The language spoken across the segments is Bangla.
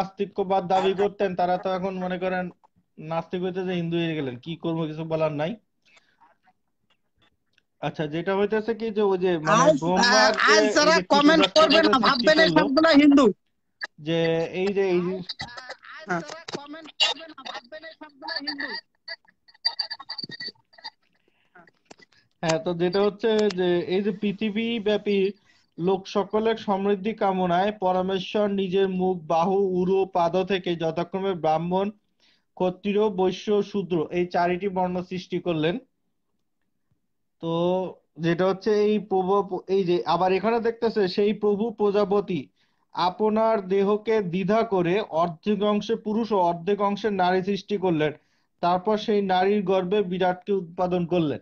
নাস্তিকবাদ দাবি করতেন তারা তো এখন মনে করেন নাস্তিক হইতে যে হিন্দু হয়ে গেলেন কি করব কিছু বলার নাই আচ্ছা যেটা হইতেছে কি যে ওই যে মানে কমেন্ট করবে না ভাববে ভাববেন সবগুলো হিন্দু যে এই যে এই কমেন্ট করবে না ভাববেন সবগুলো হিন্দু হ্যাঁ তো যেটা হচ্ছে যে এই যে পৃথিবী ব্যাপী লোক সকলের সমৃদ্ধি কামনায় পরমেশ্বর নিজের মুখ বাহু উরু পাদ থেকে যথাক্রমে ব্রাহ্মণ ক্ষত্রিয় বৈশ্য শূদ্র এই চারিটি বর্ণ সৃষ্টি করলেন তো যেটা হচ্ছে এই প্রভু এই যে আবার এখানে দেখতেছে সেই প্রভু প্রজাপতি আপনার দেহকে দ্বিধা করে অর্ধেক অংশে পুরুষ ও অর্ধেক অংশে নারী সৃষ্টি করলেন তারপর সেই নারীর গর্ভে বিরাটকে উৎপাদন করলেন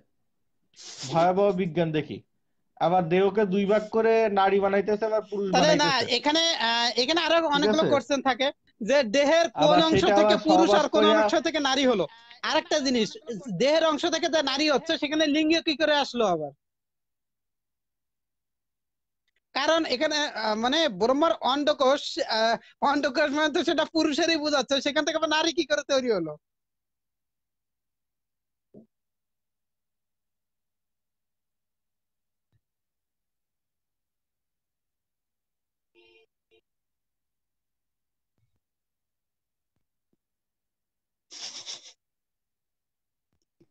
ভয়াবহ বিজ্ঞান দেখি আবার দেহকে দুই ভাগ করে নারী বানাইতেছে আবার পুরুষ বানাইতেছে না এখানে এখানে আরো অনেকগুলো কোশ্চেন থাকে যে দেহের কোন অংশ থেকে পুরুষ আর কোন অংশ থেকে নারী হলো আরেকটা জিনিস দেহের অংশ থেকে যে নারী হচ্ছে সেখানে লিঙ্গ কি করে আসলো আবার কারণ এখানে মানে ব্রহ্মার অন্ডকোষ অন্ডকোষ মানে তো সেটা পুরুষেরই বোঝাচ্ছে সেখান থেকে নারী কি করে তৈরি হলো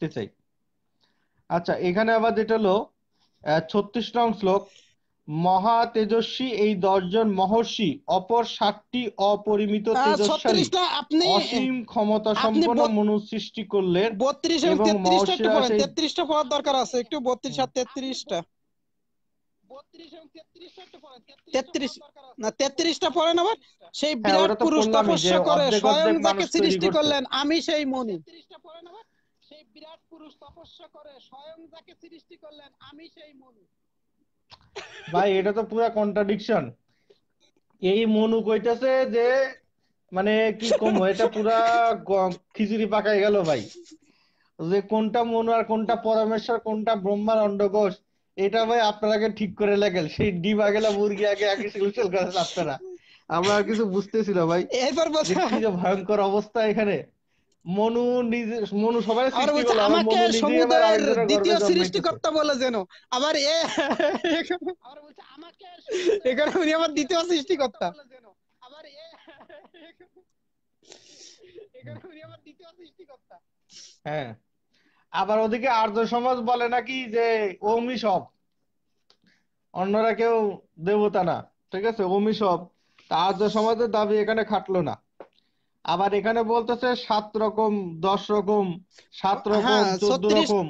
করতে চাই আচ্ছা এখানে আবার যেটা হলো ছত্রিশ নং শ্লোক মহা তেজস্বী এই দশজন মহর্ষি অপর ষাটটি অপরিমিত অসীম ক্ষমতা সম্পন্ন মনু সৃষ্টি বত্রিশ এবং মহর্ষিরা তেত্রিশটা পড়ার দরকার আছে একটু বত্রিশ আর তেত্রিশটা তেত্রিশটা পড়েন আবার সেই হ্যাঁ, বিরাট পুরুষ তপস্যা করে স্বয়ং সৃষ্টি করলেন আমি সেই মনি সেই বিরাট পুরুষ তপস্যা করে স্বয়ং যাকে সৃষ্টি করলেন আমি সেই মনু ভাই এটা তো পুরো কন্ট্রাডিকশন এই মনু কইতাছে যে মানে কি কম এটা পুরা খিচুড়ি পাকাই গেল ভাই যে কোনটা মনু আর কোনটা পরমেশ্বর কোনটা ব্রহ্মার অন্ডকোষ এটা ভাই আপনারা আগে ঠিক করে লাগেল সেই ডিম আগেলা মুরগি আগে আগে সিলসিল করেন আপনারা আমরা কিছু বুঝতেছি না ভাই এরপর যে ভয়ঙ্কর অবস্থা এখানে মনু নিজে মনু আমাকে দ্বিতীয় সৃষ্টিকর্তা বলে যেন আবার এ বলছে আমাকে এখানে উনি আমার দ্বিতীয় সৃষ্টিকর্তা আবার এ হ্যাঁ আবার ওদিকে আর্য সমাজ বলে নাকি যে ওমি সব অন্যরা কেউ দেবতা না ঠিক আছে ওমি সব তা আর্য সমাজের দাবি এখানে খাটলো না আবার এখানে বলতেছে সাত রকম দশ রকম সাত হ্যাঁ, রকম চোদ্দ রকম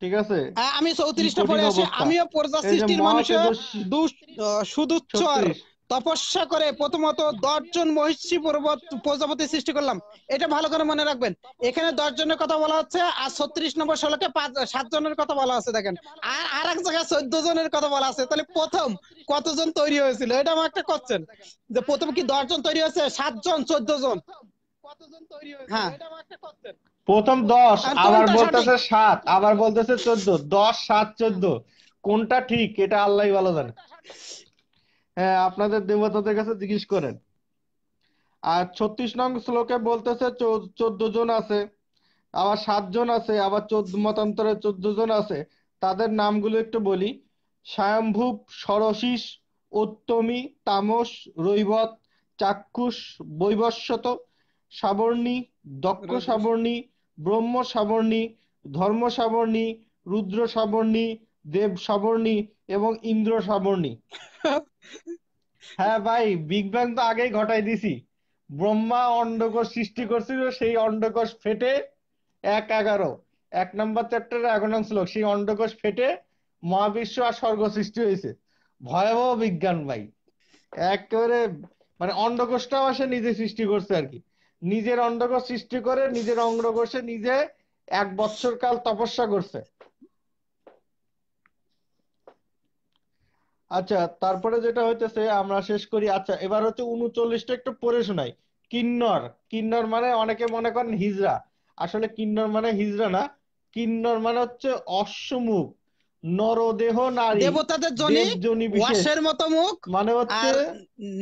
ঠিক আছে আমি চৌত্রিশটা পরে আসি আমিও পড়ে যাচ্ছি মানুষের শুধু ছয় তপস্যা করে প্রথমত দশজন মহিষী পর্বত প্রজাপতি সৃষ্টি করলাম এটা ভালো করে মনে রাখবেন এখানে জনের কথা বলা হচ্ছে আর ছত্রিশ নম্বর ষোলোকে পাঁচ সাত জনের কথা বলা আছে দেখেন আর আর এক জায়গায় চোদ্দ জনের কথা বলা আছে তাহলে প্রথম কতজন তৈরি হয়েছিল এটা আমার একটা করছেন যে প্রথম কি দশজন তৈরি হয়েছে সাতজন চোদ্দ জন কতজন তৈরি হয়েছে হ্যাঁ। প্রথম দশ আবার বলতেছে সাত আবার বলতেছে চোদ্দ দশ সাত চোদ্দ কোনটা ঠিক এটা আল্লাহ ভালো জানে হ্যাঁ আপনাদের দেবতাদের কাছে জিজ্ঞেস করেন আর ছত্রিশ নং শ্লোকে বলতেছে চোদ্দ জন আছে আবার সাতজন আছে আবার চোদ্দ মতান্তরে চোদ্দ জন আছে তাদের নামগুলো একটু বলি স্বয়ম্ভূপ সরশিস উত্তমী তামস রৈবত চাক্ষুষ বৈবস্বত সাবর্ণী দক্ষ সাবর্ণী ব্রহ্ম সাবর্ণী ধর্ম সাবর্ণী রুদ্র সাবর্ণী দেব সাবর্ণী এবং ইন্দ্র সাবর্ণী হ্যাঁ ভাই বিগ ব্যাং তো আগেই ঘটাই দিছি ব্রহ্মা অন্ডকোষ সৃষ্টি করছিল সেই অন্ডকোষ ফেটে এক এগারো এক নম্বর চ্যাপ্টারে এগারো নং সেই অন্ডকোষ ফেটে মহাবিশ্ব আর স্বর্গ সৃষ্টি হয়েছে ভয়াবহ বিজ্ঞান ভাই একেবারে মানে অন্ডকোষটাও আসে নিজে সৃষ্টি করছে আর কি নিজের অন্ডকোষ সৃষ্টি করে নিজের অন্ডকোষে নিজে এক বৎসর কাল তপস্যা করছে আচ্ছা তারপরে যেটা হইতেছে আমরা শেষ করি আচ্ছা এবার হচ্ছে উনচল্লিশটা একটু পড়ে শোনাই কিন্নর কিন্নর মানে অনেকে মনে করেন হিজড়া আসলে কিন্নর মানে হিজড়া না কিন্নর মানে হচ্ছে অশ্বমুখ নরদেহ নারী দেবতাদের জনি ওয়াসের মতো মুখ মানে হচ্ছে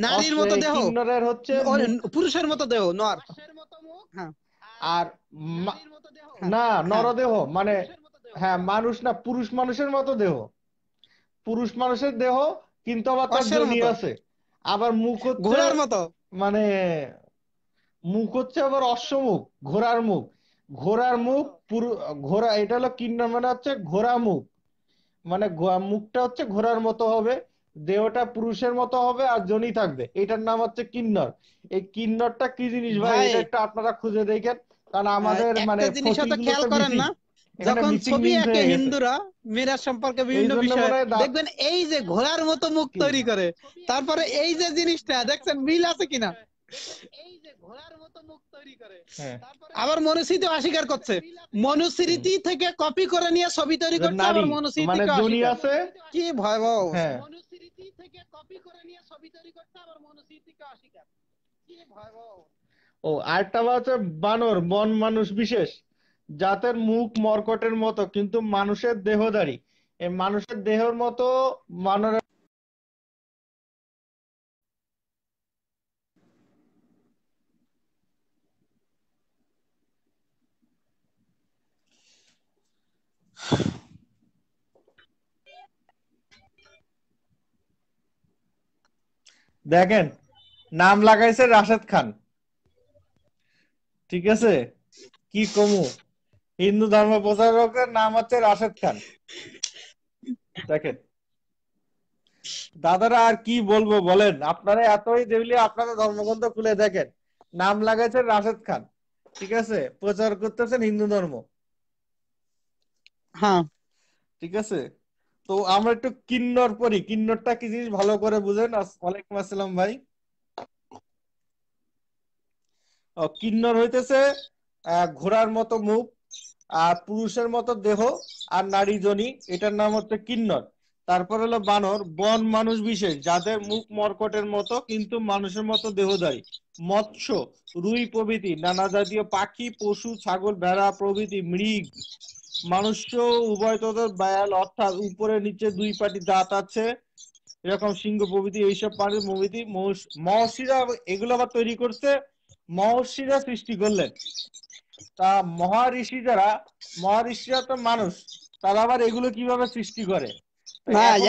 নারীর মতো দেহ কিন্নরের হচ্ছে পুরুষের মতো দেহ নর হ্যাঁ। আর না হ্যাঁ। নরদেহ মানে হ্যাঁ মানুষ না পুরুষ মানুষের মতো দেহ পুরুষ মানুষের দেহ কিন্তু আবার তার যোনি আছে আবার মুখ হচ্ছে ঘোড়ার মতো মানে মুখ হচ্ছে আবার অশ্বমুখ ঘোড়ার মুখ ঘোড়ার মুখ পুরো ঘোড়া এটা হলো কিন্নর মানে হচ্ছে ঘোড়া মুখ মানে মুখটা হচ্ছে ঘোড়ার মতো হবে দেহটা পুরুষের মতো হবে আর জনি থাকবে এটার নাম হচ্ছে কিন্নর এই কিন্নরটা কি জিনিস ভাই এটা একটু আপনারা খুঁজে দেখেন কারণ আমাদের মানে খেয়াল করেন না যখন ছবি আঁকে হিন্দুরা মিরাজ সম্পর্কে বিভিন্ন বিষয়ে দেখবেন এই যে ঘোড়ার মতো মুখ তৈরি করে তারপরে এই যে জিনিসটা দেখছেন মিল আছে কিনা হ্যাঁ। আবার মনুস্মৃতি অস্বীকার করছে মনুস্মৃতি থেকে কপি মানে হ্যাঁ। করে নিয়ে ছবি তৈরি করছে আবার মনুস্মৃতি কি ভয়াবহ মনুস্মৃতি থেকে কপি করে নিয়ে ছবি তৈরি করছে আবার মনুস্মৃতিকে অস্বীকার কি ভয়াবহ ও আরেকটা হচ্ছে বানর মন মানুষ বিশেষ জাতের মুখ মর্কটের মতো কিন্তু মানুষের দেহদারী এই মানুষের দেহের মতো মানুষ দেখেন নাম লাগাইছে রাশেদ খান ঠিক আছে কি কমু হিন্দু ধর্ম প্রচারকের নাম হচ্ছে রাশেদ খান দেখেন দাদারা আর কি বলবো বলেন আপনারা এতই দেবলি আপনাদের ধর্মগ্রন্থ খুলে দেখেন নাম লাগাইছেন রাশেদ খান ঠিক আছে প্রচার করতেছেন হিন্দু ধর্ম হ্যাঁ ঠিক আছে তো আমরা একটু কিন্নর পড়ি কিন্নরটা কি জিনিস ভালো করে বুঝেন ওয়ালাইকুম আসসালাম ভাই কিন্নর হইতেছে ঘোড়ার মতো মুখ আর পুরুষের মতো দেহ আর নারী জনি এটার নাম হচ্ছে কিন্নর তারপর হলো বানর বন মানুষ বিশেষ যাদের মুখ মরকটের মতো কিন্তু মানুষের মতো দেহধারী মৎস্য রুই প্রভৃতি নানা জাতীয় পাখি পশু ছাগল ভেড়া প্রভৃতি মৃগ মানুষ্য উভয় বায়াল অর্থাৎ উপরে নিচে দুই পাটি দাঁত আছে এরকম সিংহ প্রভৃতি এইসব প্রাণীর প্রভৃতি মহর্ষিরা এগুলো আবার তৈরি করছে মহর্ষিরা সৃষ্টি করলেন তা মহারিষি যারা মহারিষিরা তো মানুষ তারা আবার এগুলো কিভাবে সৃষ্টি করে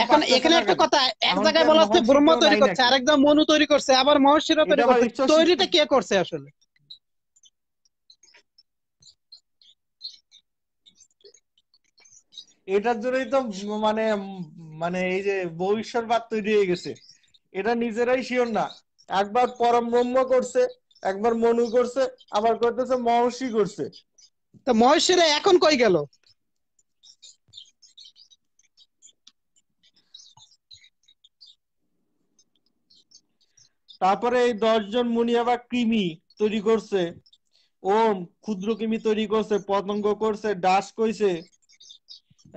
এখন এখানে একটা কথা এক জায়গায় বলা হচ্ছে ব্রহ্ম তৈরি করছে আর একদম মনু তৈরি করছে আবার মহর্ষিরা তৈরি করছে তৈরিটা কে করছে আসলে এটার জন্যই তো মানে মানে এই যে বাদ তৈরি হয়ে গেছে এটা নিজেরাই শিওর না একবার পরম ব্রহ্ম করছে একবার মনু করছে আবার করতেছে মহর্ষি করছে তা মহর্ষিরা এখন কই গেল তারপরে এই দশজন মুনি আবার কৃমি তৈরি করছে ওম ক্ষুদ্র কৃমি তৈরি করছে পতঙ্গ করছে ডাস কইছে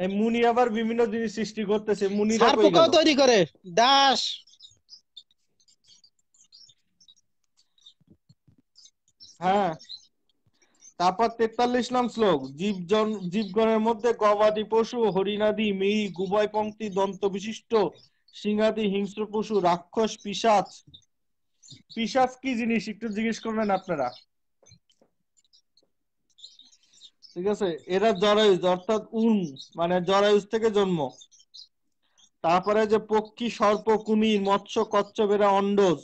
এই মুনি আবার বিভিন্ন জিনিস সৃষ্টি করতেছে মুনিরা তৈরি করে ডাস হ্যাঁ তারপর তেতাল্লিশ নাম শ্লোক জীব জীবগণের মধ্যে গবাদি পশু হরিণাদি মেয়ে গুবয় পঙ্ক্তি দন্ত বিশিষ্ট সিংহাদি হিংস্র পশু রাক্ষস পিসাচ পিসাচ কি জিনিস একটু জিজ্ঞেস করবেন আপনারা ঠিক আছে এরা জরায়ুজ অর্থাৎ উন মানে জরায়ুজ থেকে জন্ম তারপরে যে পক্ষী সর্প কুমির মৎস্য কচ্ছপ এরা অন্ডজ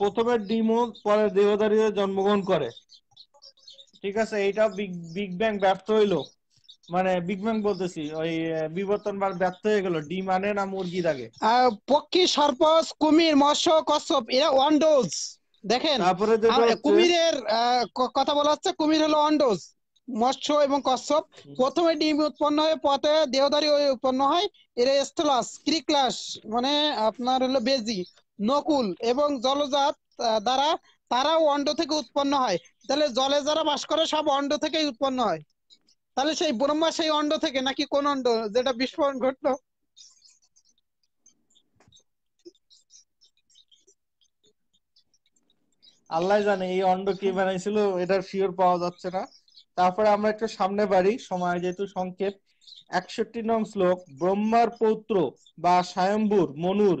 প্রথমে ডিমোজ পরে দেহদারী জন্মগ্রহণ করে ঠিক আছে এইটা বিগ ব্যাং ব্যর্থ হইলো মানে বিগ ব্যাং বলতেছি ওই বার ব্যর্থ হয়ে গেল ডিম আনে না মুরগি থাকে পক্ষী সর্পস কুমির মৎস্য কচ্ছপ এরা ওয়ান ডোজ দেখেন তারপরে কুমিরের কথা বলা হচ্ছে কুমির হলো ওয়ান ডোজ মৎস্য এবং কচ্ছপ প্রথমে ডিম উৎপন্ন হয়ে পথে দেহদারি উৎপন্ন হয় এরা স্থলাস ক্রিক্লাস মানে আপনার হলো বেজি নকুল এবং জলজাত দ্বারা তারাও অন্ড থেকে উৎপন্ন হয় তাহলে জলে যারা বাস করে সব অন্ড থেকেই উৎপন্ন হয় তাহলে সেই ব্রহ্মা সেই অন্ড থেকে নাকি কোন অন্ড যেটা বিস্ফোরণ ঘটলো আল্লাহ জানে এই অন্ড কি বানাইছিল এটার শিওর পাওয়া যাচ্ছে না তারপরে আমরা একটু সামনে বাড়ি সময় যেহেতু সংক্ষেপ একষট্টি নং শ্লোক ব্রহ্মার পৌত্র বা সায়ম্বুর মনুর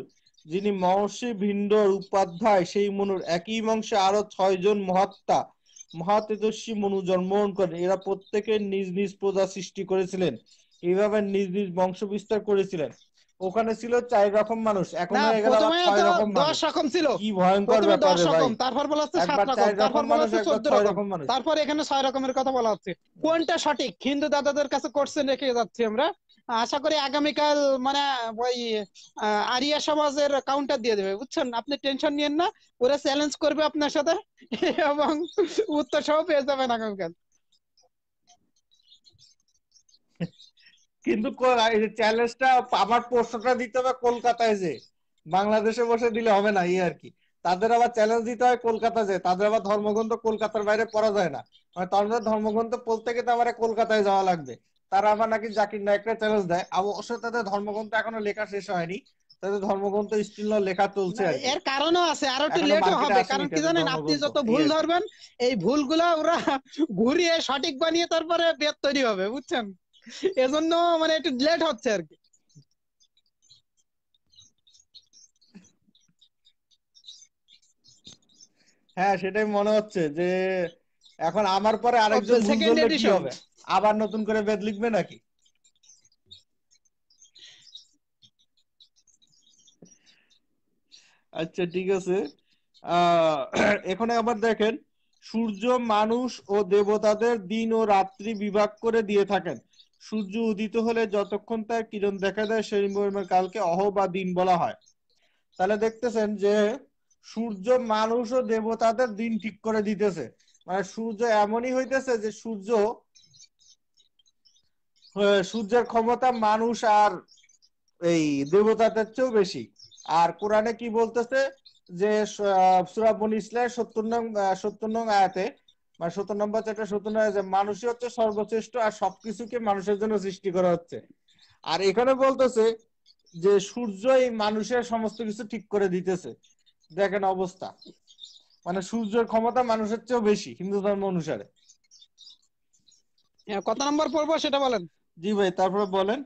যিনি মহর্ষি ভিন্ডর উপাধ্যায় সেই মনুর একই বংশে আরো ছয়জন মহাত্মা মহাতেজস্বী মনু জন্মগ্রহণ করেন এরা প্রত্যেকে নিজ নিজ প্রজা সৃষ্টি করেছিলেন এইভাবে নিজ নিজ বংশ বিস্তার করেছিলেন ওখানে ছিল চার রকম মানুষ এখন হয়ে গেল ছয় রকম মানুষ রকম ছিল কি ভয়ঙ্কর ব্যাপার ভাই তারপর বলা হচ্ছে সাত রকম তারপর বলা হচ্ছে রকম মানুষ তারপর এখানে ছয় রকমের কথা বলা হচ্ছে কোনটা সঠিক হিন্দু দাদাদের কাছে করছে রেখে যাচ্ছি আমরা আশা করি আগামীকাল মানে ওই আরিয়া সমাজের কাউন্টার দিয়ে দেবে বুঝছেন আপনি টেনশন নিয়েন না ওরা চ্যালেঞ্জ করবে আপনার সাথে এবং উত্তর সহ পেয়ে যাবেন আগামীকাল কিন্তু চ্যালেঞ্জটা আবার প্রশ্নটা দিতে হবে কলকাতায় যে বাংলাদেশে বসে দিলে হবে না এই আর কি তাদের আবার চ্যালেঞ্জ দিতে হয় কলকাতা যে তাদের আবার ধর্মগ্রন্থ কলকাতার বাইরে পড়া যায় না মানে তাদের ধর্মগ্রন্থ পড়তে গেলে আমার কলকাতায় যাওয়া লাগবে তারা আবার নাকি জাকির নায়করা চ্যালেঞ্জ দেয় অবশ্য তাদের ধর্মগ্রন্থ এখনো লেখা শেষ হয়নি তাদের ধর্মগ্রন্থ স্টিল লেখা চলছে এর কারণও আছে আর একটু লেট হবে কারণ কি জানেন আপনি যত ভুল ধরবেন এই ভুলগুলা ওরা ঘুরিয়ে সঠিক বানিয়ে তারপরে বেদ তৈরি হবে বুঝছেন এজন্য মানে একটু লেট হচ্ছে আর কি হ্যাঁ সেটাই মনে হচ্ছে যে এখন আমার পরে আরেকজন ভুল ধরলে হবে আবার নতুন করে বেদ লিখবে নাকি আচ্ছা ঠিক আছে এখানে আবার দেখেন সূর্য মানুষ ও দেবতাদের দিন ও রাত্রি বিভাগ করে দিয়ে থাকেন সূর্য উদিত হলে যতক্ষণ তার কিরণ দেখা দেয় সেই কালকে অহ বা দিন বলা হয় তাহলে দেখতেছেন যে সূর্য মানুষ ও দেবতাদের দিন ঠিক করে দিতেছে মানে সূর্য এমনই হইতেছে যে সূর্য সূর্যের ক্ষমতা মানুষ আর এই দেবতাদের চেয়েও বেশি আর কোরআনে কি বলতেছে যে সুরাবন ইসলাম সত্তর নং সত্তর নং আয়াতে মানে সত্তর নম্বর চারটা সত্তর নয় যে মানুষই হচ্ছে সর্বশ্রেষ্ঠ আর সবকিছুকে মানুষের জন্য সৃষ্টি করা হচ্ছে আর এখানে বলতেছে যে সূর্য এই মানুষের সমস্ত কিছু ঠিক করে দিতেছে দেখেন অবস্থা মানে সূর্যের ক্ষমতা মানুষের চেয়েও বেশি হিন্দু ধর্ম অনুসারে হ্যাঁ, কত নম্বর পড়বো সেটা বলেন জি ভাই তারপরে বলেন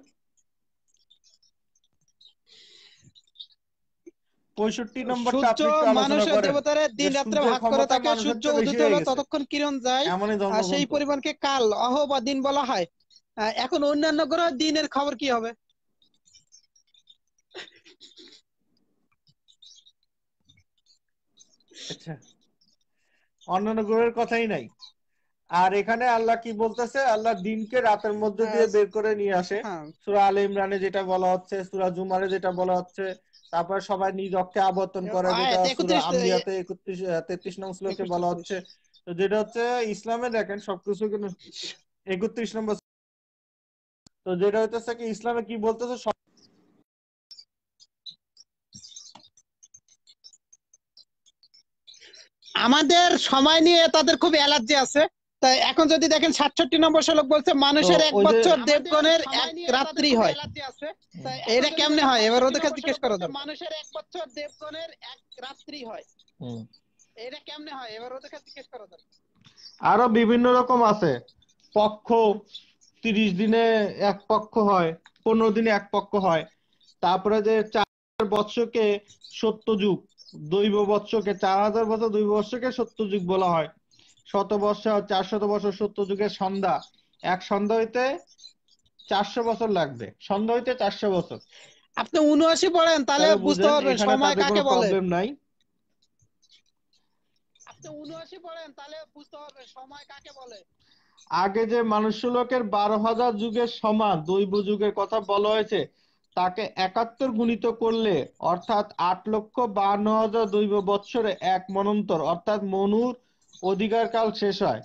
পঁয়ষট্টি নম্বর মানুষের দেবতারা দিন রাত্রে ভাগ করে থাকে সূর্য উদিত হলো ততক্ষণ কিরণ যায় আর সেই পরিমাণকে কাল অহ বা দিন বলা হয় এখন অন্যান্য গ্রহ দিনের খবর কি হবে আচ্ছা অন্যান্য গ্রহের কথাই নাই আর এখানে আল্লাহ কি বলতেছে আল্লাহ দিনকে রাতের মধ্যে দিয়ে হ্যাঁ। বের করে নিয়ে আসে হ্যাঁ। সুরা আল ইমরানে যেটা বলা হচ্ছে সুরা জুমারে যেটা বলা হচ্ছে তারপর সবাই নিজ রক্তে আবর্তন করে যেটা সুরা আমিয়াতে একত্রিশ তেত্রিশ নং শ্লোকে বলা হচ্ছে তো যেটা হচ্ছে ইসলামে দেখেন সবকিছু কিন্তু একত্রিশ নম্বর তো যেটা হইতেছে কি ইসলামে কি বলতেছে সব আমাদের সময় নিয়ে তাদের খুব এলার্জি আছে তাই এখন যদি দেখেন সাতষট্টি নম্বর শ্লোক বলছে মানুষের এক বছর দেবগণের এক রাত্রি হয় এটা কেমনে হয় এবার ওদের কাছে জিজ্ঞেস করো মানুষের এক বছর দেবগণের এক রাত্রি হয় এটা কেমনে হয় এবার ওদের কাছে জিজ্ঞেস করো আরো বিভিন্ন রকম আছে পক্ষ তিরিশ দিনে এক পক্ষ হয় পনেরো দিনে এক পক্ষ হয় তারপরে যে চার বৎসকে সত্য যুগ দৈব বৎসকে চার হাজার বছর দৈব বৎসকে সত্য যুগ বলা হয় শত বৎসর চারশত বছর সত্য যুগের সন্ধ্যা এক সন্ধ্যা হইতে চারশো বছর লাগবে সন্ধ্যা হইতে চারশো বছর আপনি উনআশি পড়েন তাহলে বুঝতে পারবেন সময় কাকে বলে নাই আপনি উনআশি পড়েন তাহলে বুঝতে পারবেন সময় কাকে বলে আগে যে মানুষ লোকের বারো হাজার যুগের সমান দৈব যুগের কথা বলা হয়েছে তাকে একাত্তর গুণিত করলে অর্থাৎ আট লক্ষ বাহান্ন হাজার দৈব বৎসরে এক মনন্তর অর্থাৎ মনুর অধিকার কাল শেষ হয়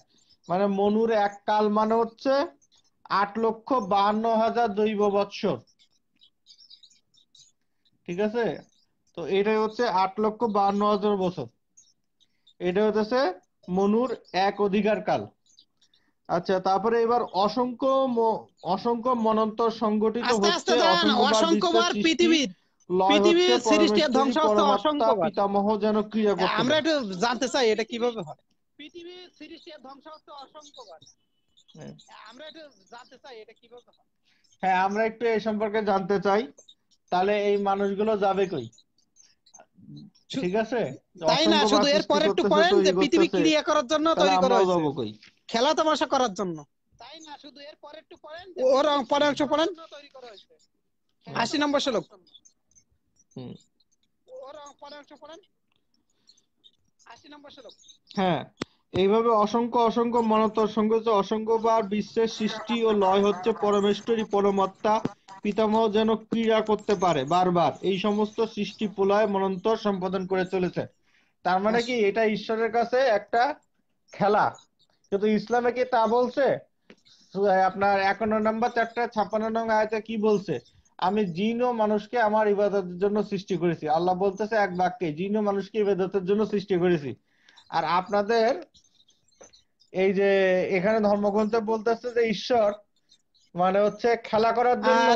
মানে মনুর এক কাল মানে হচ্ছে আট লক্ষ বান্ন হাজার দৈব বৎসর ঠিক আছে তো এটাই হচ্ছে আট লক্ষ বান্ন হাজার বছর এটা হচ্ছে মনুর এক অধিকার কাল আচ্ছা তারপরে এবার অসংখ্য অসংখ্য মনন্তর সংগঠিত হচ্ছে পৃথিবীর পৃথিবীর সৃষ্টি ধ্বংস অসংখ্য পিতামহ যেন ক্রিয়া করতে আমরা একটু জানতে চাই এটা কিভাবে হয় পৃথিবী সৃষ্টি ধ্বংস হচ্ছে অসংখ্যবার হ্যাঁ। আমরা এটা জানতে চাই এটা কিভাবে হ্যাঁ আমরা একটু এই সম্পর্কে জানতে চাই তাহলে এই মানুষগুলো যাবে কই ঠিক আছে তাই না শুধু এর পরে একটু পয়েন্ট যে পৃথিবী ক্রিয়া করার জন্য তৈরি করা হয়েছে খেলা তামাশা করার জন্য তাই না শুধু এর পরে একটু পয়েন্ট ওর পরে অংশ পড়েন তৈরি করা হয়েছে 80 নম্বর শ্লোক হুম ওর পরে অংশ পড়েন 80 নম্বর শ্লোক হ্যাঁ এইভাবে অসংখ্য অসংখ্য মনন্তর সংঘর্ষ অসংখ্যবার বিশ্বের সৃষ্টি ও লয় হচ্ছে পরমেশ্বরী পরমাত্মা পিতামহ যেন ক্রীড়া করতে পারে বারবার এই সমস্ত সৃষ্টি প্রলয় মনন্তর সম্পাদন করে চলেছে তার মানে কি এটা ঈশ্বরের কাছে একটা খেলা কিন্তু ইসলামে কি তা বলছে আপনার একান্ন নম্বর চারটা ছাপ্পান্ন নং আয়তে কি বলছে আমি জিন ও মানুষকে আমার ইবাদতের জন্য সৃষ্টি করেছি আল্লাহ বলতেছে এক বাক্যে জিন ও মানুষকে ইবাদতের জন্য সৃষ্টি করেছি আর আপনাদের এই যে এখানে ধর্মগ্রন্থ বলতেছে যে ঈশ্বর মানে হচ্ছে খেলা করার জন্য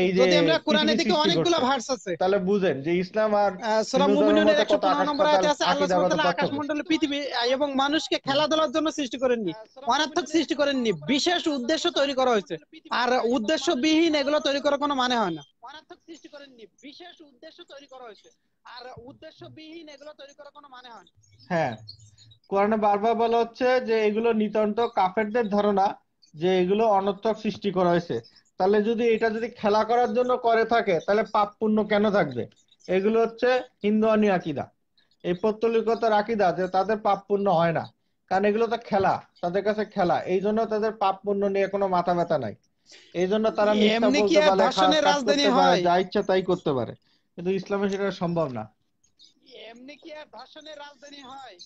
এই যে যদি আমরা কোরআনে থেকে অনেকগুলো ভার্স আছে তাহলে বুঝেন যে ইসলাম আর সূরা মুমিনুনের 115 নম্বর আয়াতে আছে আল্লাহ সুবহানাহু ওয়া তাআলা আকাশমণ্ডল পৃথিবী এবং মানুষকে খেলাধুলার জন্য সৃষ্টি করেননি অনার্থক সৃষ্টি করেননি বিশেষ উদ্দেশ্য তৈরি করা হয়েছে আর উদ্দেশ্যবিহীন এগুলো তৈরি করার কোনো মানে হয় না অনার্থক সৃষ্টি করেননি বিশেষ উদ্দেশ্য তৈরি করা হয়েছে আর উদ্দেশ্যবিহীন এগুলো তৈরি করার কোনো মানে হয় হ্যাঁ কোরআনে বারবার বলা হচ্ছে যে এগুলো নিতান্ত কাফেরদের ধারণা যে এগুলো অনর্থক সৃষ্টি করা হয়েছে তাহলে যদি এটা যদি খেলা করার জন্য করে থাকে তাহলে পাপ পুণ্য কেন থাকবে এগুলো হচ্ছে হিন্দুয়ানি আকিদা এই পত্তলিকতার আকিদা যে তাদের পাপ পুণ্য হয় না কারণ এগুলো তো খেলা তাদের কাছে খেলা এই জন্য তাদের পাপ পুণ্য নিয়ে কোনো মাথা ব্যথা নাই এই জন্য তারা যা ইচ্ছা তাই করতে পারে কিন্তু ইসলামে সেটা সম্ভব না এমনি কি আর ধর্ষণের রাজধানী হয়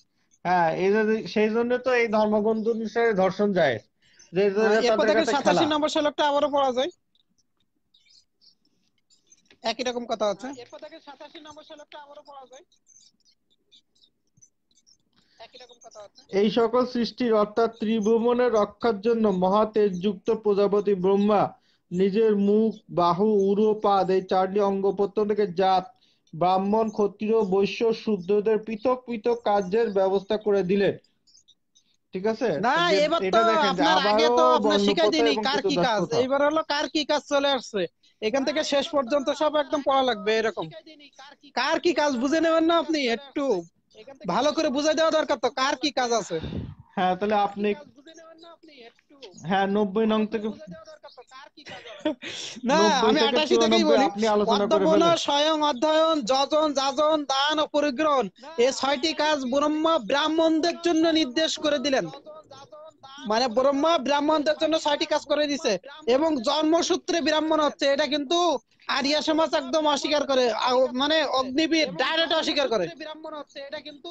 হ্যাঁ এই সেই জন্য তো এই ধর্মগ্রন্থ অনুসারে ধর্ষণ হ্যাঁ, যায় যে হ্যাঁ, সাতাশি নম্বর শ্লোকটা আবারও পড়া যায় একই রকম কথা আছে এরপর থেকে সাতাশি নম্বর শ্লোকটা আবারও পড়া যায় এই সকল সৃষ্টির অর্থাৎ ত্রিভুবনের রক্ষার জন্য মহা তেজযুক্ত প্রজাপতি ব্রহ্মা নিজের মুখ বাহু উরু পাদ এই চারটি অঙ্গ প্রত্যঙ্গকে জাত ব্রাহ্মণ ক্ষত্রিয় বৈশ্য শূদ্রদের পৃথক পৃথক কার্যের ব্যবস্থা করে দিলেন ঠিক আছে না এবার তো আপনার আগে তো আপনার শিখাই দিনি কার কি কাজ এবার হলো কার কি কাজ চলে আসছে এখান থেকে শেষ পর্যন্ত সব একদম পড়া লাগবে এরকম কার কি কাজ বুঝে নেবেন না আপনি একটু ভালো করে বুঝাই দেওয়া দরকার তো কার কি কাজ আছে হ্যাঁ তাহলে আপনি হ্যাঁ, ব্রাহ্মণদের জন্য নির্দেশ করে দিলেন মানে ব্রহ্মা ব্রাহ্মণদের জন্য ছয়টি কাজ করে দিছে এবং জন্মসূত্রে ব্রাহ্মণ হচ্ছে এটা কিন্তু আরিয়া সমাজ একদম অস্বীকার করে মানে অগ্নিবীর ডাইরেক্ট অস্বীকার করে ব্রাহ্মণ হচ্ছে এটা কিন্তু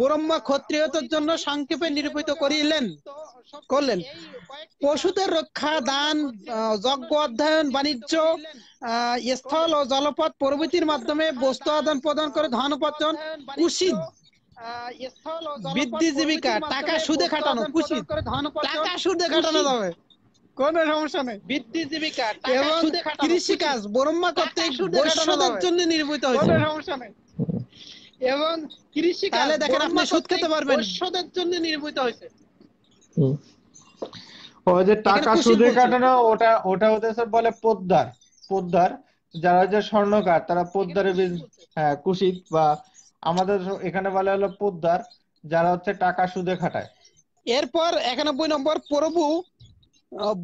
ব্রহ্মা ক্ষত্রিয়তার জন্য সংক্ষেপে নিরূপিত করিলেন করলেন পশুদের রক্ষা দান যজ্ঞ অধ্যয়ন বাণিজ্য স্থল ও জলপথ প্রভৃতির মাধ্যমে বস্তু আদান প্রদান করে ধন উপার্জন কুশিদ বৃদ্ধি জীবিকা টাকা সুদে খাটানো কুশিদ টাকা সুদে খাটানো যাবে কোন সমস্যা নেই বৃদ্ধি জীবিকা এবং কৃষিকাজ ব্রহ্মা কর্তৃক জন্য নির্মিত হয়েছে সমস্যা নেই এবং কৃষি তাহলে দেখেন আপনি সুদ খেতে পারবেন সুদের জন্য নির্মিত হয়েছে ও যে টাকা সুদে কাটানো ওটা ওটা ওদের সব বলে পোদ্দার পোদ্দার যারা যে স্বর্ণকার তারা পোদ্দারে হ্যাঁ কুশিত বা আমাদের এখানে বলে হলো পোদ্দার যারা হচ্ছে টাকা সুদে খাটায় এরপর একানব্বই নম্বর প্রভু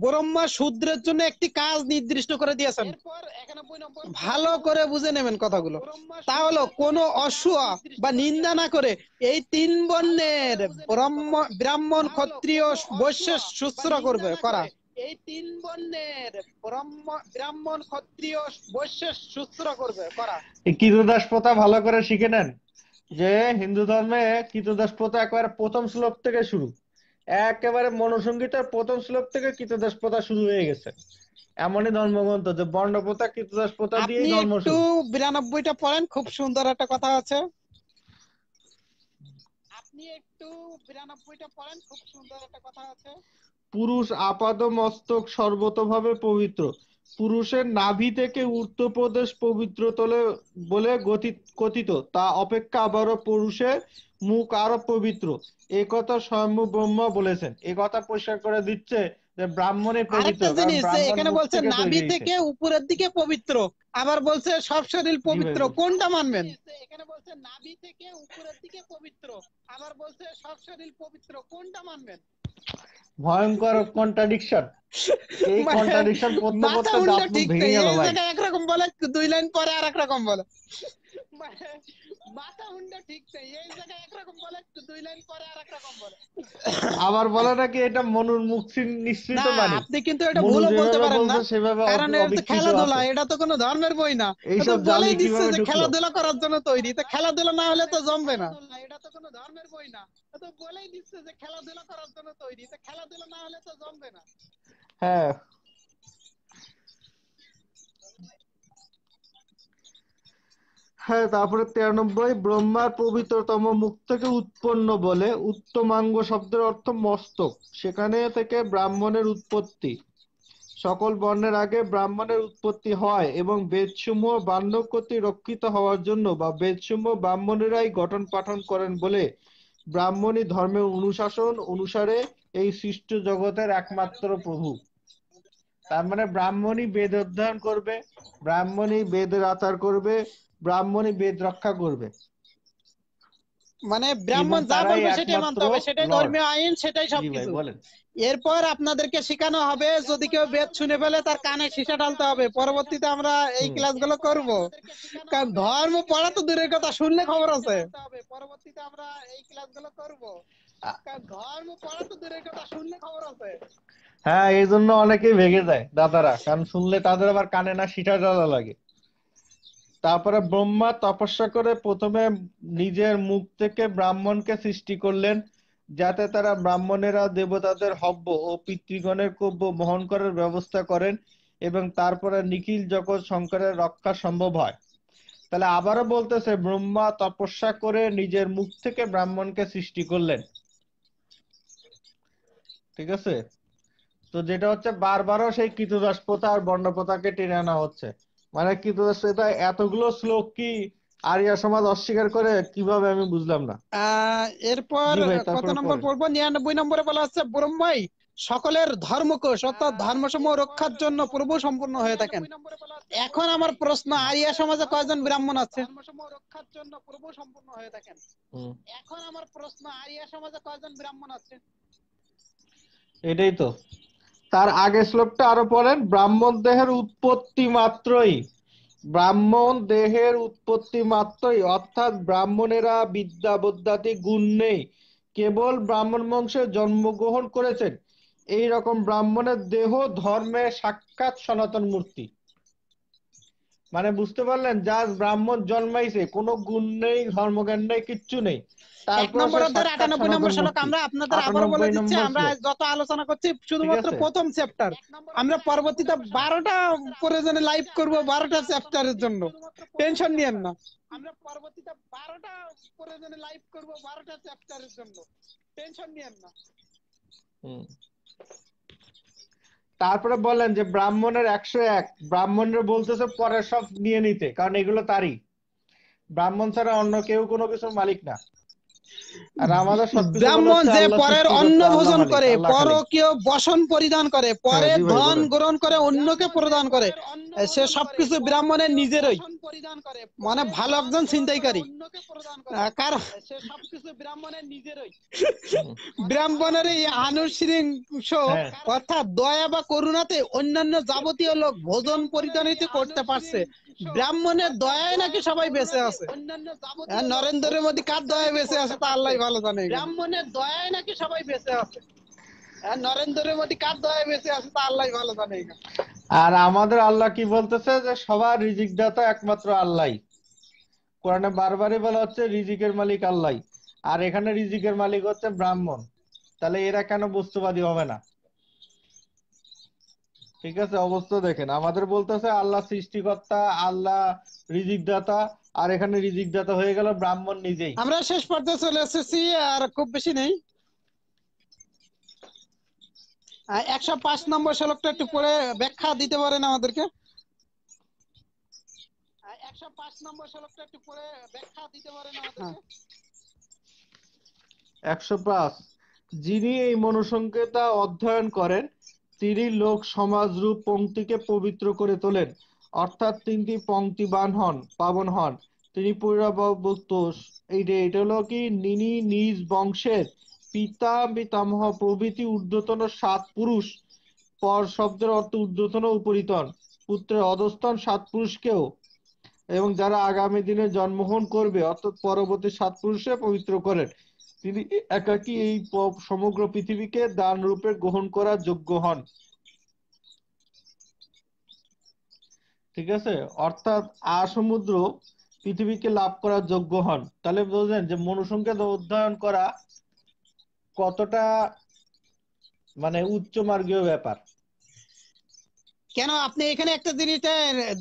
ব্রহ্মা শূদ্রের জন্য একটি কাজ নির্দিষ্ট করে দিয়েছেন ভালো করে বুঝে নেবেন কথাগুলো তাহলে কোন অসুয়া বা নিন্দা না করে এই তিন বর্ণের ব্রাহ্মণ ক্ষত্রিয় বৈশ্যের শুশ্র করবে করা এই তিন বর্ণের ব্রাহ্মণ ক্ষত্রিয় বৈশ্যের শুশ্র করবে করা কিরুদাস প্রথা ভালো করে শিখে নেন যে হিন্দু ধর্মে কিতদাস প্রথা একবার প্রথম শ্লোক থেকে শুরু একেবারে মনসংগীতার প্রথম শ্লোক থেকে কৃতদাস প্রথা শুরু হয়ে গেছে এমনই ধর্মগ্রন্থ যে বর্ণপ্রথা কৃতদাস প্রথা দিয়ে ধর্ম একটু বিরানব্বইটা পড়েন খুব সুন্দর একটা কথা আছে আপনি একটু বিরানব্বইটা পড়েন খুব সুন্দর একটা কথা আছে পুরুষ আপাদ মস্তক সর্বতভাবে পবিত্র পুরুষের নাভি থেকে উত্তরপ্রদেশ পবিত্র তলে বলে কথিত তা অপেক্ষা আবারও পুরুষের মুখ আরো পবিত্র এ কথা স্বয়ং ব্রহ্ম বলেছেন এ কথা পরিষ্কার করে দিচ্ছে যে ব্রাহ্মণের পবিত্র এখানে বলছে নাভি থেকে উপরের দিকে পবিত্র আবার বলছে সব শরীর পবিত্র কোনটা মানবেন এখানে বলছে নাভি থেকে উপরের দিকে পবিত্র আবার বলছে সব শরীর পবিত্র কোনটা মানবেন ভয়ঙ্কর কন্ট্রাডিকশন এই কন্ট্রাডিকশন পড়তে পড়তে দাঁত ভেঙে গেল ভাই একরকম বলে দুই লাইন পরে আর রকম বলে আবার বলে নাকি এটা মনুর মুক্তির নিশ্চিত বাণী আপনি কিন্তু এটা ভুল বলতে পারেন না সেভাবে কারণ এটা তো খেলাধুলা এটা তো কোনো ধর্মের বই না এটা বলেই দিচ্ছে যে খেলাধুলা করার জন্য তৈরি তো খেলাধুলা না হলে তো জমবে না এটা তো কোনো ধর্মের বই না তো বলেই দিচ্ছে যে খেলাধুলা করার জন্য তৈরি তো খেলাধুলা না হলে তো জমবে না হ্যাঁ হ্যাঁ তারপরে তেরানব্বই ব্রহ্মার পবিত্রতম মুখ থেকে উৎপন্ন বলে উত্তমাঙ্গ শব্দের অর্থ মস্তক সেখানে থেকে ব্রাহ্মণের উৎপত্তি সকল বর্ণের আগে ব্রাহ্মণের উৎপত্তি হয় এবং বেদসমূহ বান্যকতি রক্ষিত হওয়ার জন্য বা বেদসমূহ ব্রাহ্মণেরাই গঠন পাঠন করেন বলে ব্রাহ্মণী ধর্মের অনুশাসন অনুসারে এই সৃষ্ট জগতের একমাত্র প্রভু তার মানে ব্রাহ্মণই বেদ অধ্যয়ন করবে ব্রাহ্মণই বেদের আচার করবে ব্রাহ্মণই বেদ রক্ষা করবে মানে ব্রাহ্মণ যা বলবে সেটাই মানতে হবে সেটাই ধর্মীয় আইন সেটাই সবকিছু এরপর আপনাদেরকে শেখানো হবে যদি কেউ বেদ শুনে ফেলে তার কানে সীসা ঢালতে হবে পরবর্তীতে আমরা এই ক্লাসগুলো করব কারণ ধর্ম পড়া তো দূরের কথা শুনলে খবর আছে পরবর্তীতে আমরা এই ক্লাসগুলো করব কারণ ধর্ম পড়া তো দূরের কথা শুনলে খবর আছে হ্যাঁ এই জন্য অনেকেই ভেগে যায় দাদারা কারণ শুনলে তাদের আবার কানে না সীসা ঢালা লাগে তারপরে ব্রহ্মা তপস্যা করে প্রথমে নিজের মুখ থেকে ব্রাহ্মণকে সৃষ্টি করলেন যাতে তারা ব্রাহ্মণেরা দেবতাদের হব্য ও পিতৃগণের কব্য বহন করার ব্যবস্থা করেন এবং তারপরে নিখিল জগৎ শঙ্করের রক্ষা সম্ভব হয় তাহলে আবারও বলতেছে ব্রহ্মা তপস্যা করে নিজের মুখ থেকে ব্রাহ্মণকে সৃষ্টি করলেন ঠিক আছে তো যেটা হচ্ছে বারবারও সেই কৃতদাস প্রথা আর বর্ণপ্রথাকে টেনে আনা হচ্ছে মানে কি তোদের এতগুলো শ্লোক কি আরিয়া সমাজ অস্বীকার করে কিভাবে আমি বুঝলাম না এরপর কত নম্বর পড়বো নিরানব্বই নম্বরে বলা হচ্ছে ব্রহ্মাই সকলের ধর্মকোষ অর্থাৎ ধর্মসমূহ রক্ষার জন্য প্রভু সম্পূর্ণ হয়ে থাকেন এখন আমার প্রশ্ন আরিয়া সমাজে কয়জন ব্রাহ্মণ আছে ধর্মসমূহ রক্ষার জন্য প্রভু সম্পূর্ণ হয়ে থাকেন এখন আমার প্রশ্ন আরিয়া সমাজে কয়জন ব্রাহ্মণ আছে এটাই তো তার আগের শ্লোকটা আরো পড়েন ব্রাহ্মণ দেহের উৎপত্তি মাত্রই ব্রাহ্মণ দেহের উৎপত্তি মাত্রই অর্থাৎ ব্রাহ্মণেরা বিদ্যা বদ্যাতি গুণ নেই কেবল ব্রাহ্মণ বংশে জন্মগ্রহণ করেছেন এই রকম ব্রাহ্মণের দেহ ধর্মে সাক্ষাৎ সনাতন মূর্তি মানে বুঝতে পারলেন যা ব্রাহ্মণ জন্মাইছে কোন গুণ নেই ধর্মজ্ঞান নেই কিচ্ছু নেই এক নম্বর অধ্যায় আটানব্বই নম্বর শ্লোক আমরা আপনাদের আবার বলে দিচ্ছি আমরা যত আলোচনা করছি শুধুমাত্র প্রথম চ্যাপ্টার আমরা পরবর্তীতে বারোটা প্রয়োজনে লাইভ করব বারোটা চ্যাপ্টারের জন্য টেনশন নিয়েন না আমরা পরবর্তীতে বারোটা লাইভ করব বারোটা চ্যাপ্টারের জন্য টেনশন নিয়েন না হুম তারপরে বললেন যে ব্রাহ্মণের একশো এক ব্রাহ্মণরা বলতেছে পরের সব নিয়ে নিতে কারণ এগুলো তারই ব্রাহ্মণ ছাড়া অন্য কেউ কোনো কিছুর মালিক না ব্রাহ্মণ যে পরের অন্ন ভোজন করে পরকীয় বসন পরিধান করে হ্যাঁ, পরে ধন গ্রহণ করে অন্যকে প্রদান করে সে সবকিছু ব্রাহ্মণের নিজেরই মানে ভালো একজন ছিনতাইকারী কারণ ব্রাহ্মণের এই আনুষ্ঠানিক হ্যাঁ। অর্থাৎ দয়া বা করুণাতে অন্যান্য যাবতীয় লোক ভোজন পরিধানিত করতে পারছে হ্যাঁ, ব্রাহ্মণের দয়ায় নাকি সবাই বেঁচে আছে হ্যাঁ, নরেন্দ্র মোদী কার দয়ায় বেঁচে আছে তা আল্লাহ ভালো জানে ব্রাহ্মণের দয়ায় নাকি সবাই বেঁচে আছে নরেন্দ্র মোদী কার দয়ায় বেঁচে আছে তা আল্লাহ ভালো জানে আর আমাদের আল্লাহ কি বলতেছে যে সবার রিজিক দাতা একমাত্র আল্লাহ কোরআনে বারবারই বলা হচ্ছে রিজিকের মালিক আল্লাহ আর এখানে রিজিকের মালিক হচ্ছে ব্রাহ্মণ তাহলে এরা কেন বস্তুবাদী হবে না ঠিক আছে অবস্থা দেখেন আমাদের বলতেছে আল্লাহ সৃষ্টিকর্তা আল্লাহ রিজিক দাতা আর এখানে রিজিক দাতা হয়ে গেল ব্রাহ্মণ নিজেই আমরা শেষ পর্যায়ে চলে এসেছি আর খুব বেশি নেই একশো দিতে পারেন আমাদেরকে একশো পাঁচ নম্বর শ্লোকটা একটু পরে ব্যাখ্যা দিতে পারেন আমাদেরকে একশো পাঁচ যিনি এই মনসংকেতা অধ্যয়ন করেন তিনি লোক সমাজরূপ পংক্তিকে পবিত্র করে তোলেন অর্থাৎ তিনটি পংক্তি বান হন পাবন হন তিনি পুনরাবর্ত এটা হলো কি নিনি নিজ বংশের পিতা পিতামহ প্রভৃতি ঊর্ধ্বতন সাত পুরুষ পর শব্দের অর্থ ঊর্ধ্বতন উপরিতন পুত্রের অধস্তন সাত পুরুষকেও এবং যারা আগামী দিনে জন্মগ্রহণ করবে অর্থাৎ পরবর্তী সাত পুরুষে পবিত্র করেন তিনি একাকি এই সমগ্র পৃথিবীকে দান রূপে গ্রহণ করার যোগ্য হন ঠিক আছে অর্থাৎ আ সমুদ্র পৃথিবীকে লাভ করার যোগ্য হন তাহলে বলছেন যে মনুসংকে অধ্যয়ন করা কতটা মানে উচ্চ মার্গীয় ব্যাপার কেন আপনি এখানে একটা জিনিস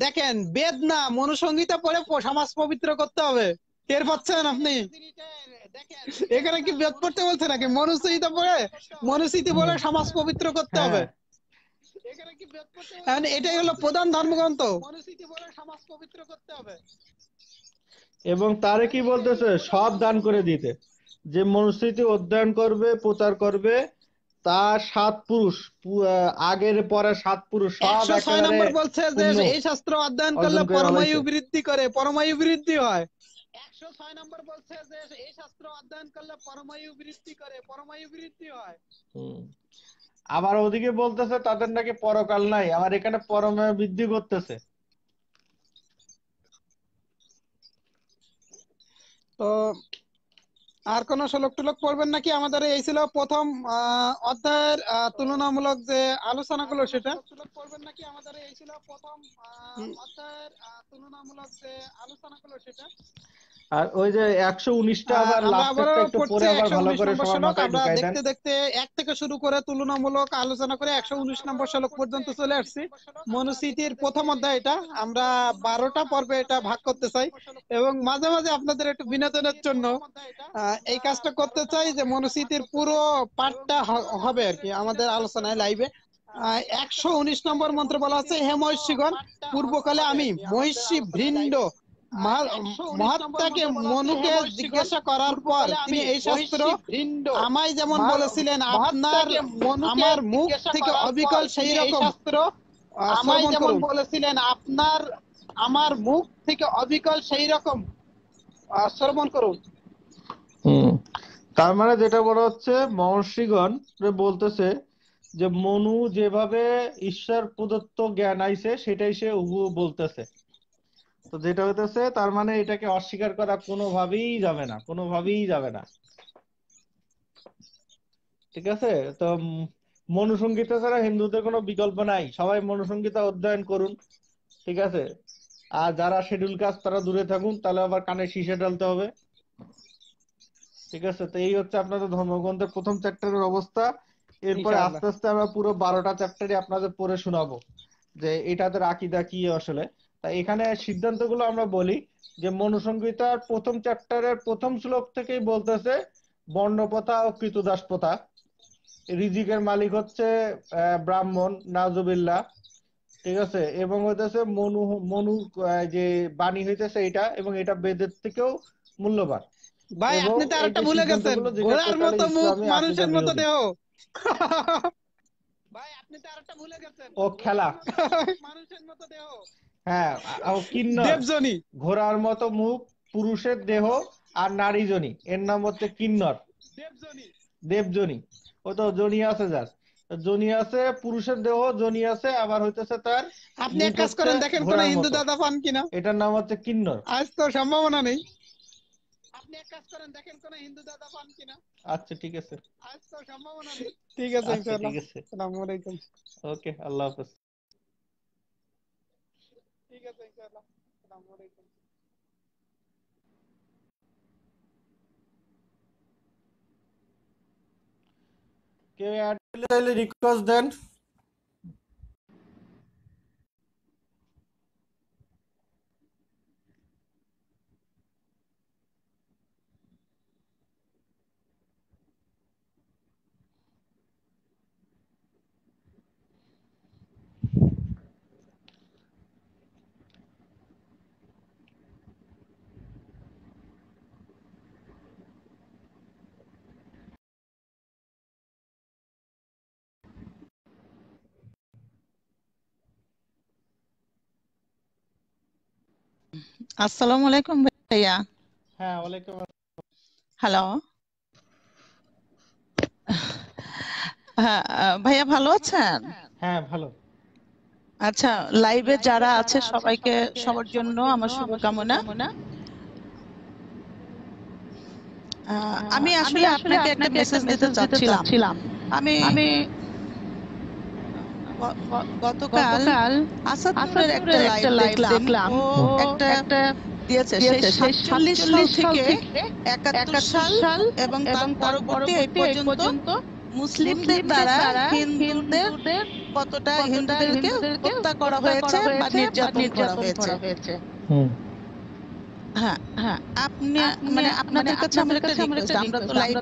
দেখেন বেদ না মনুসংহিতা পড়ে সমাজ পবিত্র করতে হবে টের পাচ্ছেন আপনি এখানে কি বেদ পড়তে বলছে নাকি মনুষ্যহিতা পড়ে মনুষ্যিতে বলে সমাজ পবিত্র করতে হবে হ্যাঁ। হ্যাঁ, এটাই হলো প্রধান ধর্মগ্রন্থ এবং তারে কি বলতেছে সব দান করে দিতে যে অধ্যয়ন করবে প্রচার করবে তার সাত পুরুষ আগের পরে সাত পুরুষ সব নম্বর বলছে যে এই শাস্ত্র অধ্যয়ন করলে পরমায়ু বৃদ্ধি করে পরমায়ু বৃদ্ধি হয় একশো ছয় নম্বর বলছে যে এই শাস্ত্র অধ্যয়ন করলে পরমায়ু বৃত্তি করে পরমায়ু বৃত্তি হয় আবার ওদিকে বলতেছে তাদের নাকি পরকাল নাই আমার এখানে পরমায়ু বৃদ্ধি করতেছে তো আর কোন শ্লোক টুলক পড়বেন নাকি আমাদের এই ছিল প্রথম অধ্যায়ের তুলনামূলক যে আলোচনাগুলো সেটা পড়বেন নাকি আমাদের এই ছিল প্রথম অধ্যায়ের তুলনামূলক যে আলোচনা গুলো সেটা আর ওই যে একটু পরে আবার ভালো করে দেখতে দেখতে এক থেকে শুরু করে তুলনামূলক আলোচনা করে নম্বর শ্লোক পর্যন্ত চলে প্রথম অধ্যায় এটা আমরা পর্বে এটা ভাগ করতে চাই এবং মাঝে মাঝে আপনাদের একটু বিনোদনের জন্য এই কাজটা করতে চাই যে মনুস্মৃতির পুরো পাঠটা হবে আর কি আমাদের আলোচনায় লাইভে একশো উনিশ নম্বর মন্ত্র বলা আছে হে মহিষীগণ পূর্বকালে আমি মহিষী ভৃণ্ড মহাত্মাকে মনুকে জিজ্ঞাসা করার পর তিনি এই শাস্ত্র আমায় যেমন বলেছিলেন আপনার আমার মুখ থেকে অবিকল সেই রকম আমায় যেমন বলেছিলেন আপনার আমার মুখ থেকে অবিকল সেই রকম শ্রবণ করুন তার মানে যেটা বলা হচ্ছে মহর্ষিগণ বলতেছে যে মনু যেভাবে ঈশ্বর প্রদত্ত জ্ঞান আইছে সেটাই সে বলতেছে তো যেটা হইতেছে তার মানে এটাকে অস্বীকার করা কোনোভাবেই যাবে না কোনোভাবেই যাবে না ঠিক আছে তো মনুসংগীত ছাড়া হিন্দুদের কোনো বিকল্প নাই সবাই মনুসংগীত অধ্যয়ন করুন ঠিক আছে আর যারা শেডিউল কাজ তারা দূরে থাকুন তাহলে আবার কানে শীষে ঢালতে হবে ঠিক আছে তো এই হচ্ছে আপনাদের ধর্মগ্রন্থের প্রথম চ্যাপ্টারের অবস্থা এরপরে আস্তে আস্তে আমরা পুরো বারোটা চ্যাপ্টারই আপনাদের পড়ে শোনাবো যে এটা তার আকিদা কি আসলে এখানে সিদ্ধান্তগুলো আমরা বলি যে মনুসংহিতার প্রথম চ্যাপ্টারের প্রথম শ্লোক থেকেই বলতেছে বর্ণপ্রথা ও কৃতদাস প্রথা রিজিকের মালিক হচ্ছে ব্রাহ্মণ নাজুবিল্লা ঠিক আছে এবং হইতেছে মনু মনু যে বাণী হইতেছে এটা এবং এটা বেদের থেকেও মূল্যবান ভাই আপনি তো আরেকটা ভুলে গেছেন ঘোড়ার মতো মুখ মানুষের মতো দেহ ভাই আপনি তো আরেকটা ভুলে গেছেন ও খেলা মানুষের মতো দেহ হ্যাঁ দেবজনী ঘোড়ার মতো মুখ পুরুষের দেহ আর নারী জনি এর নাম হচ্ছে কিন্নর দেবজনি ও তো জনি আছে যার জনি আছে পুরুষের দেহ জনি আছে আবার হইতেছে তার আপনি এক কাজ করেন দেখেন কোন হিন্দু দাদা পান কিনা এটার নাম হচ্ছে কিন্নর আজ তো সম্ভাবনা নেই আপনি এক কাজ করেন দেখেন কোন হিন্দু দাদা পান কিনা আচ্ছা ঠিক আছে আজ তো সম্ভাবনা নেই ঠিক আছে আচ্ছা, ঠিক আছে আসসালামু আলাইকুম ওকে আল্লাহ হাফেজ ठीक है सही करला डाउनलोड एकदम Okay, I'll request then. আসসালামু আলাইকুম ভাইয়া হ্যাঁ ওয়ালাইকুম হ্যালো হ্যাঁ, ভাইয়া ভালো আছেন হ্যাঁ ভালো আচ্ছা লাইভে যারা আছে সবাইকে সবার জন্য আমার শুভকামনা হ্যাঁ, আমি আসলে আপনাকে একটা মেসেজ দিতে চাচ্ছিলাম আমি আমি গতকাল আসাদুরের একটা লাইভ দেখলাম একটা একটা দিয়েছে সাতচল্লিশ সাল থেকে একাত্তর সাল এবং তার পরবর্তী এই পর্যন্ত মুসলিমদের দ্বারা হিন্দুদের কতটা হিন্দুদেরকে হত্যা করা হয়েছে বা নির্যাতন করা হয়েছে হ্যাঁ হ্যাঁ আপনি মানে, মানে আপনাদের কাছে আমরা তো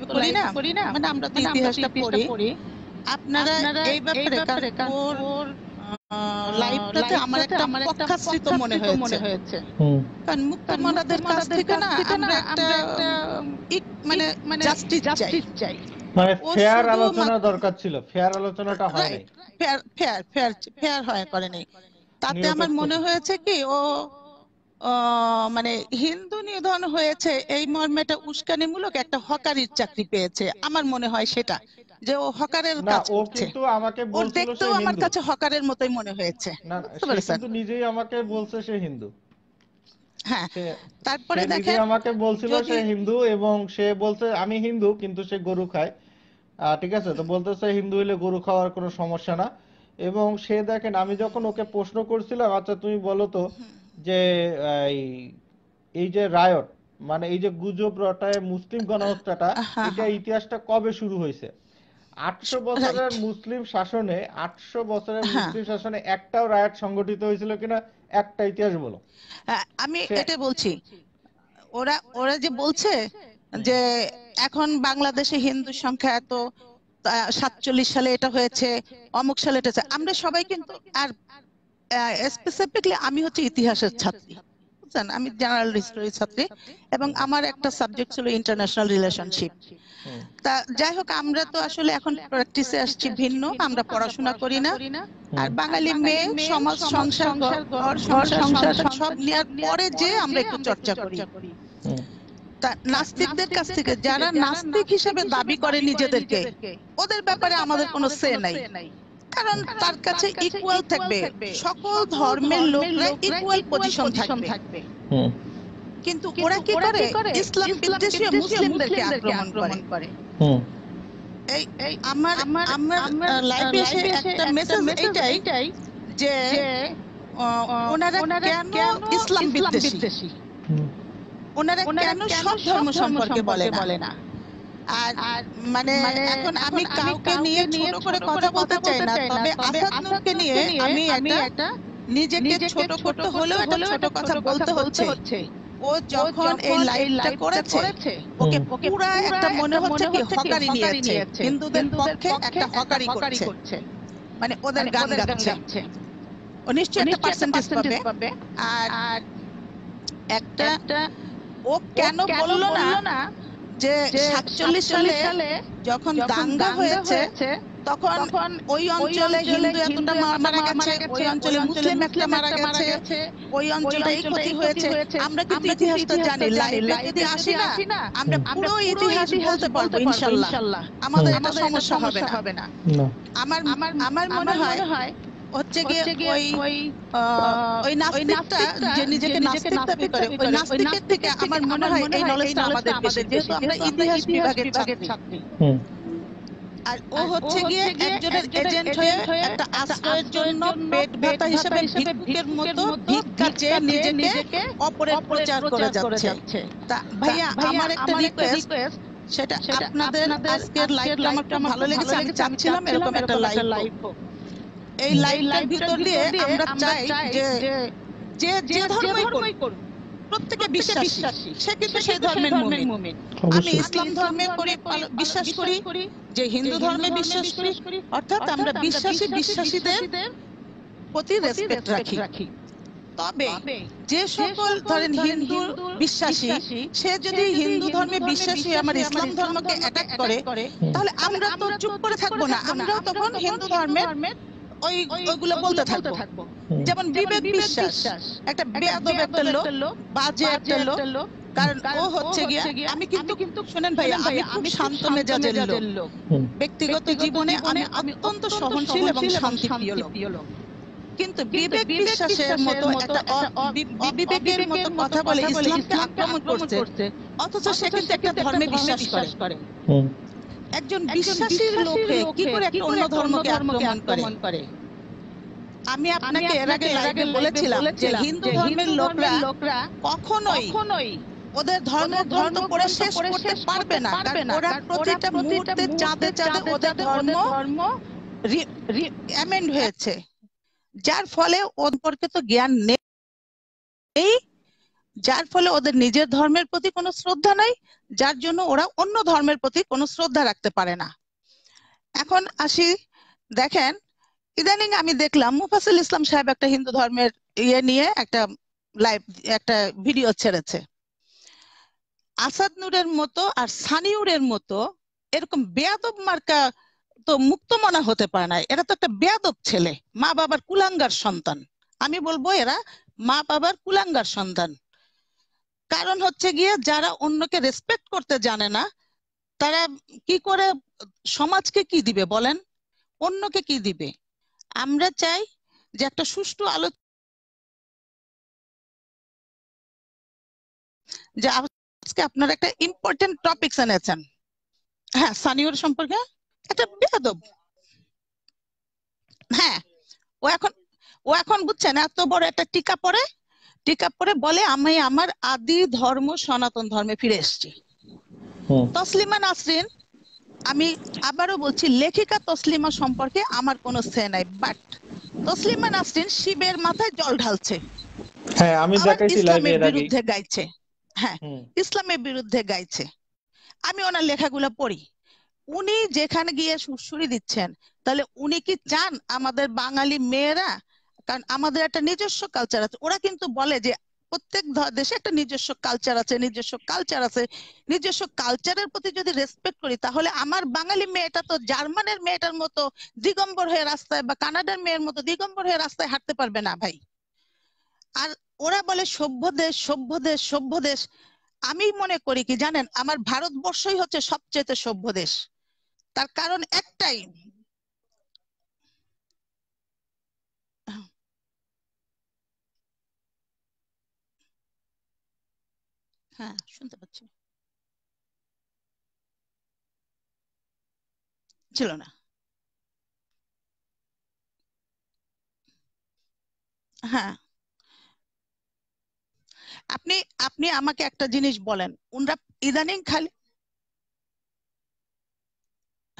করি না মানে আমরা তো মানে ইতিহাসটা পড়ি আপনারা এই ব্যাপারে আমার একটা আমার একটা পক্ষাশ্রিত মনে হয়েছে কারণ মুক্তমালাদের কাছ থেকে না আমরা একটা মানে মানে জাস্টিস চাই মানে ফেয়ার আলোচনা মানে- দরকার ছিল ফেয়ার আলোচনাটা হয় ফেয়ার ফেয়ার ফেয়ার তাতে আমার মনে হয়েছে কি ও মানে হিন্দু নিধন হয়েছে এই মর্মেটা উস্কানিমূলক একটা হকারির চাকরি পেয়েছে আমার মনে হয় সেটা যে ও হকারের কাজ করছে কিন্তু আমাকে বলছিল সে হিন্দু আমার কাছে হকারের মতোই মনে হয়েছে না সে কিন্তু নিজেই আমাকে বলছে সে হিন্দু হ্যাঁ তারপরে দেখেন আমাকে বলছিল সে হিন্দু এবং সে বলছে আমি হিন্দু কিন্তু সে গরু খায় ঠিক আছে তো বলতেছে হিন্দু হইলে গরু খাওয়ার কোনো সমস্যা না এবং সে দেখেন আমি যখন ওকে প্রশ্ন করছিলাম আচ্ছা তুমি বলো তো যে এই যে রায়ট মানে এই যে গুজব রটায় মুসলিম গণহত্যাটা এটা ইতিহাসটা কবে শুরু হয়েছে আটশো বছরের মুসলিম শাসনে আটশো বছরের হ্যাঁ। মুসলিম শাসনে একটাও রায়ট সংগঠিত হয়েছিল কিনা একটা ইতিহাস বলো আমি এটা বলছি ওরা ওরা যে বলছে যে এখন বাংলাদেশে হিন্দু সংখ্যা এত সাতচল্লিশ সালে এটা হয়েছে অমুক সালে এটা আমরা সবাই কিন্তু আর স্পেসিফিকলি আমি হচ্ছে ইতিহাসের ছাত্রী বুঝছেন আমি জেনারেল হিস্টোরির ছাত্রী এবং আমার একটা সাবজেক্ট ছিল ইন্টারন্যাশনাল রিলেশনশিপ তা যাই হোক আমরা তো আসলে এখন প্র্যাকটিসে আসছি ভিন্ন আমরা পড়াশোনা করি না আর বাঙালি মেয়ে সমাজ সংসার ঘর সংসার সব নেওয়ার পরে যে আমরা একটু চর্চা করি নাস্তিকদের কাছ থেকে যারা নাস্তিক হিসেবে দাবি করে নিজেদেরকে ওদের ব্যাপারে আমাদের কোনো সে নাই কারণ তার কাছে ইকুয়াল থাকবে সকল ধর্মের লোকরা ইকুয়াল পজিশন থাকবে কিন্তু ওরা কি করে ইসলাম বিদ্বেষী মুসলিমদেরকে আক্রমণ করে এই এই আমার আমার আমার লাইফে এসে একটা মেসেজ এটাই যে ওনারা কেন ইসলাম বিদ্বেষী ওনারা কেন সব ধর্ম সম্পর্কে বলে না আর মানে, মানে এখন আমি কাউকে নিয়ে ছোট করে কথা বলতে চাই না তবে আসাদকে নিয়ে আমি একটা নিজেকে ছোট ছোট হলেও একটা ছোট কথা বলতে হচ্ছে ও যখন এই করেছে ওকে একটা মনে হচ্ছে কি হকারি নিয়েছে হিন্দুদের পক্ষে একটা হকারি করছে মানে ওদের মানে গান গাচ্ছে ও একটা পার্সেন্টেজ পাবে আর একটা ও কেন বললো না যে সাতচল্লিশ সালে যখন দাঙ্গা হয়েছে তখন ওই অঞ্চলে হিন্দু এতটা মারা গেছে ওই অঞ্চলে মুসলিম একটা মারা গেছে ওই অঞ্চলে এই ক্ষতি হয়েছে আমরা কিন্তু ইতিহাস ইতিহাসটা জানি লাইভে যদি আসি না আমরা পুরো ইতিহাস বলতে পারবো ইনশাল্লাহ আমাদের এটা সমস্যা হবে না আমার আমার আমার মনে হয় হচ্ছে গিয়ে ওই ওই নাস্তিকটা যে নিজেকে নাস্তিক দাবি করে ওই নাস্তিকের থেকে আমার মনে হয় এই নলেজটা আমাদের বেশি যেহেতু আমরা ইতিহাস বিভাগের ছাত্রী আর ও হচ্ছে গিয়ে একজনের এজেন্ট হয়ে একটা আশ্রয়ের জন্য পেট ভাতা হিসেবে ভিক্ষুকের মতো ভিক্ষা চেয়ে নিজেকে অপরের প্রচার করে যাচ্ছে তা ভাইয়া আমার একটা রিকোয়েস্ট সেটা আপনাদের আজকের লাইভটা আমার ভালো লেগেছে আমি চাচ্ছিলাম এরকম একটা লাইভ হোক এই লাইভটার ভিতর দিয়ে আমরা চাই যে যে ধর্মই করুক প্রত্যেকে বিশ্বাসী সে কিন্তু সেই ধর্মের মুমিন আমি ইসলাম ধর্মে করে বিশ্বাস করি যে হিন্দু ধর্মে বিশ্বাস করি অর্থাৎ আমরা বিশ্বাসী বিশ্বাসীদের প্রতি রেসপেক্ট রাখি তবে যে সকল ধরেন হিন্দু বিশ্বাসী সে যদি হিন্দু ধর্মে বিশ্বাসী আমার ইসলাম ধর্মকে অ্যাটাক করে তাহলে আমরা তো চুপ করে থাকবো না আমরাও তখন হিন্দু ধর্মের ওই ওইগুলো বলতে থাকবো যেমন বিবেক বিশ্বাস একটা বেয়াদব একটা লোক বাজে একটা লোক কারণ ও হচ্ছে গিয়া আমি কিন্তু কিন্তু শুনেন ভাই আমি আমি শান্ত মেজাজের লোক ব্যক্তিগত জীবনে আমি অত্যন্ত সহনশীল এবং শান্তিপ্রিয় লোক কিন্তু বিবেক বিশ্বাসের মতো একটা অবিবেকের মতো কথা বলে ইসলামকে আক্রমণ করছে অথচ সে কিন্তু একটা ধর্মে বিশ্বাস করে একজন বিশ্বাসীর লোক হয়ে কি করে একটা অন্য ধর্মকে আক্রমণ করে আমি আপনাকে এর আগে লাইভে বলেছিলাম যে হিন্দু ধর্মের লোকরা কখনোই ওদের ধর্ম গ্রন্থ করে শেষ করতে পারবে না কারণ ওরা প্রতিটা মুহূর্তে চাঁদে চাঁদে ওদের ধর্ম অ্যামেন্ড হয়েছে যার ফলে সম্পর্কে তো জ্ঞান নেই যার ফলে ওদের নিজের ধর্মের প্রতি কোনো শ্রদ্ধা নাই যার জন্য ওরা অন্য ধর্মের প্রতি কোনো শ্রদ্ধা রাখতে পারে না এখন আসি দেখেন ইদানিং আমি দেখলাম মুফাসিল ইসলাম সাহেব একটা হিন্দু ধর্মের ইয়ে নিয়ে একটা লাইভ একটা ভিডিও ছেড়েছে আসাদ নুরের মতো আর সানিউরের মতো এরকম বেয়াদব মার্কা তো মুক্ত মনে হতে পারে না এরা তো একটা বেয়াদব ছেলে মা বাবার কুলাঙ্গার সন্তান আমি বলবো এরা মা বাবার কুলাঙ্গার সন্তান কারণ হচ্ছে গিয়ে যারা অন্যকে রেসপেক্ট করতে জানে না তারা কি করে সমাজকে কি দিবে বলেন অন্যকে কি দিবে আমরা চাই যে একটা সুষ্ঠু আলো যে আজকে আপনার একটা ইম্পর্টেন্ট টপিক এনেছেন হ্যাঁ সানিওর সম্পর্কে একটা বেয়াদব হ্যাঁ ও এখন ও এখন বুঝছেন এত বড় একটা টিকা পরে টিকা পরে বলে আমি আমার আদি ধর্ম সনাতন ধর্মে ফিরে এসেছি তসলিমা নাসরিন আমি আবারও বলছি লেখিকা তসলিমা সম্পর্কে আমার কোনো সে নাই বাট তসলিমা নাসরিন শিবের মাথায় জল ঢালছে হ্যাঁ আমি দেখাইছি লাইভে বিরুদ্ধে গাইছে হ্যাঁ ইসলামের বিরুদ্ধে গাইছে আমি ওনার লেখাগুলো পড়ি উনি যেখানে গিয়ে সুরসুরি দিচ্ছেন তাহলে উনি কি চান আমাদের বাঙালি মেয়েরা কারণ আমাদের একটা নিজস্ব কালচার আছে ওরা কিন্তু বলে যে প্রত্যেক দেশে একটা নিজস্ব কালচার আছে নিজস্ব কালচার আছে নিজস্ব কালচারের প্রতি যদি রেসপেক্ট করি তাহলে আমার বাঙালি মেয়েটা তো জার্মানের মেয়েটার মতো দিগম্বর হয়ে রাস্তায় বা কানাডার মেয়ের মতো দিগম্বর হয়ে রাস্তায় হাঁটতে পারবে না ভাই আর ওরা বলে সভ্য দেশ সভ্য দেশ সভ্য দেশ আমি মনে করি কি জানেন আমার ভারতবর্ষই হচ্ছে সবচেয়ে সভ্য দেশ তার কারণ একটাই হ্যাঁ শুনতে পাচ্ছি ছিল না হ্যাঁ আপনি আপনি আমাকে একটা জিনিস বলেন ওনারা ইদানিং খালি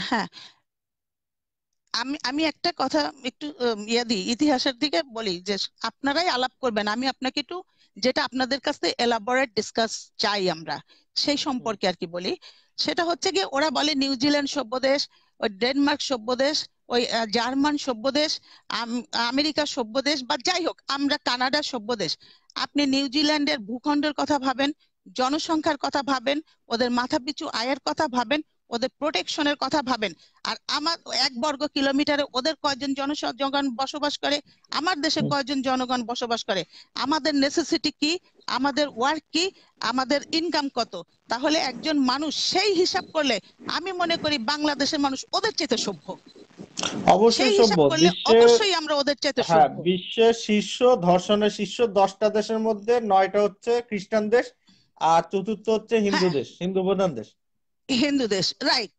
হ্যাঁ আমি আমি একটা কথা একটু ইয়ে দিই ইতিহাসের দিকে বলি যে আপনারাই আলাপ করবেন আমি আপনাকে একটু যেটা আপনাদের কাছে এলাবোরেট ডিসকাস চাই আমরা সেই সম্পর্কে আর কি বলি সেটা হচ্ছে গিয়ে ওরা বলে নিউজিল্যান্ড সভ্যদেশ ওই ডেনমার্ক সভ্যদেশ ওই জার্মান সভ্যদেশ আমেরিকা সভ্যদেশ বা যাই হোক আমরা কানাডা সভ্যদেশ আপনি নিউজিল্যান্ডের ভূখণ্ডের কথা ভাবেন জনসংখ্যার কথা ভাবেন ওদের মাথাপিছু আয়ের কথা ভাবেন ওদের প্রোটেকশনের কথা ভাবেন আর আমার এক বর্গ কিলোমিটারে ওদের কয়জন জনগণ বসবাস করে আমার দেশে কয়জন জনগণ বসবাস করে আমাদের নেসেসিটি কি আমাদের ওয়ার্ক কি আমাদের ইনকাম কত তাহলে একজন মানুষ সেই হিসাব করলে আমি মনে করি বাংলাদেশের মানুষ ওদের চেতে সভ্য অবশ্যই সভ্য অবশ্যই আমরা ওদের চাইতে হ্যাঁ, সভ্য বিশ্বের শীর্ষ ধর্ষণের শীর্ষ দশটা দেশের মধ্যে নয়টা হচ্ছে খ্রিস্টান দেশ আর চতুর্থ হচ্ছে হিন্দু হ্যাঁ। দেশ হিন্দু প্রধান দেশ হিন্দু দেশ রাইট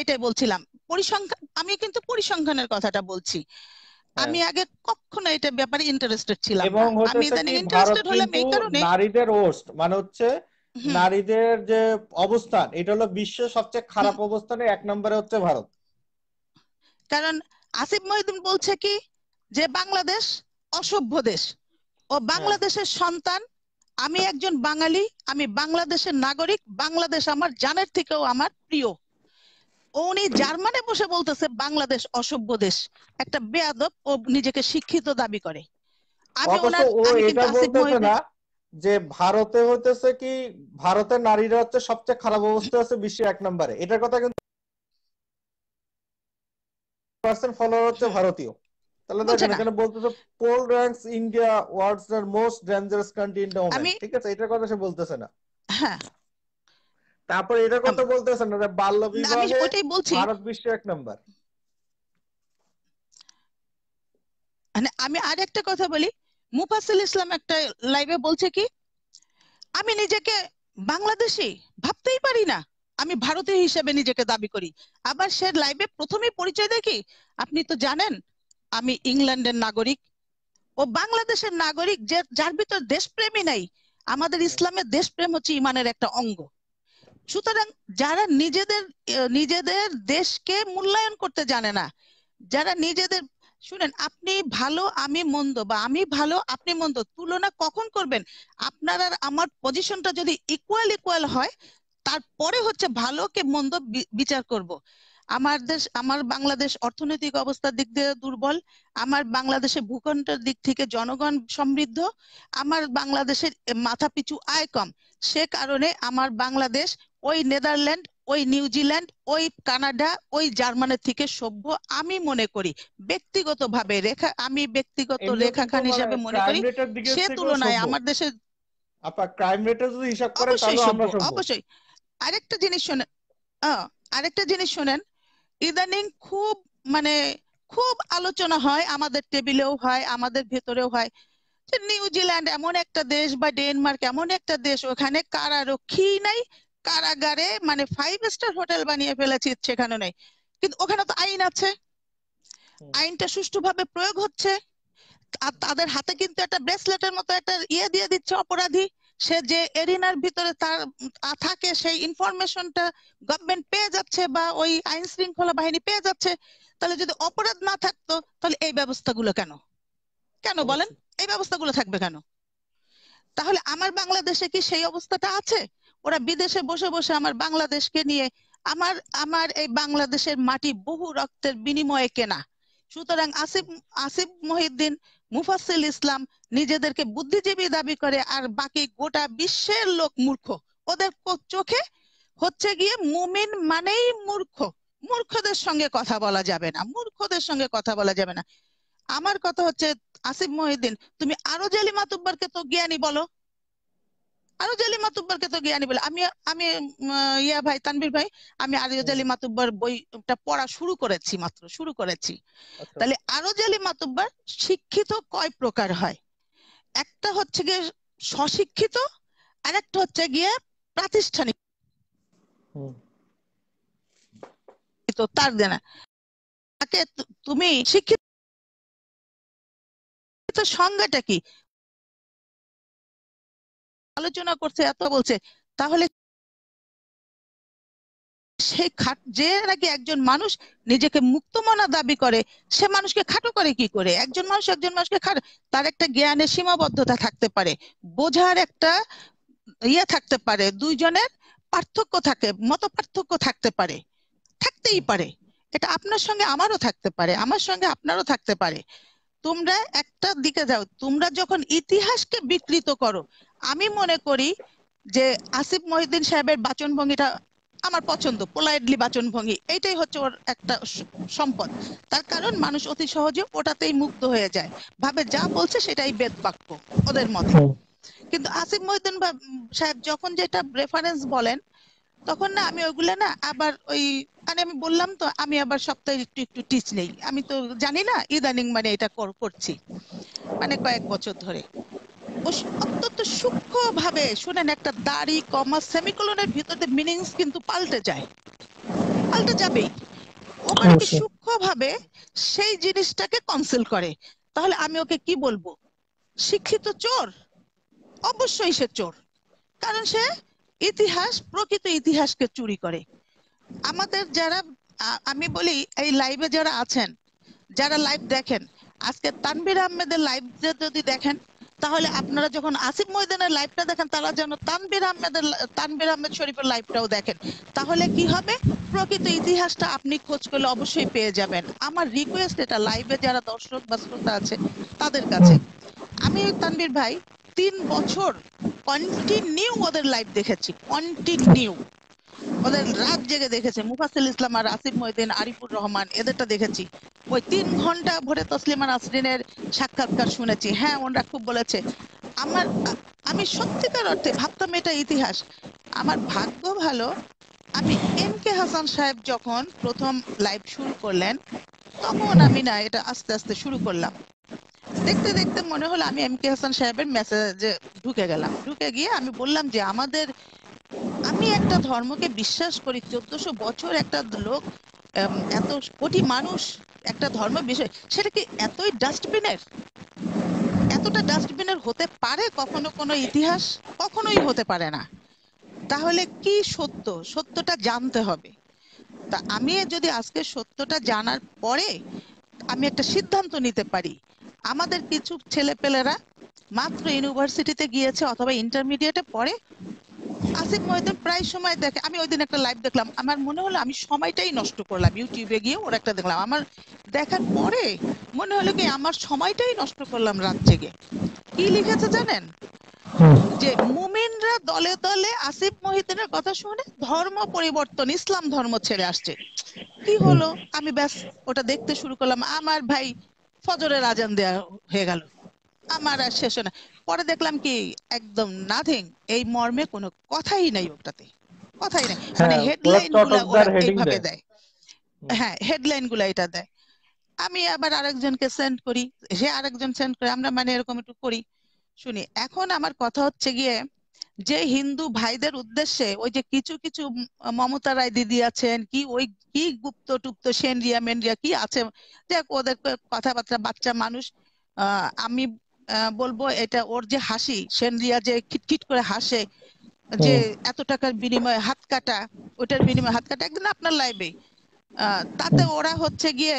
এটাই বলছিলাম পরিসংখ্যান আমি কিন্তু পরিসংখ্যানের কথাটা বলছি হ্যাঁ। আমি আগে কখনো এটা ব্যাপারে ইন্টারেস্টেড ছিলাম এবং আমি জানি ইন্টারেস্টেড হলাম এই কারণে নারীদের ওস্ট মানে হচ্ছে নারীদের যে অবস্থান এটা হলো বিশ্ব সবচেয়ে খারাপ অবস্থানে এক নম্বরে হচ্ছে ভারত কারণ আসিফ মহিউদ্দিন বলছে কি যে বাংলাদেশ অসভ্য দেশ ও হ্যাঁ। বাংলাদেশের সন্তান আমি একজন বাঙালি আমি বাংলাদেশের নাগরিক বাংলাদেশ আমার জানের থেকেও আমার প্রিয় উনি জার্মানে বসে বলতেছে বাংলাদেশ অসভ্য দেশ একটা বেয়াদব ও নিজেকে শিক্ষিত দাবি করে আমি ওনার আমি কিন্তু যে ভারতে হইতেছে কি ভারতের নারীরা হচ্ছে সবচেয়ে খারাপ অবস্থা আছে বিশ্বে এক নম্বরে এটার কথা কিন্তু পার্সেন্ট ফলোয়ার হচ্ছে ভারতীয় তাহলে দেখেন এখানে বলতেছে poll ranks India world's most dangerous country in the ঠিক আছে কথা সে বলতেছে না হ্যাঁ তারপর কথা বলতেছে না বাল্য বিবাহে ভারত বিশ্বে এক নাম্বার মানে আমি আর একটা কথা বলি মুফাসিল ইসলাম একটা লাইভে বলছে কি আমি নিজেকে বাংলাদেশি ভাবতেই পারি না আমি ভারতীয় হিসেবে নিজেকে দাবি করি আবার সে লাইভে প্রথমেই পরিচয় দেখি আপনি তো জানেন আমি ইংল্যান্ডের নাগরিক ও বাংলাদেশের নাগরিক যে যার ভিতর দেশপ্রেমী নাই আমাদের হ্যাঁ। ইসলামের দেশপ্রেম হচ্ছে ইমানের একটা অঙ্গ সুতরাং যারা নিজেদের নিজেদের দেশকে মূল্যায়ন করতে জানে না যারা নিজেদের শুনেন আপনি ভালো আমি মন্দ বা আমি ভালো আপনি মন্দ তুলনা কখন করবেন আপনার আর আমার পজিশনটা যদি ইকুয়াল ইকুয়াল হয় তারপরে হচ্ছে ভালোকে মন্দ বিচার করব আমার দেশ আমার বাংলাদেশ অর্থনৈতিক অবস্থার দিক দিয়ে দুর্বল আমার বাংলাদেশে ভূখণ্ডের দিক থেকে জনগণ সমৃদ্ধ আমার বাংলাদেশের মাথা পিছু আয় কম সে কারণে আমার বাংলাদেশ ওই নেদারল্যান্ড ওই নিউজিল্যান্ড ওই কানাডা ওই জার্মানির থেকে সভ্য আমি মনে করি ব্যক্তিগতভাবে রেখা আমি ব্যক্তিগত রেখাখান মানে হিসাবে মনে করি সে তুলনায় আমার দেশে আপা ক্রাইম রেটের যদি হিসাব করেন তাহলে আমরা অবশ্যই আরেকটা জিনিস শোনেন আরেকটা জিনিস শুনেন ইদানিং খুব মানে খুব আলোচনা হয় আমাদের টেবিলেও হয় আমাদের ভেতরেও হয় যে নিউজিল্যান্ড এমন একটা দেশ বা ডেনমার্ক এমন একটা দেশ ওখানে কারারক্ষী নাই কারাগারে মানে ফাইভ স্টার হোটেল বানিয়ে ফেলেছি সেখানে নেই কিন্তু ওখানে তো আইন আছে আইনটা সুষ্ঠুভাবে প্রয়োগ হচ্ছে আর তাদের হাতে কিন্তু একটা ব্রেসলেটের মতো একটা ইয়ে দিয়ে দিচ্ছে অপরাধী সে যে এরিনার ভিতরে তার থাকে সেই ইনফরমেশনটা গভর্নমেন্ট পেয়ে যাচ্ছে বা ওই আইন শৃঙ্খলা বাহিনী পেয়ে যাচ্ছে তাহলে যদি অপরাধ না থাকতো তাহলে এই ব্যবস্থাগুলো কেন কেন বলেন এই ব্যবস্থাগুলো থাকবে কেন তাহলে আমার বাংলাদেশে কি সেই অবস্থাটা আছে ওরা বিদেশে বসে বসে আমার বাংলাদেশকে নিয়ে আমার আমার এই বাংলাদেশের মাটি বহু রক্তের বিনিময়ে কেনা সুতরাং আসিফ আসিফ মহিউদ্দিন মুফাসিল ইসলাম নিজেদেরকে বুদ্ধিজীবী দাবি করে আর বাকি গোটা বিশ্বের লোক মূর্খ ওদের চোখে হচ্ছে গিয়ে মুমিন মানেই মূর্খ মূর্খদের সঙ্গে কথা বলা যাবে না মূর্খদের সঙ্গে কথা বলা যাবে না আমার কথা হচ্ছে আসিফ মহিউদ্দিন তুমি আরো জালিমা তুব্বারকে তো জ্ঞানী বলো আরো জালি তো বলে আমি আমি ইয়া ভাই তানবীর ভাই আমি আরো জালি মাতুব্বর বইটা পড়া শুরু করেছি মাত্র শুরু করেছি আচ্ছা। তাহলে আরো জালি মাতুব্বর শিক্ষিত কয় প্রকার হয় একটা হচ্ছে গিয়ে স্বশিক্ষিত আর একটা হচ্ছে গিয়ে প্রাতিষ্ঠানিক তো তার দেনা তাকে তুমি শিক্ষিত সংজ্ঞাটা কি আলোচনা করছে এত বলছে তাহলে সে খাট যে নাকি একজন মানুষ নিজেকে মুক্ত মনা দাবি করে সে মানুষকে খাটো করে কি করে একজন মানুষ একজন মানুষকে খাট তার একটা জ্ঞানের সীমাবদ্ধতা থাকতে পারে বোঝার একটা ইয়ে থাকতে পারে দুইজনের পার্থক্য থাকে মত পার্থক্য থাকতে পারে থাকতেই পারে এটা আপনার সঙ্গে আমারও থাকতে পারে আমার সঙ্গে আপনারও থাকতে পারে তোমরা একটা দিকে যাও তোমরা যখন ইতিহাসকে বিকৃত করো আমি মনে করি যে আসিফ মহিদ্দিন সাহেবের বাচন ভঙ্গিটা আমার পছন্দ পোলাইডলি বাচন ভঙ্গি এইটাই হচ্ছে ওর একটা সম্পদ তার কারণ মানুষ অতি সহজে ওটাতেই মুক্ত হয়ে যায় ভাবে যা বলছে সেটাই বেদ বাক্য ওদের মতে কিন্তু আসিফ মহিদ্দিন সাহেব যখন যেটা রেফারেন্স বলেন তখন না আমি ওইগুলো না আবার ওই মানে আমি বললাম তো আমি আবার সপ্তাহে একটু একটু টিচ নেই আমি তো জানি না ইদানিং মানে এটা করছি মানে কয়েক বছর ধরে অত্যন্ত শুনেন একটা দাড়ি কমা সেমিকোলনের ভিতরে মিনিংস কিন্তু পাল্টে যায় পাল্টে যাবেই ও মানে সূক্ষ্ম ভাবে সেই জিনিসটাকে কনসেল করে তাহলে আমি ওকে কি বলবো শিক্ষিত চোর অবশ্যই সে চোর কারণ সে ইতিহাস প্রকৃত ইতিহাসকে চুরি করে আমাদের যারা আমি বলি এই লাইভে যারা আছেন যারা লাইভ দেখেন আজকে তানবির আহমেদের লাইভ যদি দেখেন তাহলে আপনারা যখন আসিফ ময়দানের লাইভটা দেখেন তারা যেন তানবির আহমেদের তানবির আহমেদ শরীফের লাইভটাও দেখেন তাহলে কি হবে প্রকৃত ইতিহাসটা আপনি খোঁজ করলে অবশ্যই পেয়ে যাবেন আমার রিকোয়েস্ট এটা লাইভে যারা দর্শক বা শ্রোতা আছে তাদের কাছে আমি তানবির ভাই তিন বছর কন্টিনিউ ওদের লাইভ দেখেছি কন্টিনিউ ওদের রাত জেগে দেখেছে মুফাসিল ইসলাম আর আসিফ মহিদিন আরিফুর রহমান এদেরটা দেখেছি ওই তিন ঘন্টা ভরে তসলিমা নাসরিনের সাক্ষাৎকার শুনেছি হ্যাঁ ওনারা খুব বলেছে আমার আমি সত্যিকার অর্থে ভাবতাম এটা ইতিহাস আমার ভাগ্য ভালো আমি এম কে হাসান সাহেব যখন প্রথম লাইভ শুরু করলেন তখন আমি না এটা আস্তে আস্তে শুরু করলাম দেখতে দেখতে মনে হলো আমি এম কে হাসান সাহেবের মেসেজে ঢুকে গেলাম ঢুকে গিয়ে আমি বললাম যে আমাদের আমি একটা ধর্মকে বিশ্বাস করি চোদ্দশো বছর একটা লোক এত কোটি মানুষ একটা ধর্ম বিষয় সেটা কি এতই ডাস্টবিনের এতটা ডাস্টবিনের হতে পারে কখনো কোনো ইতিহাস কখনোই হতে পারে না তাহলে কি সত্য সত্যটা জানতে হবে তা আমি যদি আজকে সত্যটা জানার পরে আমি একটা সিদ্ধান্ত নিতে পারি আমাদের কিছু ছেলেপেলেরা মাত্র ইউনিভার্সিটিতে গিয়েছে অথবা ইন্টারমিডিয়েটে পড়ে আসিফ মহিদিন প্রায় সময় দেখে আমি ওই দিন একটা লাইভ দেখলাম আমার মনে হলো আমি সময়টাই নষ্ট করলাম ইউটিউবে গিয়ে ওর একটা দেখলাম আমার দেখার পরে মনে হলো কি আমার সময়টাই নষ্ট করলাম রাত জেগে কি লিখেছে জানেন যে মুমে ছাত্ররা দলে দলে আসিফ মহিদিনের কথা শুনে ধর্ম পরিবর্তন ইসলাম ধর্ম ছেড়ে আসছে কি হলো আমি ব্যাস ওটা দেখতে শুরু করলাম আমার ভাই ফজরের আজান দেয়া হয়ে গেল আমার আর শেষ না পরে দেখলাম কি একদম নাথিং এই মর্মে কোনো কথাই নাই ওটাতে কথাই নাই হ্যাঁ, মানে হেডলাইন গুলা এইভাবে দেয় হ্যাঁ হেডলাইন গুলা এটা দেয় আমি আবার আরেকজনকে সেন্ড করি সে আরেকজন সেন্ড করে আমরা মানে এরকম একটু করি শুনি এখন আমার কথা হচ্ছে গিয়ে যে হিন্দু ভাইদের উদ্দেশ্যে ওই যে কিছু কিছু মমতা রায় দিদি আছেন কি ওই কি গুপ্ত টুপ্ত সেনরিয়া মেনরিয়া কি আছে দেখ ওদের কথাবার্তা বাচ্চা মানুষ আমি বলবো এটা ওর যে হাসি সেনরিয়া যে খিটখিট করে হাসে যে এত টাকার বিনিময়ে হাত কাটা ওটার বিনিময়ে হাত কাটা একদিন আপনার লাইভে তাতে ওরা হচ্ছে গিয়ে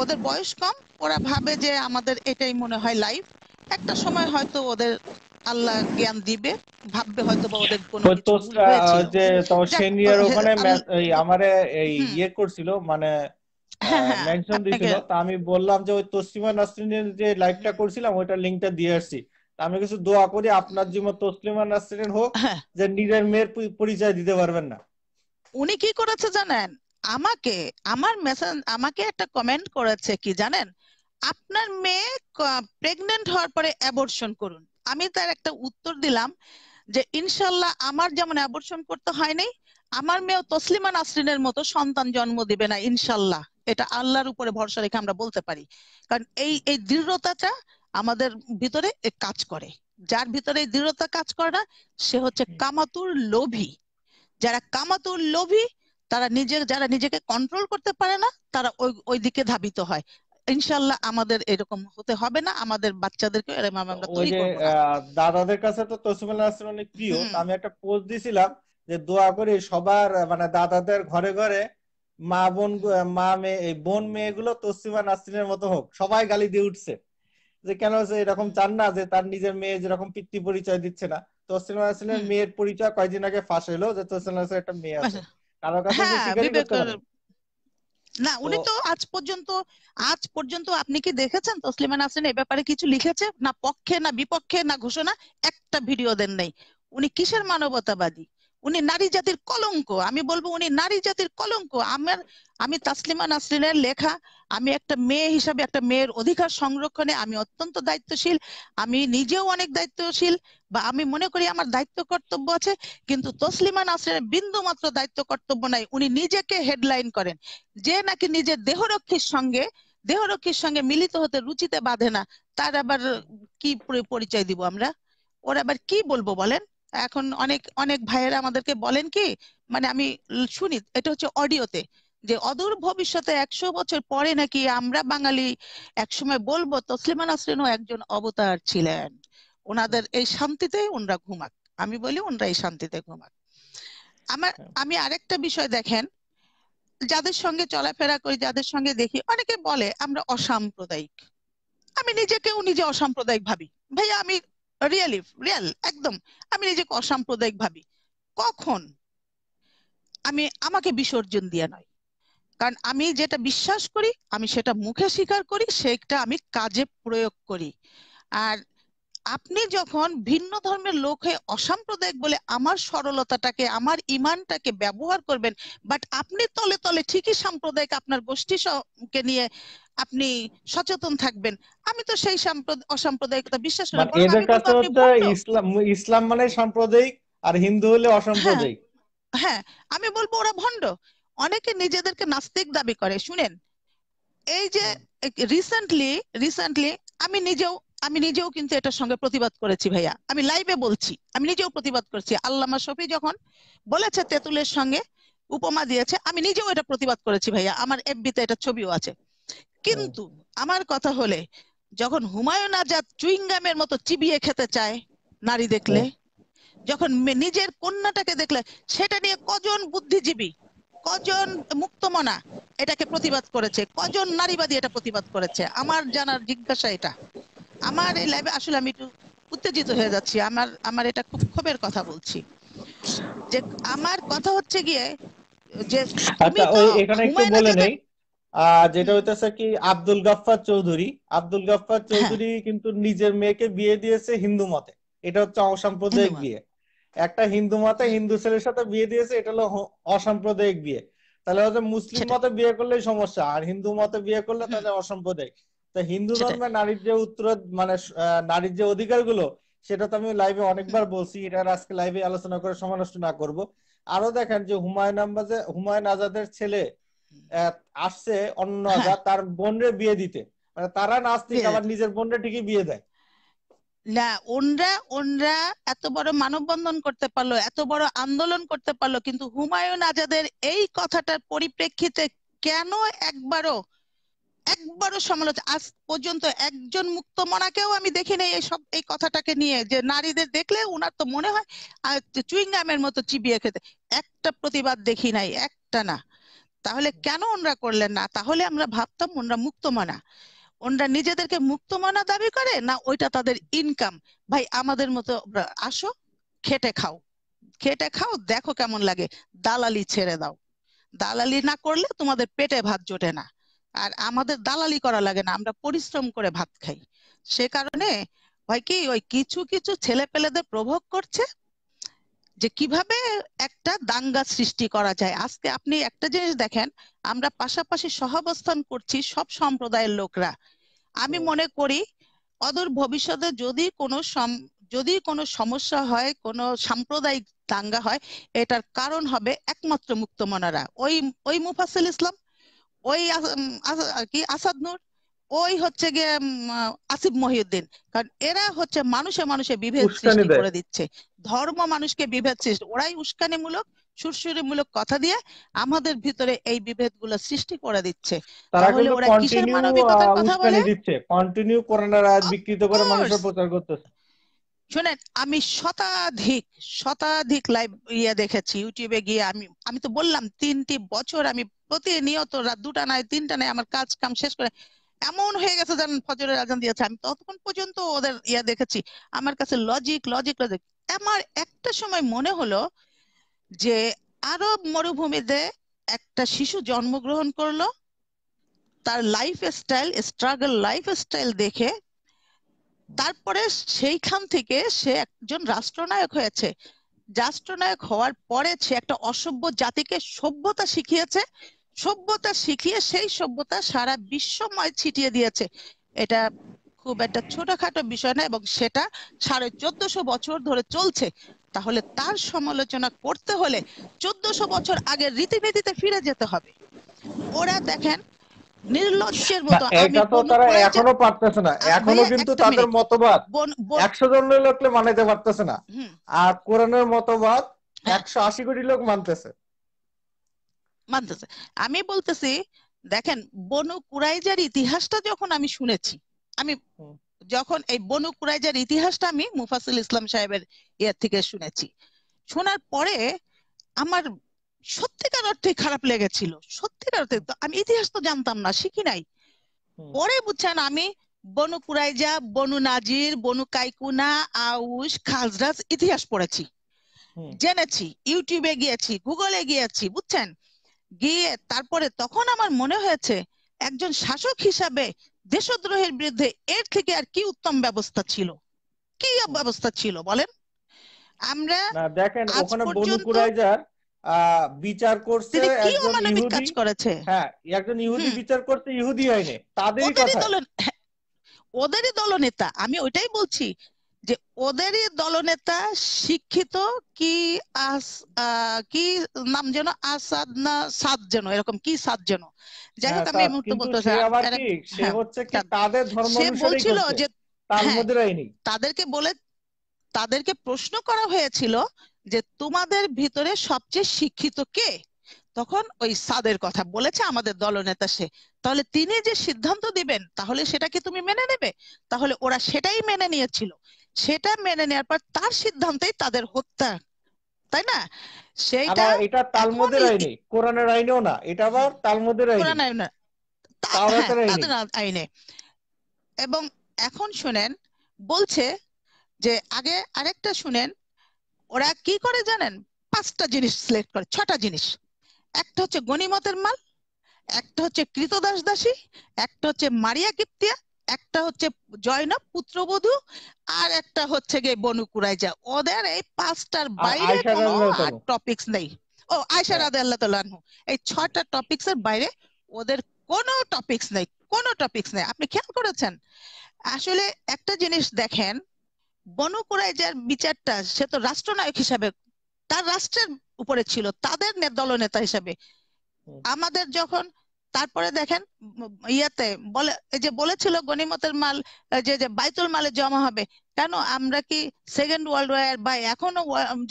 ওদের বয়স কম ওরা ভাবে যে আমাদের এটাই মনে হয় লাইফ একটা সময় হয়তো ওদের আল্লাহ জ্ঞান দিবে ভাববে হয়তো বা ওদের কোনো যে তো সিনিয়র হ্যাঁ, ওখানে এই আমারে এই ইয়ে করছিল মানে মেনশন হ্যাঁ, হ্যাঁ, আচ্ছা, দিছিল আচ্ছা। তা আমি বললাম যে ওই তসলিমা নাসরিনের যে লাইভটা করছিলাম ওইটা লিংকটা দিয়ে আসছি আমি কিছু দোয়া করি আপনার জীবন তসলিমা নাসরিন হোক যে নিজের মেয়ের পরিচয় দিতে পারবেন না উনি কি করেছে জানেন আমাকে আমার মেসেজ আমাকে একটা কমেন্ট করেছে কি জানেন আপনার মেয়ে প্রেগনেন্ট হওয়ার পরে অ্যাবর্শন করুন আমি তার একটা উত্তর দিলাম যে ইনশাল্লাহ আমার যেমন অ্যাবর্শন করতে হয়নি আমার মেয়েও তসলিমা নাসরিনের মতো সন্তান জন্ম দিবে না ইনশাল্লাহ এটা আল্লাহর উপরে ভরসা রেখে আমরা বলতে পারি কারণ এই এই দৃঢ়তাটা আমাদের ভিতরে কাজ করে যার ভিতরে এই দৃঢ়তা কাজ করে না সে হচ্ছে কামাতুর লোভী যারা কামাতুর লোভী তারা নিজের যারা নিজেকে কন্ট্রোল করতে পারে না তারা ওই ওই দিকে ধাবিত হয় ইনশাল্লাহ আমাদের এরকম হতে হবে না আমাদের বাচ্চাদেরকে এরকম আমরা তৈরি করব দাদাদের কাছে তো তসমিল নাসরিন অনেক প্রিয় আমি একটা পোস্ট দিছিলাম যে দোয়া করি সবার মানে দাদাদের ঘরে ঘরে মা বোন মা মেয়ে এই বোন মেয়েগুলো তসিমা নাসরিনের মতো হোক সবাই গালি দিয়ে উঠছে যে কেন সে এরকম চান না যে তার নিজের মেয়ে যেরকম পিতৃ পরিচয় দিচ্ছে না তসলিমা নাসরিনের মেয়ের পরিচয় কয়েকদিন আগে ফাঁস হলো যে তসলিমা নাসরিন একটা মেয়ে আছে কারো কাছে হ্যাঁ, না উনি তো আজ পর্যন্ত আজ পর্যন্ত আপনি কি দেখেছেন তসলিমা নাসরিন এ ব্যাপারে কিছু লিখেছে না পক্ষে না বিপক্ষে না ঘোষণা একটা ভিডিও দেন নাই উনি কিসের মানবতাবাদী উনি নারী জাতির কলঙ্ক আমি বলবো উনি নারী জাতির কলঙ্ক আমার আমি তাসলিমা নাসরিনের লেখা আমি একটা মেয়ে হিসাবে একটা মেয়ের অধিকার সংরক্ষণে আমি অত্যন্ত দায়িত্বশীল আমি নিজেও অনেক দায়িত্বশীল বা আমি মনে করি আমার দায়িত্ব কর্তব্য আছে কিন্তু তসলিমা নাসরিনের বিন্দু মাত্র দায়িত্ব কর্তব্য নাই উনি নিজেকে হেডলাইন করেন যে নাকি নিজের দেহরক্ষীর সঙ্গে দেহরক্ষীর সঙ্গে মিলিত হতে রুচিতে বাধে না তার আবার কি পরিচয় দিব আমরা ওর আবার কি বলবো বলেন এখন অনেক অনেক ভাইয়েরা আমাদেরকে বলেন কি মানে আমি শুনি এটা হচ্ছে অডিওতে যে অদূর ভবিষ্যতে একশো বছর পরে নাকি আমরা বাঙালি একসময় বলবো তসলিমা নাসরিনও একজন অবতার ছিলেন ওনাদের এই শান্তিতে ওনরা ঘুমাক আমি বলি ওনরা এই শান্তিতে ঘুমাক আমার হ্যাঁ। আমি আরেকটা বিষয় দেখেন যাদের সঙ্গে চলাফেরা করি যাদের সঙ্গে দেখি অনেকে বলে আমরা অসাম্প্রদায়িক আমি নিজেকেও নিজে অসাম্প্রদায়িক ভাবি ভাইয়া আমি রিয়ালি রিয়াল একদম আমি নিজেকে অসাম্প্রদায়িক ভাবি কখন আমি আমাকে বিসর্জন দিয়ে নয় কারণ আমি যেটা বিশ্বাস করি আমি সেটা মুখে স্বীকার করি সেটা আমি কাজে প্রয়োগ করি আর আপনি যখন ভিন্ন ধর্মের লোক হয়ে অসাম্প্রদায়িক বলে আমার সরলতাটাকে আমার ইমানটাকে ব্যবহার করবেন বাট আপনি তলে তলে ঠিকই সাম্প্রদায়িক আপনার গোষ্ঠী কে নিয়ে আপনি সচেতন থাকবেন আমি তো সেই অসাম্প্রদায়িকতা বিশ্বাস করি ইসলাম ইসলাম মানে সাম্প্রদায়িক আর হিন্দু হলে হ্যাঁ, অসাম্প্রদায়িক হ্যাঁ আমি বলবো ওরা ভণ্ড অনেকে নিজেদেরকে নাস্তিক দাবি করে শুনেন এই যে রিসেন্টলি রিসেন্টলি আমি নিজেও আমি নিজেও কিন্তু এটার সঙ্গে প্রতিবাদ করেছি ভাইয়া আমি লাইভে বলছি আমি নিজেও প্রতিবাদ করছি আল্লামা শফি যখন বলেছে তেতুলের সঙ্গে উপমা দিয়েছে আমি নিজেও এটা প্রতিবাদ করেছি ভাইয়া আমার এফবিতে এটা ছবিও আছে কিন্তু আমার কথা হলে যখন হুমায়ুন আজাদ চুইংগামের মতো চিবিয়ে খেতে চায় নারী দেখলে হ্যাঁ। যখন নিজের কন্যাটাকে দেখলে সেটা নিয়ে কজন বুদ্ধিজীবী কজন মুক্তমনা এটাকে প্রতিবাদ করেছে কজন নারীবাদী এটা প্রতিবাদ করেছে আমার জানার জিজ্ঞাসা এটা আমার এই লাইভে আসলে আমি একটু উত্তেজিত হয়ে যাচ্ছি আমার আমার এটা খুব ক্ষোভের কথা বলছি যে আমার কথা হচ্ছে গিয়ে যে আচ্ছা ওই এখানে একটু বলে নেই যেটা হইতেছে কি আব্দুল গাফফার চৌধুরী আব্দুল গাফফার হ্যাঁ। চৌধুরী কিন্তু নিজের মেয়েকে বিয়ে দিয়েছে হিন্দু মতে এটা হচ্ছে অসাম্প্রদায়িক বিয়ে একটা হিন্দু মতে হিন্দু ছেলের সাথে বিয়ে দিয়েছে এটা হলো অসাম্প্রদায়িক বিয়ে তাহলে হচ্ছে মুসলিম মতে বিয়ে করলেই সমস্যা আর হিন্দু মতে বিয়ে করলে তাহলে অসাম্প্রদায়িক তো হিন্দু ধর্মে নারীর যে উত্তর মানে নারীর যে অধিকার গুলো সেটা তো আমি লাইভে অনেকবার বলছি এটা আজকে লাইভে আলোচনা করে সমালোষ্ট না করবো আরো দেখেন যে হুমায়ুন আম্বাজে হুমায়ুন আজাদের ছেলে আসছে অন্য হ্যাঁ। আজাদ তার বোনরে বিয়ে দিতে মানে তারা নাস্তিক আবার নিজের বোনরে ঠিকই বিয়ে দেয় না ওনরা ওনরা এত বড় মানববন্ধন করতে পারলো এত বড় আন্দোলন করতে পারলো কিন্তু হুমায়ুন আজাদের এই কথাটার পরিপ্রেক্ষিতে কেন একবারও একবারও সমালোচনা আজ পর্যন্ত একজন মুক্ত মনাকেও আমি দেখি নাই এইসব এই কথাটাকে নিয়ে যে নারীদের দেখলে ওনার তো মনে হয় চুইংগামের মতো চিবিয়ে খেতে একটা প্রতিবাদ দেখি নাই একটা না তাহলে কেন ওনরা করলেন না তাহলে আমরা ভাবতাম ওনরা মুক্ত মানা ওনরা নিজেদেরকে মুক্ত মানা দাবি করে না ওইটা তাদের ইনকাম ভাই আমাদের মতো আসো খেটে খাও খেটে খাও দেখো কেমন লাগে দালালি ছেড়ে দাও দালালি না করলে তোমাদের পেটে ভাত জোটে না আর আমাদের দালালি করা লাগে না আমরা পরিশ্রম করে ভাত খাই সে কারণে হয় কি ওই কিছু কিছু ছেলে পেলেদের প্রভোগ করছে যে কিভাবে একটা দাঙ্গা সৃষ্টি করা যায় আজকে আপনি একটা জিনিস দেখেন আমরা পাশাপাশি সহাবস্থান করছি সব সম্প্রদায়ের লোকরা আমি মনে করি অদূর ভবিষ্যতে যদি কোনো যদি কোনো সমস্যা হয় কোনো সাম্প্রদায়িক দাঙ্গা হয় এটার কারণ হবে একমাত্র মুক্তমনারা ওই ওই মুফাসিল ইসলাম ওই কি আসাদ নূর ওই হচ্ছে গিয়ে আসিফ মহিউদ্দিন কারণ এরা হচ্ছে মানুষে মানুষে বিভেদ সৃষ্টি করে দিচ্ছে ধর্ম মানুষকে বিভেদ সৃষ্টি ওরাই উস্কানি মূলক উস্কানিমূলক মূলক কথা দিয়ে আমাদের ভিতরে এই বিভেদগুলো সৃষ্টি করে দিচ্ছে তাহলে ওরা কিসের মানবিকতার কথা বলে কন্টিনিউ করোনার আজ বিকৃত করে মানুষের প্রচার করতেছে শোনেন আমি শতাধিক শতাধিক লাইভ ইয়ে দেখেছি ইউটিউবে গিয়ে আমি আমি তো বললাম তিনটি বছর আমি প্রতিনিয়ত রাত দুটা নাই তিনটা নাই আমার কাজ কাম শেষ করে এমন হয়ে গেছে জানেন ফজরের আজান দিয়েছে আমি ততক্ষণ পর্যন্ত ওদের ইয়ে দেখেছি আমার কাছে লজিক লজিক লজিক আমার একটা সময় মনে হলো যে আরব মরুভূমিতে একটা শিশু জন্মগ্রহণ করলো তার lifestyle struggle lifestyle দেখে তারপরে সেইখান থেকে সে একজন রাষ্ট্রনায়ক হয়েছে রাষ্ট্রনায়ক হওয়ার পরে সে একটা অসভ্য জাতিকে সভ্যতা শিখিয়েছে সভ্যতা শিখিয়ে সেই সভ্যতা সারা বিশ্বময় ছিটিয়ে দিয়েছে এটা খুব একটা ছোটখাটো বিষয় না এবং সেটা সাড়ে চোদ্দশো বছর ধরে চলছে তাহলে তার সমালোচনা করতে হলে চোদ্দশো বছর আগের রীতিনীতিতে ফিরে যেতে হবে ওরা দেখেন নির্লজ্জের মতো এটা তো তারা এখনো পারতেছে না এখনো কিন্তু তাদের মতবাদ একশো জন লোকলে মানাইতে পারতেছে না আর কোরআনের মতবাদ হ্যাঁ। একশো আশি কোটি লোক মানতেছে মানতেছে আমি বলতেছি দেখেন বনু কুরাইজার ইতিহাসটা যখন আমি শুনেছি আমি যখন এই বনু কুরাইজার ইতিহাসটা আমি মুফাসিল ইসলাম সাহেবের ইয়ার থেকে শুনেছি শোনার পরে আমার সত্যিকার অর্থে খারাপ লেগেছিল সত্যিকার অর্থে আমি ইতিহাস তো জানতাম না শিখি নাই পরে বুঝছেন আমি বনু কুরাইজা বনু নাজির বনু কাইকুনা আউস খাজরাজ ইতিহাস পড়েছি জেনেছি ইউটিউবে গিয়েছি গুগলে গিয়েছি বুঝছেন গিয়ে তারপরে তখন আমার মনে হয়েছে একজন শাসক হিসাবে দেশদ্রোহের বিরুদ্ধে এর থেকে আর কি উত্তম ব্যবস্থা ছিল কি ব্যবস্থা ছিল বলেন আমরা দেখেন ওখানে বনু কুরাইজার বিচার করছে হ্যাঁ, একজন ইহুদি করেছে হ্যাঁ একজন ইহুদি বিচার করতে ইহুদি হয়নি তাদেরই কথা ওদেরই দলনেতা আমি ওইটাই বলছি যে ওদেরই দলনেতা শিক্ষিত কি আস কি নাম যেন আসাদ না সাদ যেন এরকম কি সাদ যেন যাই হোক হ্যাঁ, আমি এই মুহূর্তে বলতে সে হ্যাঁ, হচ্ছে কি তাদের ধর্ম সে বলছিল যে তার মধ্যে তাদেরকে বলে তাদেরকে প্রশ্ন করা হয়েছিল যে তোমাদের ভিতরে সবচেয়ে শিক্ষিত কে তখন ওই সাদের কথা বলেছে আমাদের দলনেতা সে তাহলে তিনি যে সিদ্ধান্ত দিবেন তাহলে সেটা কি তুমি মেনে নেবে তাহলে ওরা সেটাই মেনে নিয়েছিল সেটা মেনে নেওয়ার পর তার সিদ্ধান্তেই তাদের হত্যা তাই না সেইটা এটা তালমুদের আইনে কোরআনের আইনেও না এটা আবার তালমুদের আইনে কোরআন আইনে হ্যাঁ, আইনে এবং এখন শুনেন বলছে যে আগে আরেকটা শুনেন ওরা কি করে জানেন পাঁচটা জিনিস সিলেক্ট করে ছটা জিনিস একটা হচ্ছে গণিমতের মাল একটা হচ্ছে কৃতদাস দাসী একটা হচ্ছে মারিয়া কিপ্তিয়া একটা হচ্ছে জয়নব পুত্রবধূ আর একটা হচ্ছে গিয়ে বনু যা ওদের এই পাঁচটার বাইরে কোনো নেই ও আয়সা হ্যাঁ। রাদে আল্লাহ তালু এই ছটা টপিক্স এর বাইরে ওদের কোনো টপিক্স নেই কোনো টপিকস নেই আপনি খেয়াল করেছেন আসলে একটা জিনিস দেখেন বনকোড়ায় যে বিচারটা সে তো রাষ্ট্রনায়ক হিসাবে তার রাষ্ট্রের উপরে ছিল তাদের দলনেতা হিসাবে আমাদের যখন তারপরে দেখেন ইয়াতে বলে এই যে বলেছিল গণিমতের মাল যে যে বাইতুল মালে জমা হবে কেন আমরা কি সেকেন্ড ওয়ার্ল্ড ওয়ার বা এখনো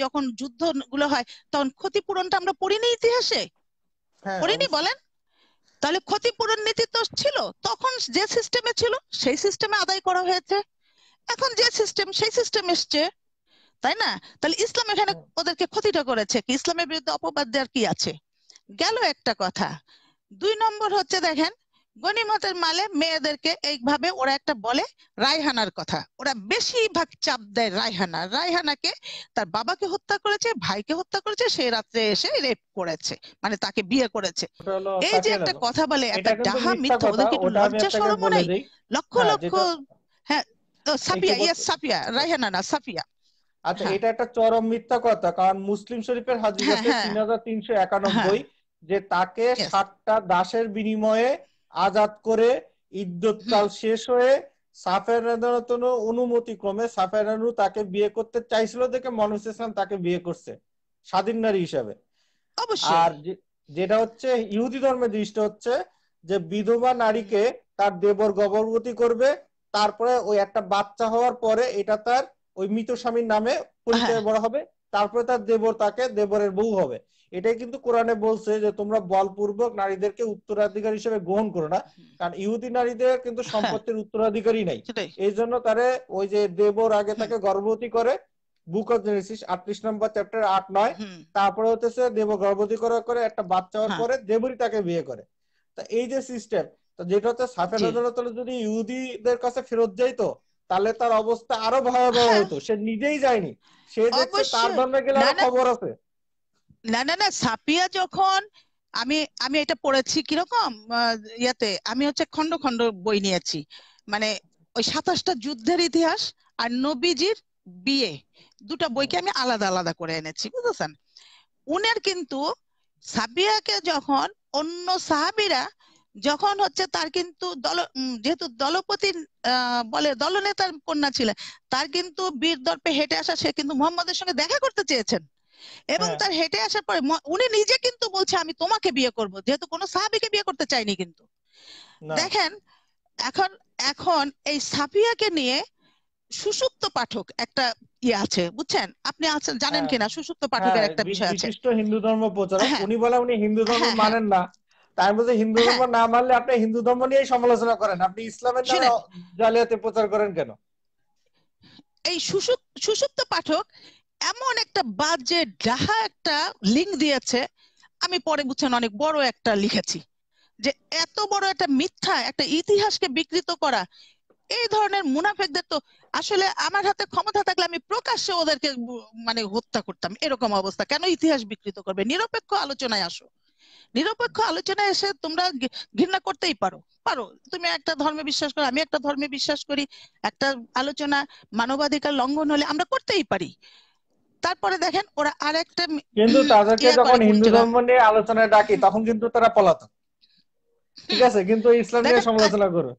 যখন যুদ্ধ গুলো হয় তখন ক্ষতিপূরণটা আমরা পড়িনি ইতিহাসে হ্যাঁ, পড়িনি বলেন তাহলে ক্ষতিপূরণ নীতি তো ছিল তখন যে সিস্টেমে ছিল সেই সিস্টেমে আদায় করা হয়েছে এখন যে সিস্টেম সেই সিস্টেম এসছে তাই না তাহলে ইসলাম এখানে ওদেরকে ক্ষতিটা করেছে কি ইসলামের বিরুদ্ধে অপবাদ দেওয়ার কি আছে গেল একটা কথা দুই নম্বর হচ্ছে দেখেন গণিমতের মালে মেয়েদেরকে এইভাবে ওরা একটা বলে রায়হানার কথা ওরা বেশি ভাগ চাপ দেয় রায়হানা রায়হানাকে তার বাবাকে হত্যা করেছে ভাইকে হত্যা করেছে সেই রাত্রে এসে রেপ করেছে মানে তাকে বিয়ে করেছে এই যে একটা কথা বলে একটা ডাহা মিথ্যা ওদেরকে একটু লজ্জা সরম লক্ষ লক্ষ হ্যাঁ সাফিয়া ইয়েস সাফিয়া রাইহানা না সাফিয়া আচ্ছা হ্যাঁ। এটা একটা চরম মিথ্যা কথা কারণ মুসলিম শরীফের হাদিস হ্যাঁ, আছে 3391 হ্যাঁ। যে তাকে সাতটা দাসের বিনিময়ে আজাদ করে ইদ্যতকাল শেষ হয়ে সাফের রাদানতন অনুমতি ক্রমে সাফের রানু তাকে বিয়ে করতে চাইছিল দেখে মনোজ ইসলাম তাকে বিয়ে করছে স্বাধীন নারী হিসাবে আর যেটা হচ্ছে ইহুদি ধর্মের দৃষ্টি হচ্ছে যে বিধবা নারীকে তার দেবর গর্ভবতী করবে তারপরে ওই একটা বাচ্চা হওয়ার পরে এটা তার ওই মৃত স্বামীর নামে পরিচয় বড় হ্যাঁ। হবে তারপরে তার দেবর তাকে দেবরের বউ হবে এটাই কিন্তু কোরআনে বলছে যে তোমরা বলপূর্বক নারীদেরকে উত্তরাধিকার হিসেবে গ্রহণ করো না কারণ ইহুদি নারীদের কিন্তু হ্যাঁ। সম্পত্তির উত্তরাধিকারী নাই এই জন্য তারে ওই যে দেবর আগে তাকে গর্ভবতী করে বুক অফ জেনেসিস আটত্রিশ নম্বর চ্যাপ্টার আট নয় তারপরে হতেছে দেব গর্ভবতী করার করে একটা বাচ্চা হওয়ার হ্যাঁ। পরে দেবরই তাকে বিয়ে করে তা এই যে সিস্টেম যেটা হচ্ছে সাফের যদি ইহুদিদের কাছে ফেরত তাহলে তার অবস্থা আরো ভয়াবহ হ্যাঁ। হতো সে নিজেই যায়নি সে দেখছে তার ধর্মে গেলে খবর আছে না না না সাপিয়া যখন আমি আমি এটা পড়েছি কিরকম ইয়াতে আমি হচ্ছে খন্ড খন্ড বই নিয়েছি মানে ওই সাতাশটা যুদ্ধের ইতিহাস আর নবীজির বিয়ে দুটা বইকে আমি আলাদা আলাদা করে এনেছি বুঝেছেন উনার কিন্তু সাবিয়াকে যখন অন্য সাহাবিরা যখন হচ্ছে তার কিন্তু দল যেহেতু দলপতি বলে দলনেতার কন্যা ছিলেন তার কিন্তু বীর দর্পে হেঁটে আসা সে কিন্তু মোহাম্মদের সঙ্গে দেখা করতে চেয়েছেন এবং হ্যাঁ। তার হেঁটে আসার পরে উনি নিজে কিন্তু বলছে আমি তোমাকে বিয়ে করব যেহেতু কোনো সাহাবিকে বিয়ে করতে চাইনি কিন্তু দেখেন এখন এখন এই সাফিয়াকে নিয়ে সুসুপ্ত পাঠক একটা ইয়ে আছে বুঝছেন আপনি আছেন জানেন হ্যাঁ। কিনা সুসুপ্ত পাঠকের হ্যাঁ, একটা বিষয় আছে হিন্দু ধর্ম প্রচারক উনি বলা উনি হিন্দু ধর্ম মানেন না তার মধ্যে হিন্দু হ্যাঁ। ধর্ম না মানলে আপনি হিন্দু ধর্ম নিয়ে সমালোচনা করেন আপনি ইসলামের নামে জালিয়াতে প্রচার করেন কেন এই সুসুপ্ত পাঠক এমন একটা বাজে ডাহা একটা লিংক দিয়েছে আমি পরে বুঝছেন অনেক বড় একটা লিখেছি যে এত বড় একটা মিথ্যা একটা ইতিহাসকে বিকৃত করা এই ধরনের মুনাফেকদের তো আসলে আমার হাতে ক্ষমতা থাকলে আমি প্রকাশ্যে ওদেরকে মানে হত্যা করতাম এরকম অবস্থা কেন ইতিহাস বিকৃত করবে নিরপেক্ষ আলোচনায় আসো নিরপেক্ষ আলোচনায় এসে তোমরা ঘৃণা করতেই পারো পারো তুমি একটা ধর্মে বিশ্বাস করো আমি একটা ধর্মে বিশ্বাস করি একটা আলোচনা মানবাধিকার লঙ্ঘন হলে আমরা করতেই পারি তারপরে দেখেন ওরা আর একটা কিন্তু তাদেরকে ইয়ে যখন হিন্দু ধর্ম নিয়ে আলোচনায় ডাকি তখন কিন্তু তারা পলাতক ঠিক আছে কিন্তু ইসলাম নিয়ে সমালোচনা করো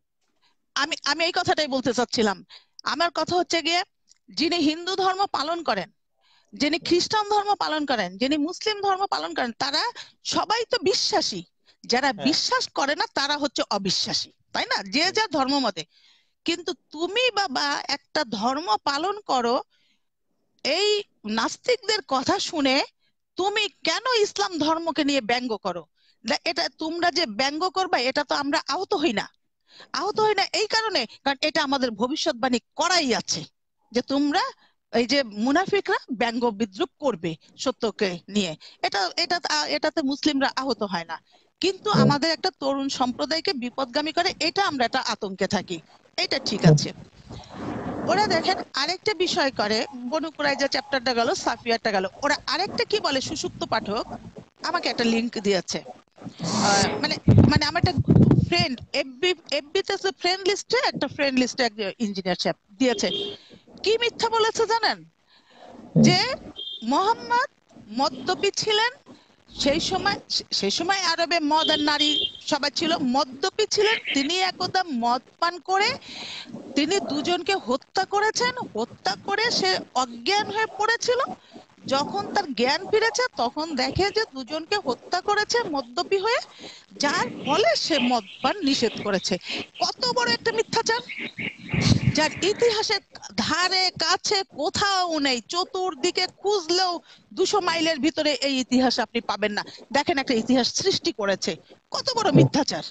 আমি আমি এই কথাটাই বলতে চাচ্ছিলাম আমার কথা হচ্ছে গিয়ে যিনি হিন্দু ধর্ম পালন করেন যিনি খ্রিস্টান ধর্ম পালন করেন যিনি মুসলিম ধর্ম পালন করেন তারা সবাই তো বিশ্বাসী যারা হ্যাঁ। বিশ্বাস করে না তারা হচ্ছে অবিশ্বাসী তাই না যে যা ধর্ম মতে কিন্তু তুমি বাবা একটা ধর্ম পালন করো এই নাস্তিকদের কথা শুনে তুমি কেন ইসলাম ধর্মকে নিয়ে ব্যঙ্গ করো এটা তোমরা যে ব্যঙ্গ করবা এটা তো আমরা আহত হই না আহত হই না এই কারণে কারণ এটা আমাদের ভবিষ্যৎবাণী করাই আছে যে তোমরা এই যে মুনাফিকরা ব্যঙ্গ বিদ্রুপ করবে সত্যকে নিয়ে এটা এটা এটাতে মুসলিমরা আহত হয় না কিন্তু আমাদের একটা তরুণ সম্প্রদায়কে বিপদগামী করে এটা আমরা একটা আতঙ্কে থাকি এটা ঠিক আছে ওরা দেখেন আরেকটা বিষয় করে বনুকুরাই যে চ্যাপ্টারটা গেল সাফিয়াটা গেল ওরা আরেকটা কি বলে সুসুপ্ত পাঠক আমাকে একটা লিংক দিয়েছে মানে মানে আমার একটা ফ্রেন্ড এফবি এফবিতে ফ্রেন্ড লিস্টে একটা ফ্রেন্ড লিস্টে একজন ইঞ্জিনিয়ার দিয়েছে কি মিথ্যা বলেছে জানেন যে মোহাম্মদ মদ্যপি ছিলেন সেই সময় সেই সময় আরবে মদ আর নারী সবাই ছিল মদ্যপি ছিলেন তিনি একদম মদ পান করে তিনি দুজনকে হত্যা করেছেন হত্যা করে সে অজ্ঞান হয়ে পড়েছিল যখন তার জ্ঞান ফিরেছে তখন দেখে যে দুজনকে হত্যা করেছে মদ্যপি হয়ে যার ফলে সে মদ পান নিষেধ করেছে কত বড় একটা মিথ্যাচার যার ইতিহাসের ধারে কাছে কোথাও নেই চতুর্দিকে খুঁজলেও দুশো মাইলের ভিতরে এই ইতিহাস আপনি পাবেন না দেখেন একটা ইতিহাস সৃষ্টি করেছে কত বড় মিথ্যাচার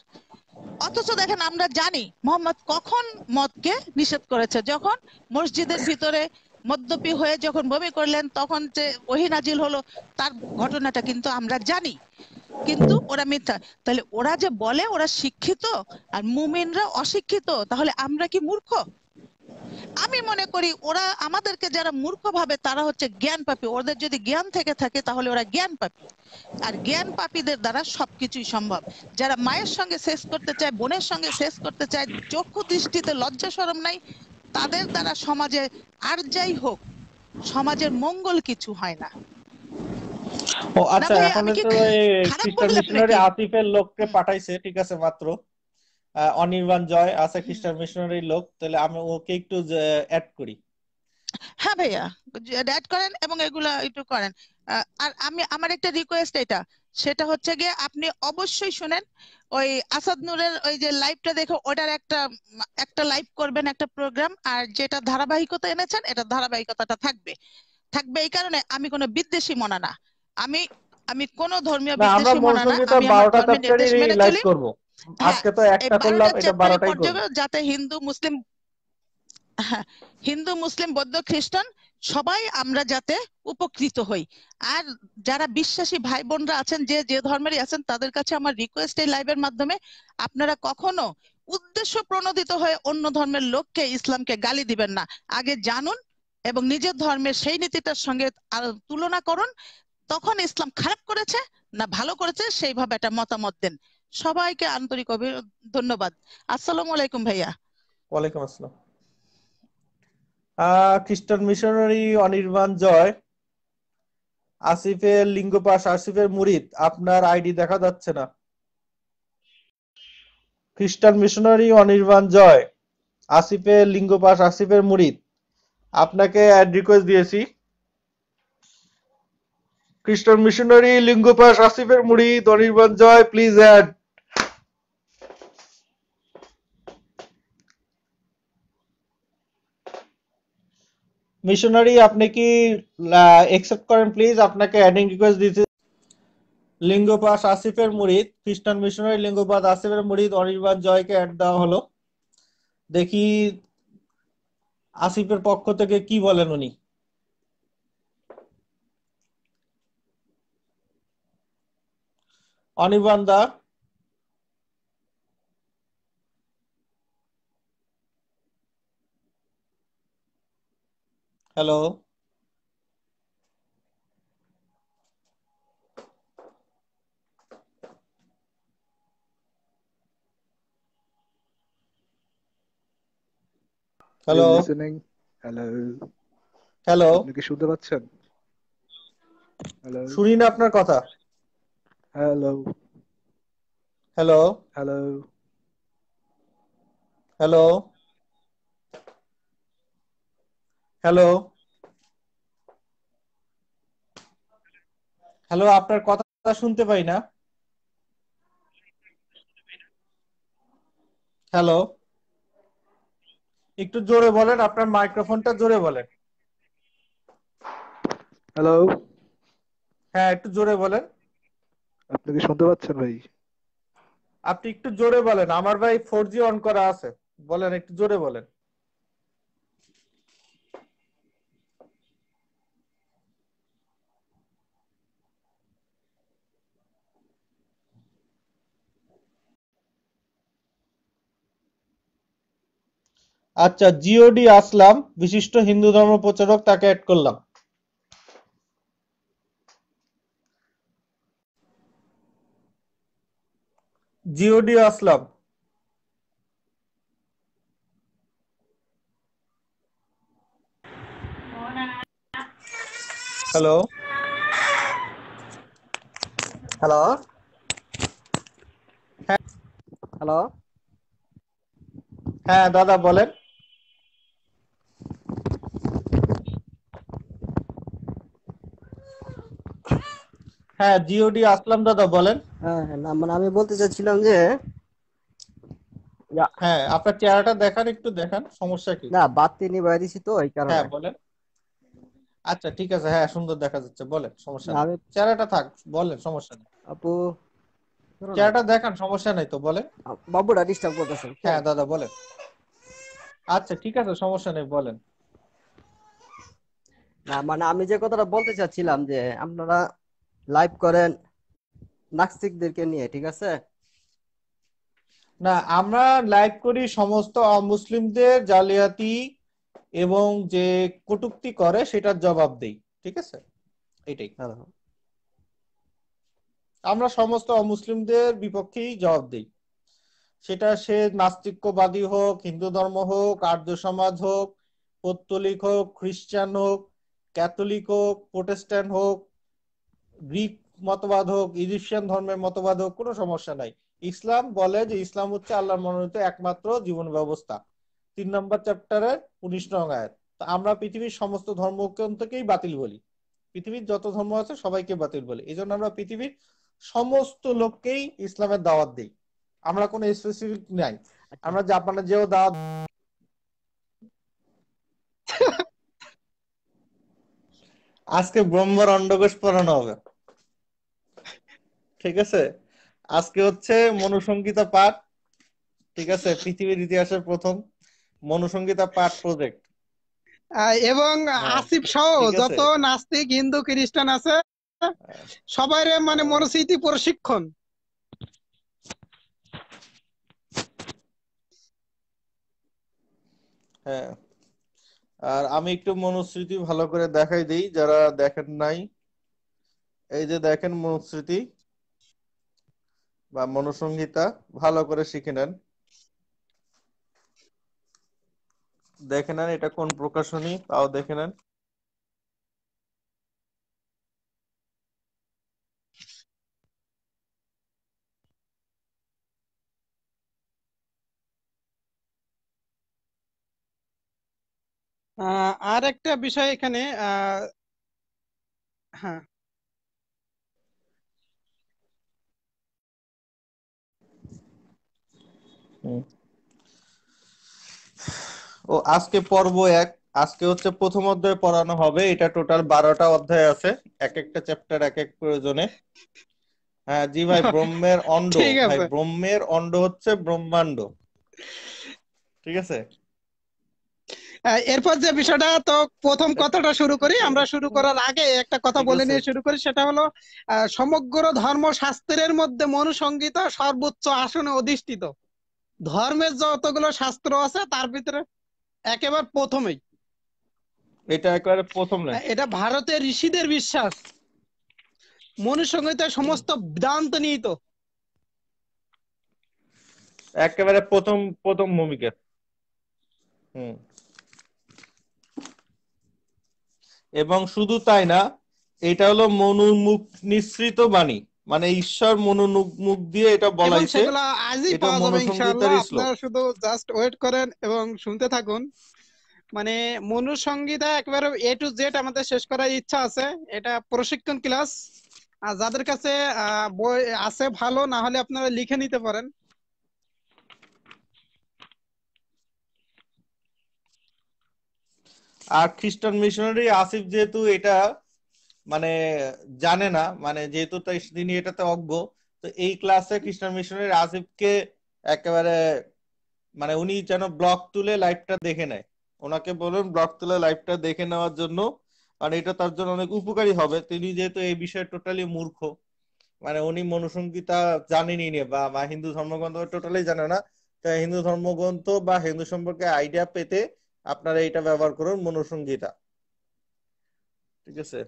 অথচ দেখেন আমরা জানি মোহাম্মদ কখন মদকে নিষেধ করেছে যখন মসজিদের ভিতরে মদ্যপি হয়ে যখন বমি করলেন তখন যে ওহি নাজিল হলো তার ঘটনাটা কিন্তু আমরা জানি কিন্তু ওরা মিথ্যা তাহলে ওরা যে বলে ওরা শিক্ষিত আর মুমিনরা অশিক্ষিত তাহলে আমরা কি মূর্খ আমি মনে করি ওরা আমাদেরকে যারা মূর্খ ভাবে তারা হচ্ছে জ্ঞান পাপি ওদের যদি জ্ঞান থেকে থাকে তাহলে ওরা জ্ঞান পাপি আর জ্ঞান পাপীদের দ্বারা সবকিছুই সম্ভব যারা মায়ের সঙ্গে শেষ করতে চায় বোনের সঙ্গে শেষ করতে চায় চক্ষু দৃষ্টিতে লজ্জা সরম নাই তাদের দ্বারা সমাজে আর যাই হোক সমাজের মঙ্গল কিছু হয় না ও আচ্ছা এখন তো খ্রিস্টান মিশনারি আতিফের লোককে পাঠাইছে ঠিক আছে মাত্র অনির্বাণ জয় আছে খ্রিস্টান মিশনারি লোক তাহলে আমি ওকে একটু অ্যাড করি হ্যাঁ ভাইয়া অ্যাড করেন এবং এগুলা একটু করেন আর আমি আমার একটা রিকোয়েস্ট এটা সেটা হচ্ছে গিয়ে আপনি অবশ্যই শুনেন ওই আসাদ নূরের ওই যে লাইভটা দেখো ওটার একটা একটা লাইভ করবেন একটা প্রোগ্রাম আর যেটা ধারাবাহিকতা এনেছেন এটা ধারাবাহিকতাটা থাকবে থাকবে এই কারণে আমি কোনো বিদ্বেষী মনে না আমি আমি কোন ধর্মীয় বিদ্বেষী মনে না আমি আমার ধর্মের নির্দেশ মেনে চলি হ্যাঁ, আজকে তো একটা করলাম এটা 12টাই করব যাতে হিন্দু মুসলিম হিন্দু মুসলিম বৌদ্ধ খ্রিস্টান সবাই আমরা যাতে উপকৃত হই আর যারা বিশ্বাসী ভাই বোনরা আছেন যে যে ধর্মেরই আছেন তাদের কাছে আমার রিকোয়েস্ট এই লাইভের মাধ্যমে আপনারা কখনো উদ্দেশ্য প্রণোদিত হয়ে অন্য ধর্মের লোককে ইসলামকে গালি দিবেন না আগে জানুন এবং নিজের ধর্মের সেই নীতিটার সঙ্গে তুলনা করুন তখন ইসলাম খারাপ করেছে না ভালো করেছে সেইভাবে একটা মতামত দেন সবাইকে আন্তরিক ধন্যবাদ আসসালামু আলাইকুম ভাইয়া ওয়ালাইকুম আসসালাম খ্রিস্টান মিশনারি অনির্বাণ জয় আসিফের লিঙ্গপাস আসিফের মুরিদ আপনার আইডি দেখা যাচ্ছে না খ্রিস্টান মিশনারি অনির্বাণ জয় আসিফের লিঙ্গপাস আসিফের মুরিদ আপনাকে অ্যাড রিকোয়েস্ট দিয়েছি খ্রিস্টান মিশনারি লিঙ্গপাস আসিফের মুরিদ Anirban Joy please add missionary আপনি কি একসেপ্ট করেন প্লিজ আপনাকে অ্যাডিং রিকোয়েস্ট দিতে লিঙ্গপাস আসিফের মুরিদ খ্রিস্টান মিশনারি লিঙ্গপাস আসিফের মুরিদ অনির্বাণ জয়কে অ্যাড দেওয়া হলো দেখি আসিফের পক্ষ থেকে কি বলেন উনি অনির্বাণ দা হ্যালো হ্যালো হ্যালো হ্যালো আপনি কি শুনতে পাচ্ছেন হ্যালো শুনি না আপনার কথা hello hello hello hello hello hello আপনার কথা শুনতে পাই না হ্যালো একটু জোরে বলেন আপনার মাইক্রোফোনটা জোরে বলেন হ্যালো হ্যাঁ একটু জোরে বলেন আপনি কি শুনতে পাচ্ছেন ভাই আপনি একটু জোরে বলেন আমার ভাই ফোর জি অন করা আছে বলেন একটু জোরে বলেন আচ্ছা জিওডি আসলাম বিশিষ্ট হিন্দু ধর্ম প্রচারক তাকে অ্যাড করলাম জিওডি আসলাম হ্যালো হ্যালো হ্যালো হ্যাঁ দাদা বলেন হ্যাঁ জিওডি আসলাম দাদা বলেন হ্যাঁ, হ্যাঁ না মানে আমি বলতে চাচ্ছিলাম যে হ্যাঁ আপনার চেহারাটা দেখান একটু দেখান সমস্যা কি না বাতি নিভাই দিছি তো এই কারণে হ্যাঁ বলেন আচ্ছা ঠিক আছে হ্যাঁ সুন্দর দেখা যাচ্ছে বলেন সমস্যা নেই চেহারাটা থাক বলেন সমস্যা নেই আপু চেহারাটা দেখান সমস্যা নাই তো বলেন বাবুরা ডিস্টার্ব করতেছেন হ্যাঁ দাদা বলেন আচ্ছা ঠিক আছে সমস্যা নেই বলেন না মানে আমি যে কথাটা বলতে চাচ্ছিলাম যে আপনারা লাইভ করেন নাস্তিকদেরকে নিয়ে ঠিক আছে না আমরা লাইভ করি সমস্ত অমুসলিমদের জালিয়াতি এবং যে কটুক্তি করে সেটার জবাব দেই ঠিক আছে এটাই হ্যাঁ। আমরা সমস্ত অমুসলিমদের বিপক্ষেই জবাব দেই সেটা সে নাস্তিক্যবাদী হোক হিন্দু ধর্ম হোক আর্য সমাজ হোক পত্তলিক হোক খ্রিস্টান হোক ক্যাথলিক হোক প্রোটেস্ট্যান্ট হোক গ্রিক মতবাদ হোক ইজিপশিয়ান ধর্মের মতবাদ হোক কোনো সমস্যা নাই ইসলাম বলে যে ইসলাম হচ্ছে আল্লাহর মনোনীত একমাত্র জীবন ব্যবস্থা তিন নম্বর চ্যাপ্টারের উনিশ নং আয়াত আমরা পৃথিবীর সমস্ত ধর্মগ্রন্থকেই বাতিল বলি পৃথিবীর যত ধর্ম আছে সবাইকে বাতিল বলি এই জন্য আমরা পৃথিবীর সমস্ত লোককেই ইসলামের দাওয়াত দিই আমরা কোনো স্পেসিফিক নাই আচ্ছা। আমরা জাপানে যেও দাওয়াত আজকে ব্রহ্মার অন্ডকোষ পড়ানো হবে ঠিক আছে আজকে হচ্ছে মনুসংগীতা পাঠ ঠিক আছে পৃথিবীর ইতিহাসের প্রথম মনুসংগীতা পাঠ প্রজেক্ট এবং হ্যাঁ, আসিফ সহ যত নাস্তিক হিন্দু খ্রিস্টান আছে সবাই মানে হ্যাঁ। মনস্মৃতি প্রশিক্ষণ হ্যাঁ আর আমি একটু মনুস্মৃতি ভালো করে দেখাই দিই যারা দেখেন নাই এই যে দেখেন মনুস্মৃতি বা মনুসংহিতা ভালো করে শিখে নেন দেখে নেন এটা কোন প্রকাশনী তাও দেখে নেন আর একটা বিষয় এখানে হ্যাঁ ও আজকে পর্ব এক আজকে হচ্ছে প্রথম অধ্যায় পড়ানো হবে এটা টোটাল বারোটা অধ্যায় আছে এক একটা চ্যাপ্টার এক এক প্রয়োজনে হ্যাঁ জি ভাই ব্রহ্মের অন্ড ব্রহ্মের অন্ড হচ্ছে ব্রহ্মাণ্ড ঠিক আছে হ্যাঁ, এরপর যে বিষয়টা তো প্রথম কথাটা শুরু করি আমরা শুরু করার আগে একটা কথা বলে নিয়ে শুরু করি সেটা হলো সমগ্র ধর্মশাস্ত্রের মধ্যে মনুসংগীত সর্বোচ্চ আসনে অধিষ্ঠিত ধর্মের যতগুলো শাস্ত্র আছে তার ভিতরে একেবারে প্রথমেই এটা একেবারে প্রথম না এটা ভারতের ঋষিদের বিশ্বাস মনুসংগীত সমস্ত বিদান্ত নিহিত একেবারে প্রথম প্রথম ভূমিকা হম এবং শুধু তাই না এটা হলো মনোমুখ নিঃসৃত বাণী মানে ঈশ্বর মনোমুখ দিয়ে এটা বলাইছে শুধু জাস্ট ওয়েট করেন এবং শুনতে থাকুন মানে মনুসংগীতা একবারে এ টু জেড আমাদের শেষ করার ইচ্ছা আছে এটা প্রশিক্ষণ ক্লাস আর যাদের কাছে বই আছে ভালো না হলে আপনারা লিখে নিতে পারেন আর খ্রিস্টান মিশনারি আসিফ যেহেতু এটা মানে জানে না মানে যেহেতু তিনি এটাতে অজ্ঞ তো এই ক্লাসে খ্রিস্টান মিশনারি আসিফকে একেবারে মানে উনি যেন ব্লক তুলে লাইফটা দেখে নেয় ওনাকে বলুন ব্লক তুলে লাইফটা দেখে নেওয়ার জন্য মানে এটা তার জন্য অনেক উপকারী হবে তিনি যেহেতু এই বিষয়ে টোটালি মূর্খ মানে উনি মনুসংগীতা জানেনি নিয়ে বা হিন্দু ধর্মগ্রন্থ টোটালি জানে না হিন্দু ধর্মগ্রন্থ বা হিন্দু সম্পর্কে আইডিয়া পেতে আপনারা এটা ব্যবহার করুন মনুসংগীতা ঠিক আছে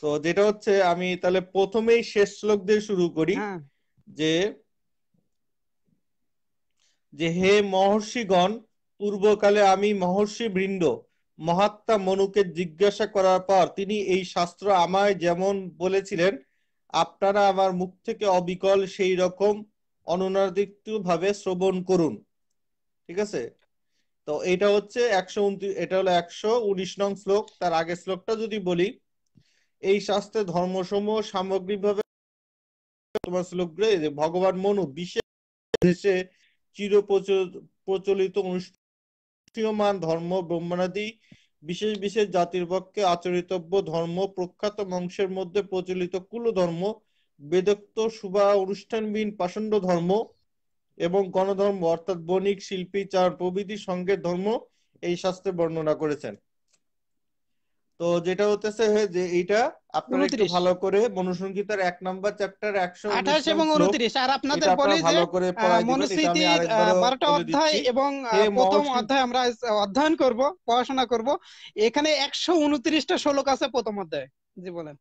তো যেটা হচ্ছে আমি তাহলে প্রথমেই শেষ শ্লোক দিয়ে শুরু করি হ্যাঁ। যে যে হে মহর্ষিগণ পূর্বকালে আমি মহর্ষি বৃন্দ মহাত্মা মনুকে জিজ্ঞাসা করার পর তিনি এই শাস্ত্র আমায় যেমন বলেছিলেন আপনারা আমার মুখ থেকে অবিকল সেই রকম অননাদিক্ত ভাবে শ্রবণ করুন ঠিক আছে তো এটা হচ্ছে একশো এটা হলো একশো উনিশ নং শ্লোক তার আগের শ্লোকটা যদি বলি এই শাস্ত্রে ধর্মসমূহ সামগ্রিকভাবে তোমার শ্লোক ভগবান মনু বিশেষ চির প্রচলিত অনুষ্ঠিয়মান ধর্ম ব্রহ্মানাদি বিশেষ বিশেষ জাতির পক্ষে আচরিতব্য ধর্ম প্রখ্যাত বংশের মধ্যে প্রচলিত কুল ধর্ম বেদক্ত সুবা অনুষ্ঠানবিহীন পাষণ্ড ধর্ম এবং গণধর্ম অর্থাৎ বণিক শিল্পী চার প্রভৃতি সঙ্গে ধর্ম এই শাস্ত্রে বর্ণনা করেছেন তো যেটা হতেছে যে এইটা আপনারা একটু ভালো করে মনুসংহিতার এক নাম্বার চ্যাপ্টার একশো আঠাশ এবং উনত্রিশ আর আপনাদের বলি যে মনুস্মৃতির বারোটা অধ্যায় এবং প্রথম অধ্যায় আমরা অধ্যয়ন করব পড়াশোনা করব এখানে একশো উনত্রিশটা শ্লোক আছে প্রথম অধ্যায় জি বলেন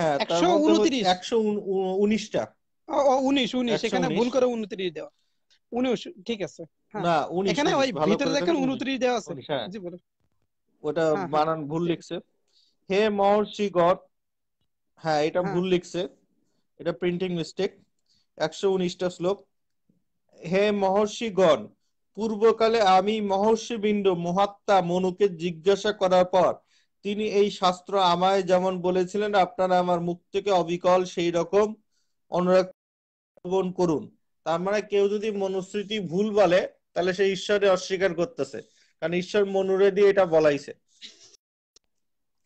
হ্যাঁ একশো উনিশটা উনিশ উনিশ ভুল করে দেওয়া ঠিক আছে হ্যাঁ। না দেওয়া হ্যাঁ। ওটা হ্যাঁ, বানান ভুল লিখছে হে মহর্ষি গড হ্যাঁ এটা ভুল লিখছে এটা প্রিন্টিং মিস্টেক একশো উনিশটা শ্লোক হে মহর্ষি গড পূর্বকালে আমি মহর্ষি বিন্দু মহাত্মা মনুকে জিজ্ঞাসা করার পর তিনি এই শাস্ত্র আমায় যেমন বলেছিলেন আপনারা আমার মুখ থেকে অবিকল সেই রকম অনুরাগন করুন তার মানে কেউ যদি মনুস্মৃতি ভুল বলে তাহলে সে ঈশ্বরে অস্বীকার করতেছে কারণ ঈশ্বর মনুরে দিয়ে এটা বলাইছে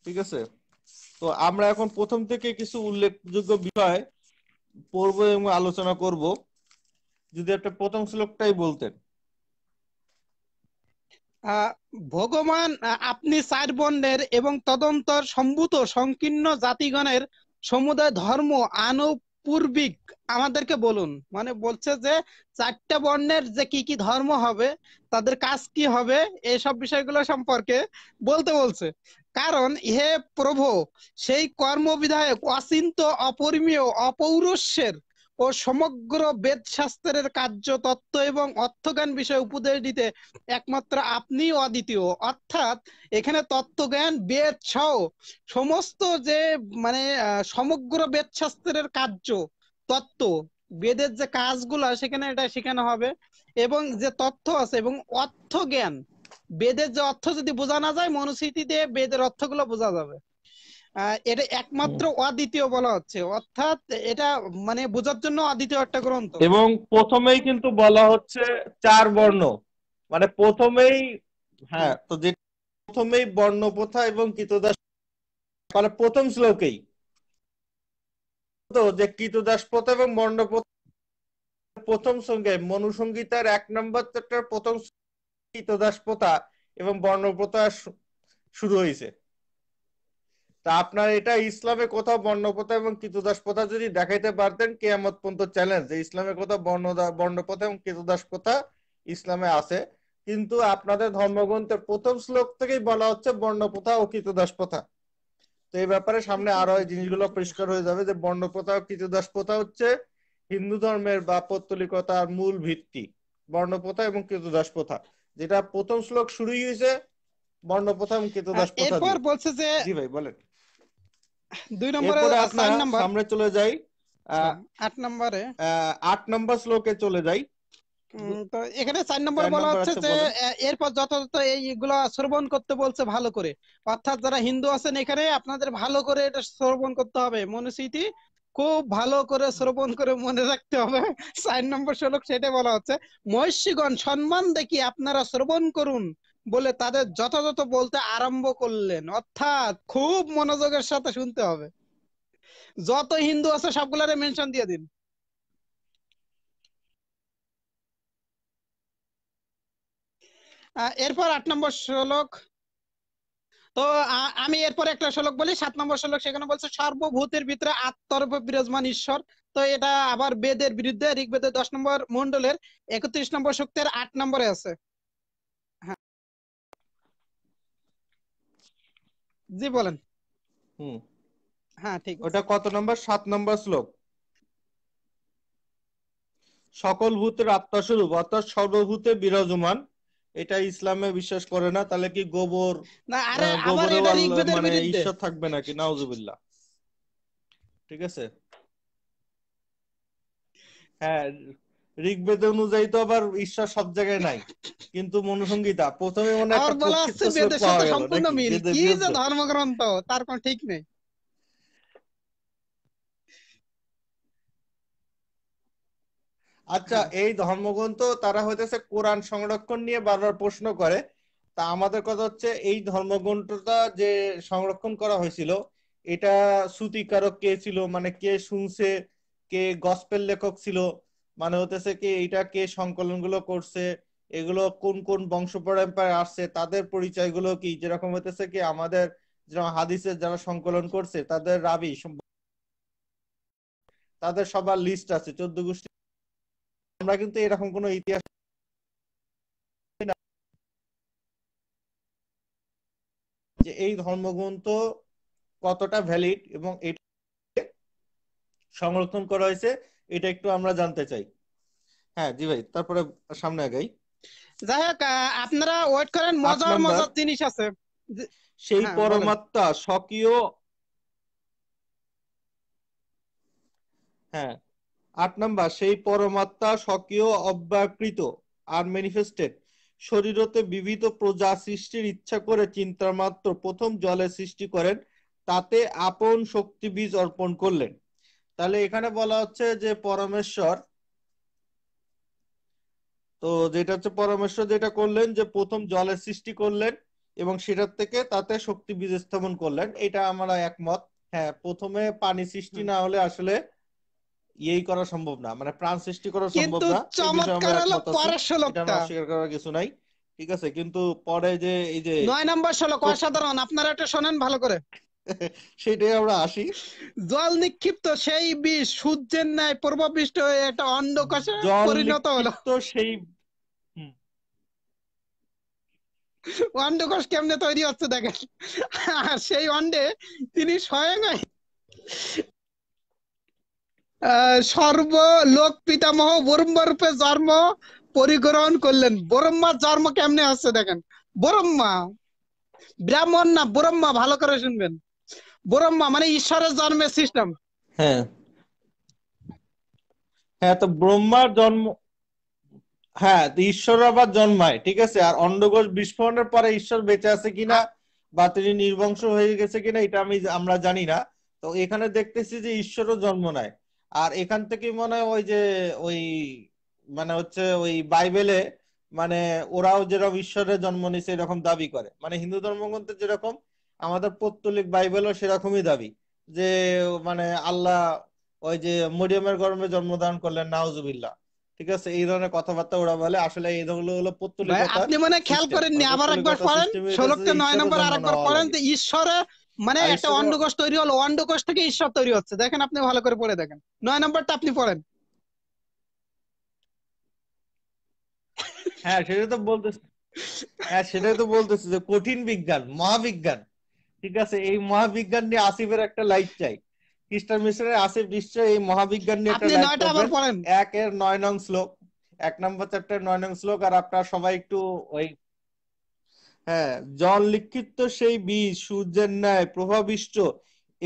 ঠিক আছে তো আমরা এখন প্রথম থেকে কিছু উল্লেখযোগ্য বিষয় পড়ব এবং আলোচনা করব যদি একটা প্রথম শ্লোকটাই বলতেন ভগবান আপনি চার বর্ণের এবং তদন্তর সম্ভূত সংকীর্ণ জাতিগণের সমুদায় ধর্ম আনুপূর্বিক আমাদেরকে বলুন মানে বলছে যে চারটা বর্ণের যে কি কি ধর্ম হবে তাদের কাজ কি হবে এইসব বিষয়গুলো সম্পর্কে বলতে বলছে কারণ হে প্রভু সেই কর্মবিধায়ক অচিন্ত অপরিমীয় অপৌরুষের ও সমগ্র বেদ শাস্ত্রের কার্য তত্ত্ব এবং অর্থজ্ঞান বিষয়ে উপদেশ দিতে একমাত্র আপনি অদ্বিতীয় অর্থাৎ এখানে তত্ত্বজ্ঞান বেদ সহ সমস্ত যে মানে সমগ্র বেদ শাস্ত্রের কার্য তত্ত্ব বেদের যে কাজগুলো সেখানে এটা শেখানো হবে এবং যে তথ্য আছে এবং অর্থ জ্ঞান বেদের যে অর্থ যদি বোঝা না যায় মনুস্মৃতিতে বেদের অর্থগুলো বোঝা যাবে এটা একমাত্র অদ্বিতীয় বলা হচ্ছে অর্থাৎ এটা মানে বোঝার জন্য অদ্বিতীয় একটা গ্রন্থ এবং প্রথমেই কিন্তু বলা হচ্ছে চার বর্ণ মানে প্রথমেই হ্যাঁ তো যে প্রথমেই বর্ণ প্রথা এবং কৃতদাস মানে প্রথম শ্লোকেই তো যে কীতদাস প্রথা এবং বর্ণ প্রথম সঙ্গে মনুসংগীতার এক নম্বর চ্যাপ্টার প্রথম কৃতদাস প্রথা এবং বর্ণ প্রথা শুরু হয়েছে তা আপনার এটা ইসলামে কোথাও বর্ণপ্রথা এবং কৃতদাস প্রথা যদি দেখাইতে পারতেন কে আমার পর্যন্ত চ্যালেঞ্জ যে ইসলামে কোথাও বর্ণ বর্ণপ্রথা এবং কৃতদাস প্রথা ইসলামে আছে কিন্তু আপনাদের ধর্মগ্রন্থের প্রথম শ্লোক থেকেই বলা হচ্ছে বর্ণপ্রথা ও কৃতদাস প্রথা তো এই ব্যাপারে সামনে আরো এই জিনিসগুলো পরিষ্কার হয়ে যাবে যে বর্ণপ্রথা ও কৃতদাস প্রথা হচ্ছে হিন্দু ধর্মের বা পৌত্তলিকতার মূল ভিত্তি বর্ণপ্রথা এবং কৃতদাস প্রথা যেটা প্রথম শ্লোক শুরুই হয়েছে বর্ণপ্রথা এবং কৃতদাস প্রথা এরপর বলছে যে জি ভাই বলেন দুই নম্বরে চলে যাই আচ্ছা, আট নম্বরে আট নম্বর শ্লোকে চলে যাই তো এখানে চার নম্বর বলা হচ্ছে যে এরপর যথাযথ এইগুলো শ্রবণ করতে বলছে ভালো করে অর্থাৎ যারা হিন্দু আছেন এখানে আপনাদের ভালো করে এটা শ্রবণ করতে হবে মনুস্মৃতি খুব ভালো করে শ্রবণ করে মনে রাখতে হবে চার নম্বর শ্লোক সেটা বলা হচ্ছে মহিষীগণ সম্মান দেখি আপনারা শ্রবণ করুন বলে তাদের যথাযথ বলতে আরম্ভ করলেন অর্থাৎ খুব মনোযোগের সাথে শুনতে হবে যত হিন্দু আছে সবগুলারে মেনশন দিয়ে দিন এরপর আট নম্বর শ্লোক তো আমি এরপর একটা শ্লোক বলি সাত নম্বর শ্লোক সেখানে বলছে সর্বভূতের ভিতরে আত্মরূপে বিরাজমান ঈশ্বর তো এটা আবার বেদের বিরুদ্ধে ঋগ্বেদের দশ নম্বর মন্ডলের একত্রিশ নম্বর সূক্তের আট নম্বরে আছে জি বলেন হুম হ্যাঁ ঠিক ওটা কত নম্বর সাত নম্বর শ্লোক সকল ভূতের আত্মাস্বরূপ অর্থাৎ সর্বভূতে বিরাজমান এটা ইসলামে বিশ্বাস করে না তাহলে কি গোবর মানে ঈশ্বর থাকবে নাকি নাউজুবিল্লাহ ঠিক আছে হ্যাঁ ঋগ্বেদ অনুযায়ী তো আবার ঈশ্বর সব জায়গায় নাই কিন্তু মনুসংগীতা প্রথমে মনে ধর্মগ্রন্থ তার ঠিক নেই আচ্ছা এই ধর্মগ্রন্থ তারা হইতেছে কোরআন সংরক্ষণ নিয়ে বারবার প্রশ্ন করে তা আমাদের কথা হচ্ছে এই ধর্মগ্রন্থটা যে সংরক্ষণ করা হয়েছিল এটা শ্রুতিকারক কে ছিল মানে কে শুনছে কে গসপেল লেখক ছিল মানে হতেছে কি এটা কে সংকলন গুলো করছে এগুলো কোন কোন বংশ পরম্পরায় আসছে তাদের পরিচয়গুলো কি যেরকম হতেছে কি আমাদের যেরকম হাদিসের যারা সংকলন করছে তাদের রাবি তাদের সবার লিস্ট আছে চোদ্দ গোষ্ঠী আমরা কিন্তু এরকম কোন ইতিহাস যে এই ধর্মগ্রন্থ কতটা ভ্যালিড এবং এটা সংরক্ষণ করা হয়েছে এটা একটু আমরা জানতে চাই হ্যাঁ জি ভাই তারপরে সামনে আগাই যাই হোক আপনারা ওয়েট করেন মজার মজার জিনিস আছে সেই হ্যাঁ, পরমাত্মা স্বকীয় হ্যাঁ আট নাম্বার সেই পরমাত্মা স্বকীয় অব্যাকৃত আর ম্যানিফেস্টেড শরীরতে বিবিধ প্রজা সৃষ্টির ইচ্ছা করে চিন্তার মাত্র প্রথম জলে সৃষ্টি করেন তাতে আপন শক্তি বীজ অর্পণ করলেন তাহলে এখানে বলা হচ্ছে যে পরমেশ্বর তো যেটা হচ্ছে পরমেশ্বর যেটা করলেন যে প্রথম জলের সৃষ্টি করলেন এবং সেটার থেকে তাতে শক্তি বীজ স্থাপন করলেন এটা আমরা একমত হ্যাঁ প্রথমে পানি সৃষ্টি না হলে আসলে ইয়েই করা সম্ভব না মানে প্রাণ সৃষ্টি করা সম্ভব না অস্বীকার করার কিছু নাই ঠিক আছে কিন্তু পরে যে এই যে নয় নম্বর শ্লোক অসাধারণ আপনারা এটা শোনেন ভালো করে সেটাই আমরা আসি জল নিক্ষিপ্ত সেই বিষ সূর্যের ন্যায় পূর্ববিষ্ট হয়ে একটা অন্ধকোষে পরিণত হলো তো সেই অন্ধকোষ কেমনে তৈরি হচ্ছে দেখেন আর সেই অন্ডে তিনি স্বয়ং সর্ব লোক পিতামহ ব্রহ্ম জন্ম পরিগ্রহণ করলেন ব্রহ্মা জন্ম কেমনে হচ্ছে দেখেন ব্রহ্মা ব্রাহ্মণ না ব্রহ্মা ভালো করে শুনবেন ব্রহ্মা মানে ঈশ্বরের জন্মের সিস্টেম হ্যাঁ হ্যাঁ তো ব্রহ্মার জন্ম হ্যাঁ ঈশ্বর আবার জন্মায় ঠিক আছে আর অন্ডগোষ বিস্ফোরণের পরে ঈশ্বর বেঁচে আছে কিনা বা তিনি নির্বংশ হয়ে গেছে কিনা এটা আমি আমরা জানি না তো এখানে দেখতেছি যে ঈশ্বরও জন্ম নেয় আর এখান থেকে মনে হয় ওই যে ওই মানে হচ্ছে ওই বাইবেলে মানে ওরাও যেরকম ঈশ্বরের জন্ম নিছে এরকম দাবি করে মানে হিন্দু ধর্মগ্রন্থে যেরকম আমাদের পত্তলিক বাইবেলও সেরকমই দাবি যে মানে আল্লাহ ওই যে মরিয়মের গর্ভে জন্মদান করলেন নাউজুবিল্লাহ ঠিক আছে এই ধরনের কথাবার্তা ওরা বলে আসলে এই ধরনের হলো পত্তলিক আপনি মানে খেয়াল নি আবার একবার পড়েন ষোলকতে 9 নম্বর আরেকবার পড়েন যে ঈশ্বরে মানে একটা অন্ডকোষ তৈরি হলো অন্ডকোষ থেকে ঈশ্বর তৈরি হচ্ছে দেখেন আপনি ভালো করে পড়ে দেখেন নয় নম্বরটা আপনি পড়েন হ্যাঁ সেটা তো বলতেছি হ্যাঁ সেটাই তো বলতেছি যে কঠিন বিজ্ঞান মহাবিজ্ঞান ঠিক আছে এই মহাবিজ্ঞান নিয়ে আসিফের একটা লাইভ চাই খ্রিস্টান মিশনের আসিফ নিশ্চয় এই মহাবিজ্ঞান নিয়ে একটা লাইভ করবেন এক এর নয় নং শ্লোক এক নম্বর চ্যাপ্টার নয় নং শ্লোক আর আপনারা সবাই একটু ওই হ্যাঁ জল লিক্ষিত সেই বীজ সূর্যের ন্যায় প্রভাবিষ্ট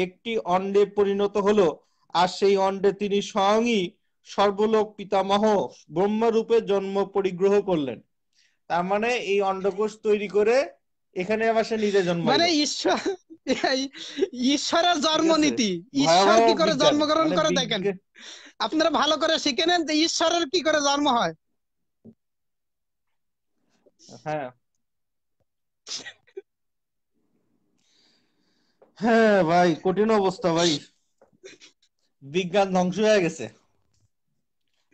একটি অন্ডে পরিণত হলো আর সেই অন্ডে তিনি স্বয়ংই সর্বলোক পিতামহ ব্রহ্মরূপে জন্ম পরিগ্রহ করলেন তার মানে এই অন্ডকোষ তৈরি করে এখানে আবার সে নিজে জন্ম মানে ঈশ্বর ঈশ্বরের জন্মনীতি ঈশ্বর কি করে জন্মগ্রহণ মানে করে দেখেন আপনারা ভালো করে শিখে নেন যে ঈশ্বরের কি করে জন্ম হয় হ্যাঁ হ্যাঁ ভাই কঠিন অবস্থা ভাই বিজ্ঞান ধ্বংস হয়ে গেছে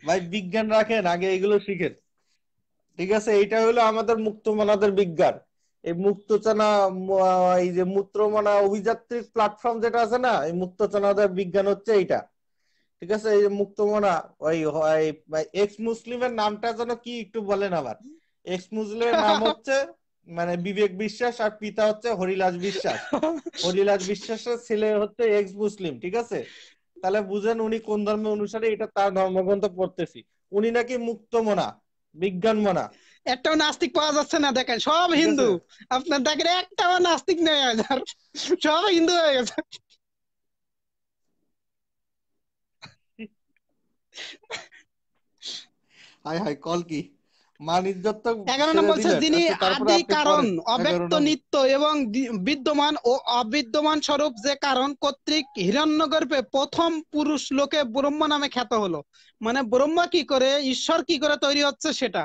ভাই বিজ্ঞান রাখেন আগে এগুলো শিখেন ঠিক আছে এইটা হলো আমাদের মুক্ত মনাদের বিজ্ঞান এই মুক্তচনা এই যে মূত্রমনা অভিযাত্রী প্ল্যাটফর্ম যেটা আছে না এই মুক্তচনাদের বিজ্ঞান হচ্ছে এইটা ঠিক আছে এই মুক্তমনা ওই এক্স মুসলিমের নামটা যেন কি একটু বলেন আবার এক্স মুসলিমের নাম হচ্ছে মানে বিবেক বিশ্বাস আর পিতা হচ্ছে হরিলাজ বিশ্বাস হরিলাজ বিশ্বাসের ছেলে হচ্ছে এক্স মুসলিম ঠিক আছে তাহলে বুঝেন উনি কোন ধর্ম অনুসারে এটা তার ধর্মগ্রন্থ পড়তেছি উনি নাকি মুক্তমনা বিজ্ঞান মনা একটাও নাস্তিক পাওয়া যাচ্ছে না দেখেন সব হিন্দু আপনার দেখেন একটাও নাস্তিক নেই আর সব হিন্দু হয়ে গেছে হাই হাই কল কি আচ্ছা, নিত্য এবং বিদ্যমান ও অবিদ্যমান স্বরূপ যে কারণ কর্তৃক প্রথম পুরুষ লোকে নামে খ্যাত হলো মানে ব্রহ্মা কি করে ঈশ্বর কি করে তৈরি হচ্ছে সেটা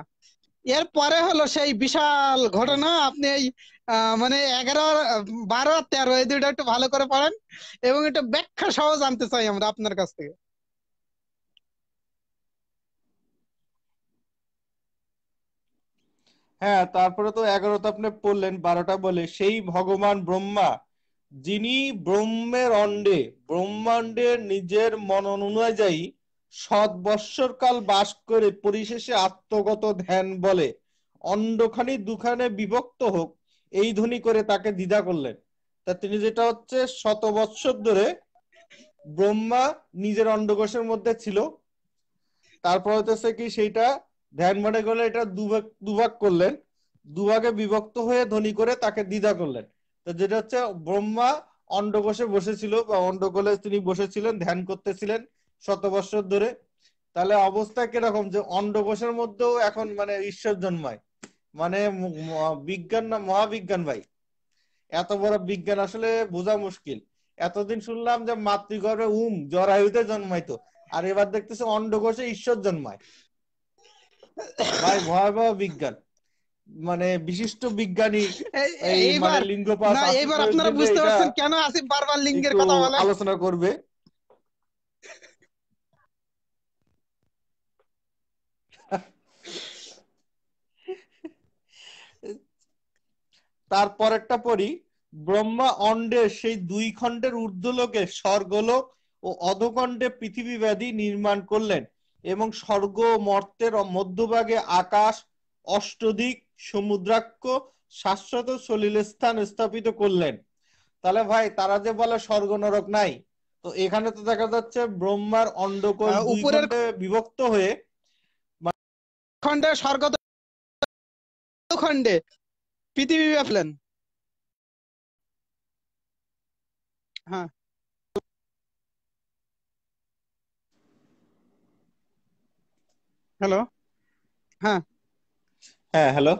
এরপরে হলো সেই বিশাল ঘটনা আপনি এই মানে এগারো বারো আর তেরো এই দুইটা একটু ভালো করে পড়েন এবং একটু ব্যাখ্যা সহ জানতে চাই আমরা আপনার কাছ থেকে হ্যাঁ তারপরে তো তো আপনি পড়লেন বারোটা বলে সেই ভগবান ব্রহ্মা যিনি ব্রহ্মের অন্ডে ব্রহ্মাণ্ডের নিজের মন অনুযায়ী সৎ বৎসরকাল বাস করে পরিশেষে আত্মগত ধ্যান বলে অন্ডখানি দুখানে বিভক্ত হোক এই ধ্বনি করে তাকে দ্বিধা করলেন তা তিনি যেটা হচ্ছে শত বৎসর ধরে ব্রহ্মা নিজের অন্ডকোষের মধ্যে ছিল তারপর হচ্ছে কি সেইটা ধ্যান মনে করলে এটা দুভাগ দুভাগ করলেন দুভাগে বিভক্ত হয়ে ধ্বনি করে তাকে দ্বিধা করলেন তো যেটা হচ্ছে ব্রহ্মা অন্ডকোষে বসেছিল বা অন্ডকোলে তিনি বসেছিলেন ধ্যান করতেছিলেন শত বছর ধরে তাহলে অবস্থা কিরকম যে অন্ডকোষের মধ্যেও এখন মানে ঈশ্বর জন্মায় মানে বিজ্ঞান না মহাবিজ্ঞান ভাই এত বড় বিজ্ঞান আসলে বোঝা মুশকিল এতদিন শুনলাম যে মাতৃগর্ভে উম জরায়ুতে জন্মাইতো আর এবার দেখতেছে অন্ডকোষে ঈশ্বর জন্মায় ভাই ভয়াবহ বিজ্ঞান মানে বিশিষ্ট বিজ্ঞানী এই মানে লিঙ্গ এইবার আপনারা বুঝতে পারছেন কেন আসিফ বারবার লিঙ্গের কথা আলোচনা করবে তারপর একটা পড়ি ব্রহ্মা অণ্ডের সেই দুই খণ্ডের ঊর্ধ্বলোকে স্বর্গলোক ও অধকণ্ডে পৃথিবী ব্যাধি নির্মাণ করলেন এবং স্বর্গ মর্তের মধ্যভাগে আকাশ অষ্টদিক সমুদ্রাক্ষ শাশ্বত সলিল স্থান স্থাপিত করলেন তাহলে ভাই তারা যে বলে স্বর্গ নরক নাই তো এখানে তো দেখা যাচ্ছে ব্রহ্মার অন্ডকোষ উপরের বিভক্ত হয়ে খণ্ডে স্বর্গ খণ্ডে পৃথিবী পৃথিবীব্যাপী হ্যাঁ হ্যালো হ্যাঁ হ্যাঁ হ্যালো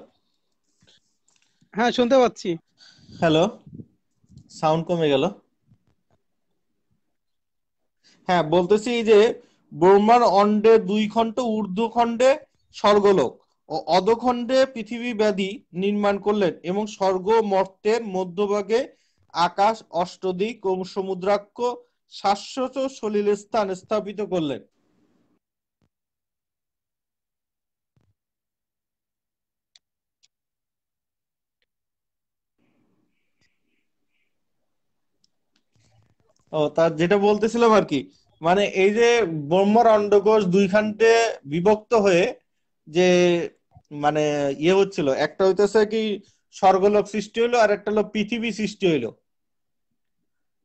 হ্যাঁ শুনতে পাচ্ছি হ্যালো সাউন্ড কমে গেল হ্যাঁ বলতেছি যে ব্রহ্মার অন্ডে দুই খণ্ড ঊর্ধ্ব খণ্ডে স্বর্গলোক ও অধখণ্ডে পৃথিবী ব্যাধি নির্মাণ করলেন এবং স্বর্গ মর্তের মধ্যভাগে আকাশ অষ্টদিক ও সমুদ্রাক্ষ শাশ্বত সলিল স্থান স্থাপিত করলেন ও তা যেটা বলতেছিলাম আর কি মানে এই যে ব্রহ্মার অন্ডকোষ দুই খান্ডে বিভক্ত হয়ে যে মানে ইয়ে হচ্ছিল একটা হইতেছে কি স্বর্গলোক সৃষ্টি হইলো আর একটা হলো পৃথিবী সৃষ্টি হইলো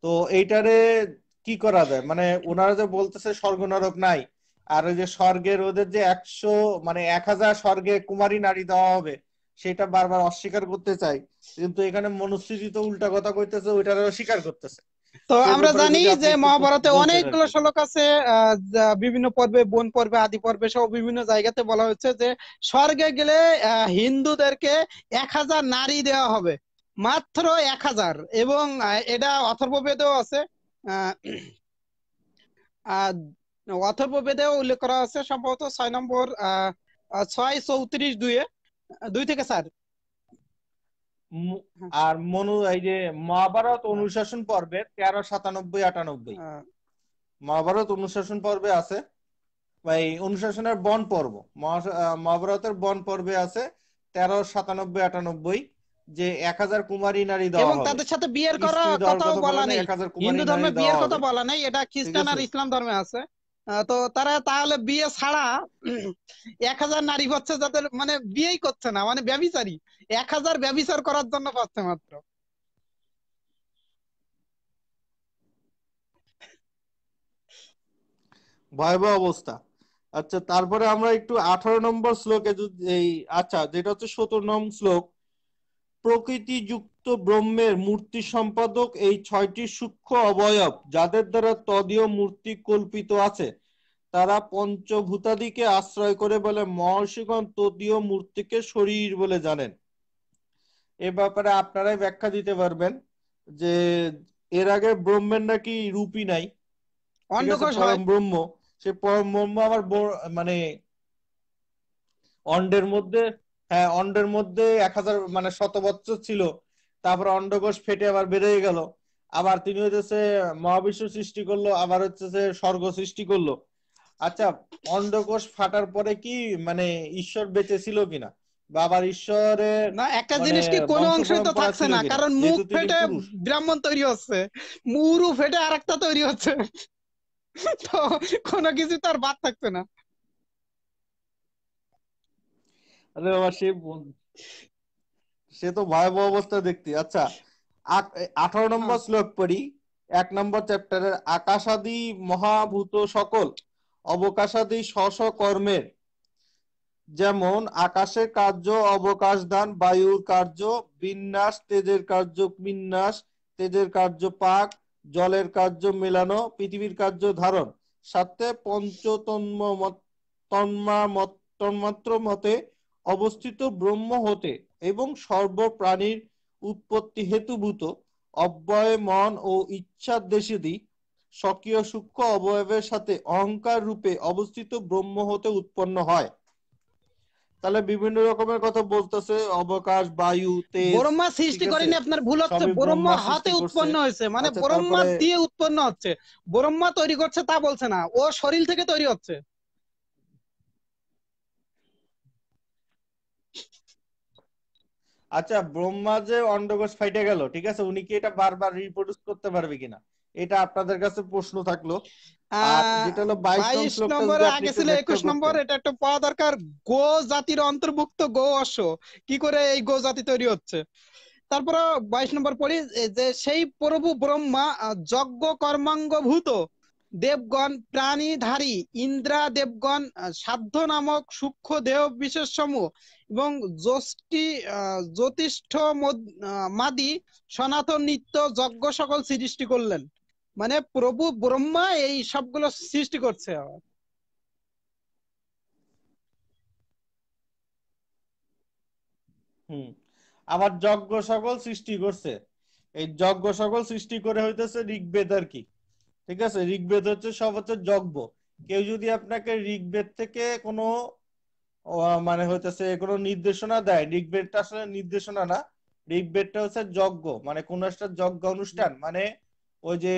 তো এইটারে কি করা যায় মানে ওনারা যে বলতেছে স্বর্গ নরক নাই আর ওই যে স্বর্গের ওদের যে একশো মানে এক হাজার স্বর্গে কুমারী নারী দেওয়া হবে সেটা বারবার অস্বীকার করতে চাই কিন্তু এখানে মনুস্থিতি তো উল্টা কথা কইতেছে ওইটারে অস্বীকার করতেছে তো আমরা জানি যে মহাভারতে অনেকগুলো শ্লোক আছে বিভিন্ন পর্বে বন পর্বে আদি পর্বে সহ বিভিন্ন জায়গাতে বলা হচ্ছে যে স্বর্গে গেলে হিন্দুদেরকে এক হাজার নারী দেওয়া হবে মাত্র এক হাজার এবং এটা অথর্ববেদেও আছে অথর্ববেদেও উল্লেখ করা আছে সম্ভবত ছয় নম্বর ছয় চৌত্রিশ দুয়ে দুই থেকে চার হ্যাঁ। আর মনু এই যে মহাভারত হ্যাঁ। অনুশাসন পর্বে তেরো সাতানব্বই আটানব্বই হ্যাঁ। মহাভারত অনুশাসন পর্বে আছে এই অনুশাসনের বন পর্ব মহাভারতের বন পর্বে আছে তেরো সাতানব্বই আটানব্বই যে এক হাজার কুমারী নারী দেওয়া তাদের সাথে বিয়ের করা কথাও বলা নেই হিন্দু ধর্মে বিয়ের কথা বলা নেই এটা খ্রিস্টান আর ইসলাম ধর্মে আছে তো তারা তাহলে বিয়ে ছাড়া এক হাজার নারী হচ্ছে যাদের মানে বিয়েই করছে না মানে ব্যবিচারী এক হাজার ব্যবচার করার জন্য পাচ্ছে মাত্র ভয়াবহ অবস্থা আচ্ছা তারপরে আমরা একটু আঠারো নম্বর শ্লোকে এই আচ্ছা যেটা হচ্ছে সতেরো নম্বর শ্লোক প্রকৃতি যুক্ত ব্রহ্মের মূর্তি সম্পাদক এই ছয়টি সূক্ষ্ম অবয়ব যাদের দ্বারা তদীয় মূর্তি কল্পিত আছে তারা পঞ্চভূতাদিকে আশ্রয় করে বলে মহর্ষিগণ তদীয় মূর্তিকে শরীর বলে জানেন এ ব্যাপারে আপনারাই ব্যাখ্যা দিতে পারবেন যে এর আগে ব্রহ্মের নাকি রূপই নাই ব্রহ্ম সে পরম ব্রহ্ম আবার মানে অন্ডের মধ্যে হ্যাঁ অন্ডের মধ্যে এক হাজার মানে শত বছর ছিল তারপর অন্ডকোষ ফেটে আবার বেড়ে গেল আবার তিনি হচ্ছে মহাবিশ্ব সৃষ্টি করলো আবার হচ্ছে স্বর্গ সৃষ্টি করলো আচ্ছা অন্ডকোষ ফাটার পরে কি মানে ঈশ্বর বেঁচে ছিল কিনা বাবার ঈশ্বরে না একটা মানে জিনিস কি কোন অংশে তো থাকছে না কারণ মুখ ফেটে ব্রাহ্মণ তৈরি হচ্ছে মুরু ফেটে আরেকটা তৈরি হচ্ছে তো কোনো কিছু তার বাদ থাকছে না আরে বাবা সে সে তো ভয়াবহ অবস্থা দেখতে আচ্ছা আঠারো নম্বর শ্লোক পড়ি এক নম্বর চ্যাপ্টারের আকাশাদি মহাভূত সকল অবকাশাদি স্ব কর্মের যেমন আকাশের কার্য অবকাশ দান বায়ুর কার্য বিন্যাস তেজের কার্য বিন্যাস তেজের কার্য পাক জলের কার্য মেলানো পৃথিবীর কার্য ধারণ সাথে পঞ্চতন্ম তন্মাত্র মতে অবস্থিত ব্রহ্ম হতে এবং সর্বপ্রাণীর উৎপত্তি হেতুভূত অব্যয় মন ও ইচ্ছার দেশেদি স্বকীয় সূক্ষ্ম অবয়বের সাথে অহংকার রূপে অবস্থিত ব্রহ্ম হতে উৎপন্ন হয় তাহলে বিভিন্ন রকমের কথা বলতেছে অবকাশ বায়ু তেজ ব্রহ্মা সৃষ্টি করেনি আপনার ভুল হচ্ছে ব্রহ্মা হাতে উৎপন্ন হয়েছে মানে আচ্ছা, ব্রহ্মা দিয়ে উৎপন্ন হচ্ছে ব্রহ্মা তৈরি করছে তা বলছে না ও শরীর থেকে তৈরি হচ্ছে আচ্ছা ব্রহ্মা যে অন্ডগোষ ফাইটে গেল ঠিক আছে উনি কি এটা বারবার রিপ্রোডিউস করতে পারবে কিনা এটা আপনাদের কাছে প্রশ্ন থাকলো নম্বর পাওয়া দরকার গো জাতির অন্তর্ভুক্ত গো অশ্ব কি করে এই গো জাতি তৈরি হচ্ছে তারপরে বাইশ নম্বর পড়ি যে সেই প্রভু ব্রহ্মা যজ্ঞ কর্মাঙ্গভূত দেবগণ প্রাণীধারী ইন্দ্রা দেবগণ সাধ্য নামক সূক্ষ্ম দেহ বিশেষ সমূহ এবং জ্যোষ্ঠি জ্যোতিষ্ঠ মাদি সনাতন নিত্য যজ্ঞ সকল সৃষ্টি করলেন মানে প্রভু ব্রহ্মা এই সবগুলো সৃষ্টি করছে হুম আবার যজ্ঞ সকল সৃষ্টি করছে এই যজ্ঞ সকল সৃষ্টি করে হইতেছে ঋগ্বেদ আর কি ঠিক আছে ঋগ্বেদ হচ্ছে সব হচ্ছে যজ্ঞ কেউ যদি আপনাকে ঋগ্বেদ থেকে কোনো মানে হইতেছে কোনো নির্দেশনা দেয় ঋগ্বেদটা আসলে নির্দেশনা না ঋগ্বেদটা হচ্ছে যজ্ঞ মানে কোন একটা যজ্ঞ অনুষ্ঠান মানে ওই যে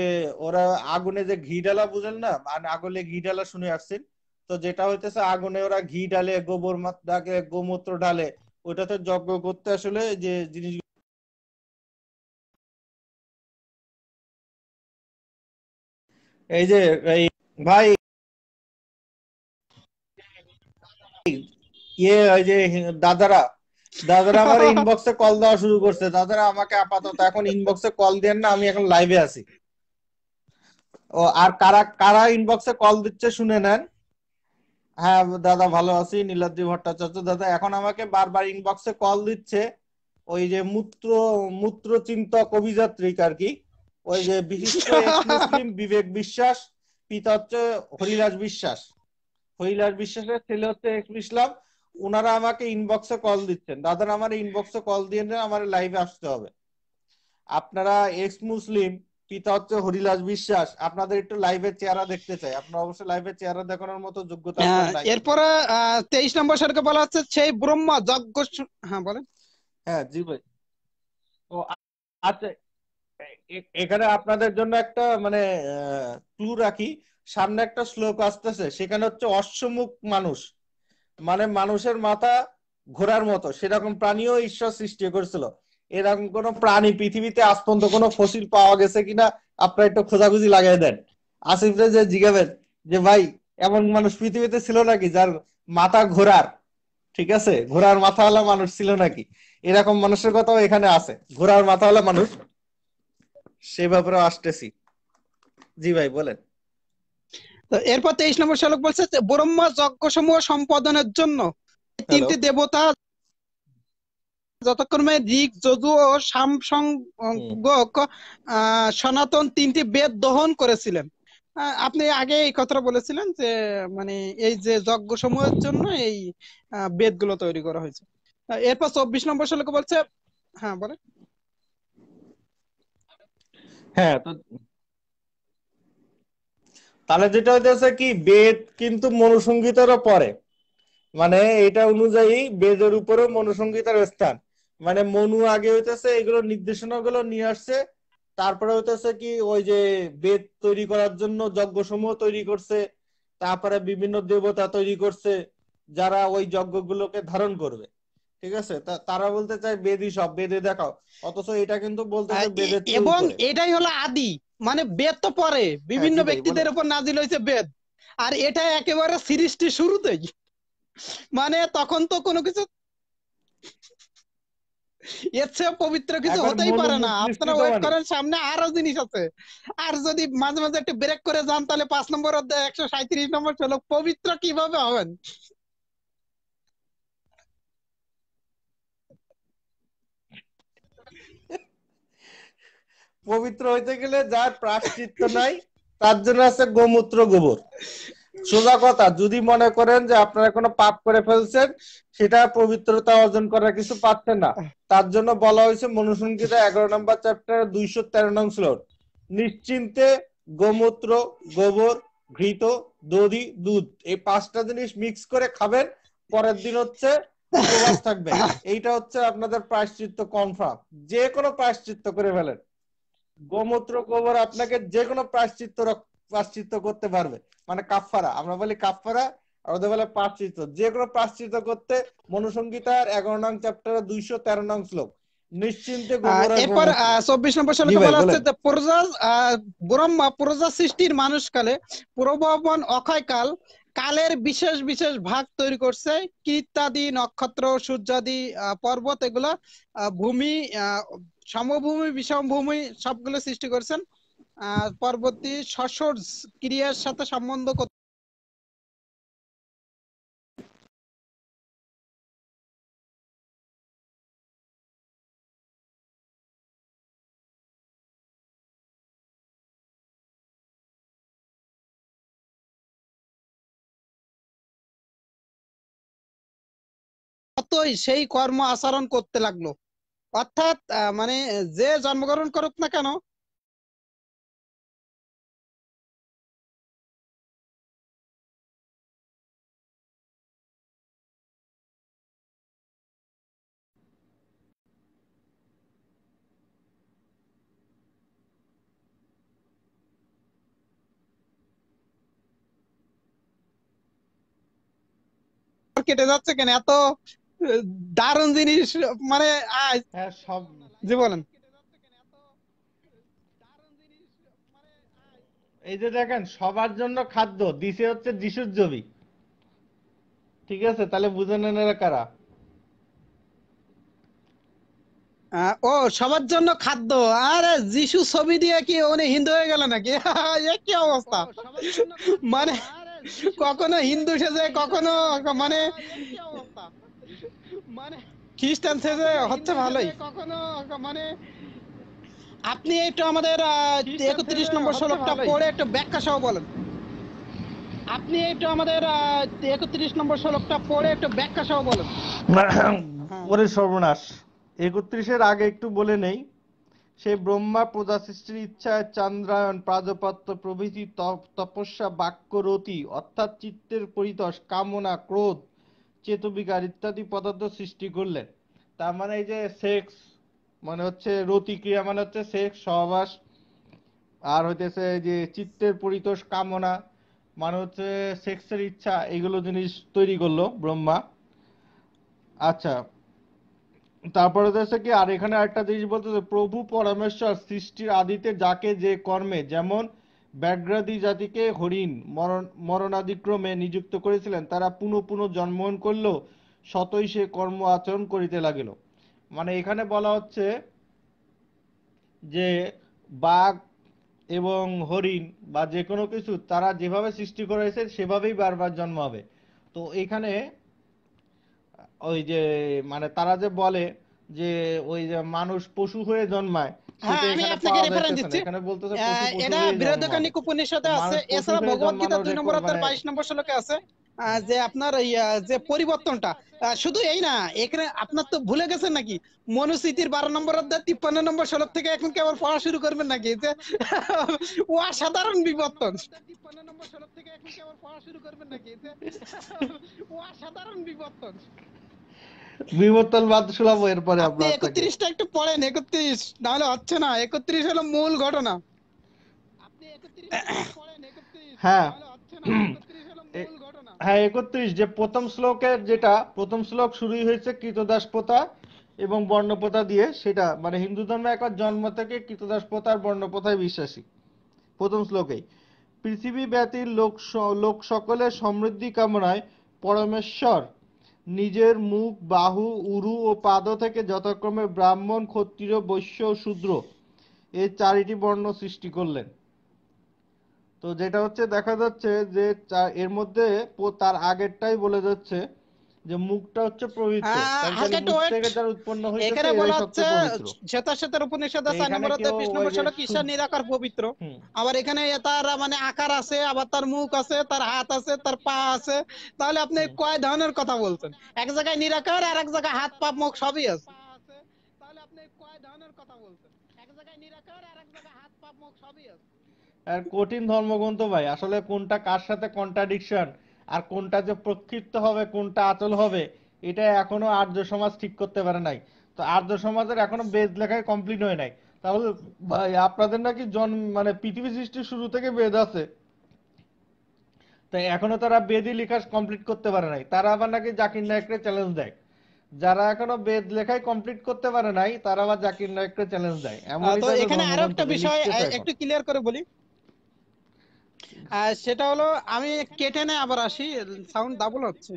ওরা আগুনে যে ঘি ডালা বুঝেন না মানে আগুনে ঘি ডালা শুনে আসছেন তো যেটা হইতেছে আগুনে ওরা ঘি ডালে গোবর ডাকে গোমূত্র ডালে ওইটাতে যজ্ঞ করতে আসলে যে জিনিস এই যে এই ভাই ইয়ে ওই যে দাদারা দাদারা আমার ইনবক্সে কল দেওয়া শুরু করছে দাদারা আমাকে আপাতত এখন ইনবক্সে কল দেন না আমি এখন লাইভে আছি ও আর কারা কারা ইনবক্সে কল দিচ্ছে শুনে নেন হ্যাঁ দাদা ভালো আছি নীলাদ্রি ভট্টাচার্য দাদা এখন আমাকে বারবার ইনবক্সে কল দিচ্ছে ওই যে মূত্র মূত্র চিন্তক অভিযাত্রিক আর কি ওই যে বিশিষ্ট বিবেক বিশ্বাস পিতা হচ্ছে হরিলাস বিশ্বাস হরিলাস বিশ্বাসের ছেলে হচ্ছে ইসলাম ওনারা আমাকে ইনবক্সে কল দিচ্ছেন দাদারা আমার ইনবক্সে কল দিয়ে আমার লাইভে আসতে হবে আপনারা এক্স মুসলিম পিতা হচ্ছে হরিলাস বিশ্বাস আপনাদের একটু লাইভের চেহারা দেখতে চাই আপনারা অবশ্যই লাইভের চেহারা দেখানোর মতো যোগ্যতা হ্যাঁ, এরপরে তেইশ নম্বর সরকে বলা হচ্ছে সেই ব্রহ্মা যজ্ঞ হ্যাঁ বলেন হ্যাঁ জি ভাই ও আচ্ছা এখানে আপনাদের জন্য একটা মানে ক্লু রাখি সামনে একটা শ্লোক আসতেছে সেখানে হচ্ছে অশ্বমুখ মানুষ মানে মানুষের মাথা ঘোরার মতো সেরকম প্রাণীও ঈশ্বর সৃষ্টি করেছিল এরকম কোন প্রাণী পৃথিবীতে আজ পর্যন্ত কোনো ফসিল পাওয়া গেছে কিনা আপনার একটু খোঁজাখুঁজি লাগাই দেন আসিফ যে জিজ্ঞাবেন যে ভাই এমন মানুষ পৃথিবীতে ছিল নাকি যার মাথা ঘোরার ঠিক আছে মাথা মাথাওয়ালা মানুষ ছিল নাকি এরকম মানুষের কথাও এখানে আছে মাথা মাথাওয়ালা মানুষ সে ব্যাপারে আসতেছি জি ভাই বলেন এরপর তেইশ নম্বর শ্লোক বলছে ব্রহ্মা যজ্ঞ সমূহ সম্পাদনের জন্য তিনটি দেবতা যতক্রমে ঋগ যজু ও সামসঙ্গক সনাতন তিনটি বেদ দহন করেছিলেন আপনি আগে এই কথাটা বলেছিলেন যে মানে এই যে যজ্ঞ সমূহের জন্য এই বেদগুলো তৈরি করা হয়েছে এরপর চব্বিশ নম্বর শ্লোক বলছে হ্যাঁ বলে হ্যাঁ তো তাহলে যেটা হইতেছে কি বেদ কিন্তু মনুসংগীতেরও পরে মানে এটা অনুযায়ী বেদের উপরে মনুসংগীতের স্থান মানে মনু আগে হইতেছে এগুলো নির্দেশনা গুলো নিয়ে আসছে তারপরে হইতেছে কি ওই যে বেদ তৈরি করার জন্য যজ্ঞ সমূহ তৈরি করছে তারপরে বিভিন্ন দেবতা তৈরি করছে যারা ওই যজ্ঞ গুলোকে ধারণ করবে ঠিক আছে তারা বলতে চায় বেদই সব বেদে দেখাও অথচ এটা কিন্তু বলতে এবং এটাই হলো আদি মানে বেদ তো পরে হ্যাঁ, বিভিন্ন ব্যক্তিদের উপর নাজিল হয়েছে বেদ আর এটা একেবারে সৃষ্টি শুরুতেই মানে তখন তো কোনো কিছু ইচ্ছে পবিত্র কিছু হতেই পারে না আপনারা ওয়েট করেন সামনে আরো জিনিস আছে আর যদি মাঝে মাঝে একটু ব্রেক করে যান তাহলে পাঁচ নম্বর অধ্যায় একশো সাঁত্রিশ নম্বর চলো পবিত্র কিভাবে হবেন পবিত্র হইতে গেলে যার প্রাশ্চিত্য নাই তার জন্য আছে গোমূত্র গোবর সোজা কথা যদি মনে করেন যে আপনারা কোনো পাপ করে ফেলছেন সেটা পবিত্রতা অর্জন করার কিছু পাচ্ছেন না তার জন্য বলা হয়েছে মনুসংগীতা এগারো নম্বর চ্যাপ্টার দুইশো তেরো নং শ্লোক নিশ্চিন্তে গোমূত্র গোবর ঘৃত দধি দুধ এই পাঁচটা জিনিস মিক্স করে খাবেন পরের দিন হচ্ছে থাকবে এইটা হচ্ছে আপনাদের প্রায়শ্চিত্ত কনফার্ম যে কোনো প্রায়শ্চিত্ত করে ফেলেন গোমূত্র গোবর আপনাকে যে কোনো প্রাশ্চিত্য প্রাশ্চিত্য করতে পারবে মানে কাফারা আমরা বলি কাফারা আর ওদের বলে প্রাশ্চিত্য যে কোনো প্রাশ্চিত্য করতে মনুসংগীতার এগারো নং চ্যাপ্টারে দুইশো তেরো নং শ্লোক নিশ্চিন্তে এরপর চব্বিশ নম্বর শ্লোকে বলা হচ্ছে যে প্রজা ব্রহ্মা প্রজা সৃষ্টির মানুষকালে প্রভাবন অক্ষয়কাল কালের বিশেষ বিশেষ ভাগ তৈরি করছে কীর্তাদি নক্ষত্র সূর্যাদি পর্বত এগুলা ভূমি সমভূমি বিষমভূমি সবগুলো সৃষ্টি করেছেন পরবর্তী সশর ক্রিয়ার সাথে সম্বন্ধ সেই কর্ম আচরণ করতে লাগলো অর্থাৎ মানে যে জন্মগ্রহণ করুক না কেন কেটে যাচ্ছে কেন এত দারুণ জিনিস মানে হ্যাঁ, সব বলেন এই যে দেখেন সবার জন্য খাদ্য দিছে হচ্ছে যিশুর ঠিক আছে তাহলে বুঝে নেন এরা কারা ও সবার জন্য খাদ্য আরে যিশু ছবি দিয়ে কি উনি হিন্দু হয়ে গেল নাকি কি অবস্থা মানে কখনো হিন্দু সেজে কখনো মানে মানে খ্রিস্টান মানে হচ্ছে ভালোই কখনো মানে আপনি একটু আমাদের নম্বর শ্লোকটা পড়ে একটু ব্যাখ্যা সহ বলেন আপনি একটু আমাদের নম্বর শ্লোকটা পড়ে একটু ব্যাখ্যা সহ বলেন ওরে সর্বনাশ একত্রিশের আগে একটু বলে নেই সে ব্রহ্মা প্রজা সৃষ্টির ইচ্ছায় চান্দ্রায়ণ প্রাজপাত্য প্রভৃতি তপস্যা বাক্যরতি অর্থাৎ চিত্তের পরিতোষ কামনা ক্রোধ চেতবিকার ইত্যাদি পদার্থ সৃষ্টি করলেন তার মানে এই যে সেক্স মানে হচ্ছে রতিক্রিয়া মানে হচ্ছে সেক্স সহবাস আর হইতেছে যে চিত্তের পরিতোষ কামনা মানে হচ্ছে সেক্সের ইচ্ছা এগুলো জিনিস তৈরি করলো ব্রহ্মা আচ্ছা তারপরে হচ্ছে কি আর এখানে একটা জিনিস বলতে প্রভু পরমেশ্বর সৃষ্টির আদিতে যাকে যে কর্মে যেমন ব্যাঘ্রাদি জাতিকে হরিণ মরণ মরণাদিক্রমে নিযুক্ত করেছিলেন তারা পুনঃ পুনঃ জন্মগ্রহণ করলেও শতই সে কর্ম আচরণ করিতে লাগিল মানে এখানে বলা হচ্ছে যে বাঘ এবং হরিণ বা যে কোনো কিছু তারা যেভাবে সৃষ্টি করেছে সেভাবেই বারবার জন্ম হবে তো এখানে ওই যে মানে তারা যে বলে যে ওই যে মানুষ পশু হয়ে জন্মায় হ্যাঁ, আমি উপনিষদে আছে মানে যে আপনার যে পরিবর্তনটা শুধু এই না এখানে আপনার তো ভুলে গেছেন নাকি মনুস্মৃতির বারো নম্বর অধ্যায় তিপ্পান্ন নম্বর শ্লোক থেকে এখন কি আবার পড়া শুরু করবেন নাকি যে ও অসাধারণ বিবর্তন নম্বর শ্লোক থেকে এখন কি আবার পড়া শুরু করবেন নাকি ও অসাধারণ বিবর্তন বিবর্তনবাদ শোনাবো এরপরে আপনার একত্রিশটা একটু পড়েন একত্রিশ নাহলে হচ্ছে না একত্রিশ হলো মূল ঘটনা হ্যাঁ হ্যাঁ একত্রিশ যে প্রথম শ্লোকের যেটা প্রথম শ্লোক শুরুই হয়েছে কৃতদাস প্রথা এবং বর্ণপ্রথা দিয়ে সেটা মানে হিন্দু ধর্মে একবার জন্ম থেকে কৃতদাস প্রথা বর্ণপ্রথায় বিশ্বাসী প্রথম শ্লোকেই পৃথিবী ব্যাতির লোক লোক সকলের সমৃদ্ধি কামনায় পরমেশ্বর নিজের মুখ বাহু উরু ও পাদ থেকে যথাক্রমে ব্রাহ্মণ ক্ষত্রিয় বৈশ্য শূদ্র এই চারিটি বর্ণ সৃষ্টি করলেন তো যেটা হচ্ছে দেখা যাচ্ছে যে এর মধ্যে তার আগেরটাই বলে যাচ্ছে যে মুখটা হচ্ছে পবিত্র হ্যাঁ, থেকে যার উৎপন্ন হয়েছে এখানে বলা হচ্ছে শ্বেতাশ্বেতার উপনিষদ আছে অনুবরাতে বিষ্ণু মশলা কিসের নিরাকার পবিত্র আবার এখানে তার মানে আকার আছে আবার তার মুখ আছে তার হাত আছে তার পা আছে তাহলে আপনি কয় ধরনের কথা বলছেন এক জায়গায় নিরাকার আর এক জায়গায় হাত পা মুখ সবই আছে তাহলে আপনি কয় ধরনের কথা বলছেন এক জায়গায় নিরাকার আর এক জায়গায় হাত পা মুখ সবই আছে আর কঠিন ধর্মগ্রন্থ ভাই আসলে কোনটা কার সাথে কন্ট্রাডিকশন আর কোনটা যে প্রক্ষিপ্ত হবে কোনটা আচল হবে এটা এখনো আর্য সমাজ ঠিক করতে পারে নাই তো আর্য সমাজের এখনো বেদ লেখায় কমপ্লিট হয় নাই তাহলে ভাই আপনাদের নাকি জন মানে পৃথিবী সৃষ্টির শুরু থেকে বেদ আছে তাই এখনো তারা বেদি লেখা কমপ্লিট করতে পারে নাই তারা আবার নাকি জাকির নায়ককে চ্যালেঞ্জ দেয় যারা এখনো বেদ লেখায় কমপ্লিট করতে পারে নাই তারা আবার জাকির নায়ককে চ্যালেঞ্জ দেয় এমন এখানে আরো একটা বিষয় একটু ক্লিয়ার করে বলি সেটা হলো আমি কেটে নেই আবার আসি সাউন্ড ডাবল হচ্ছে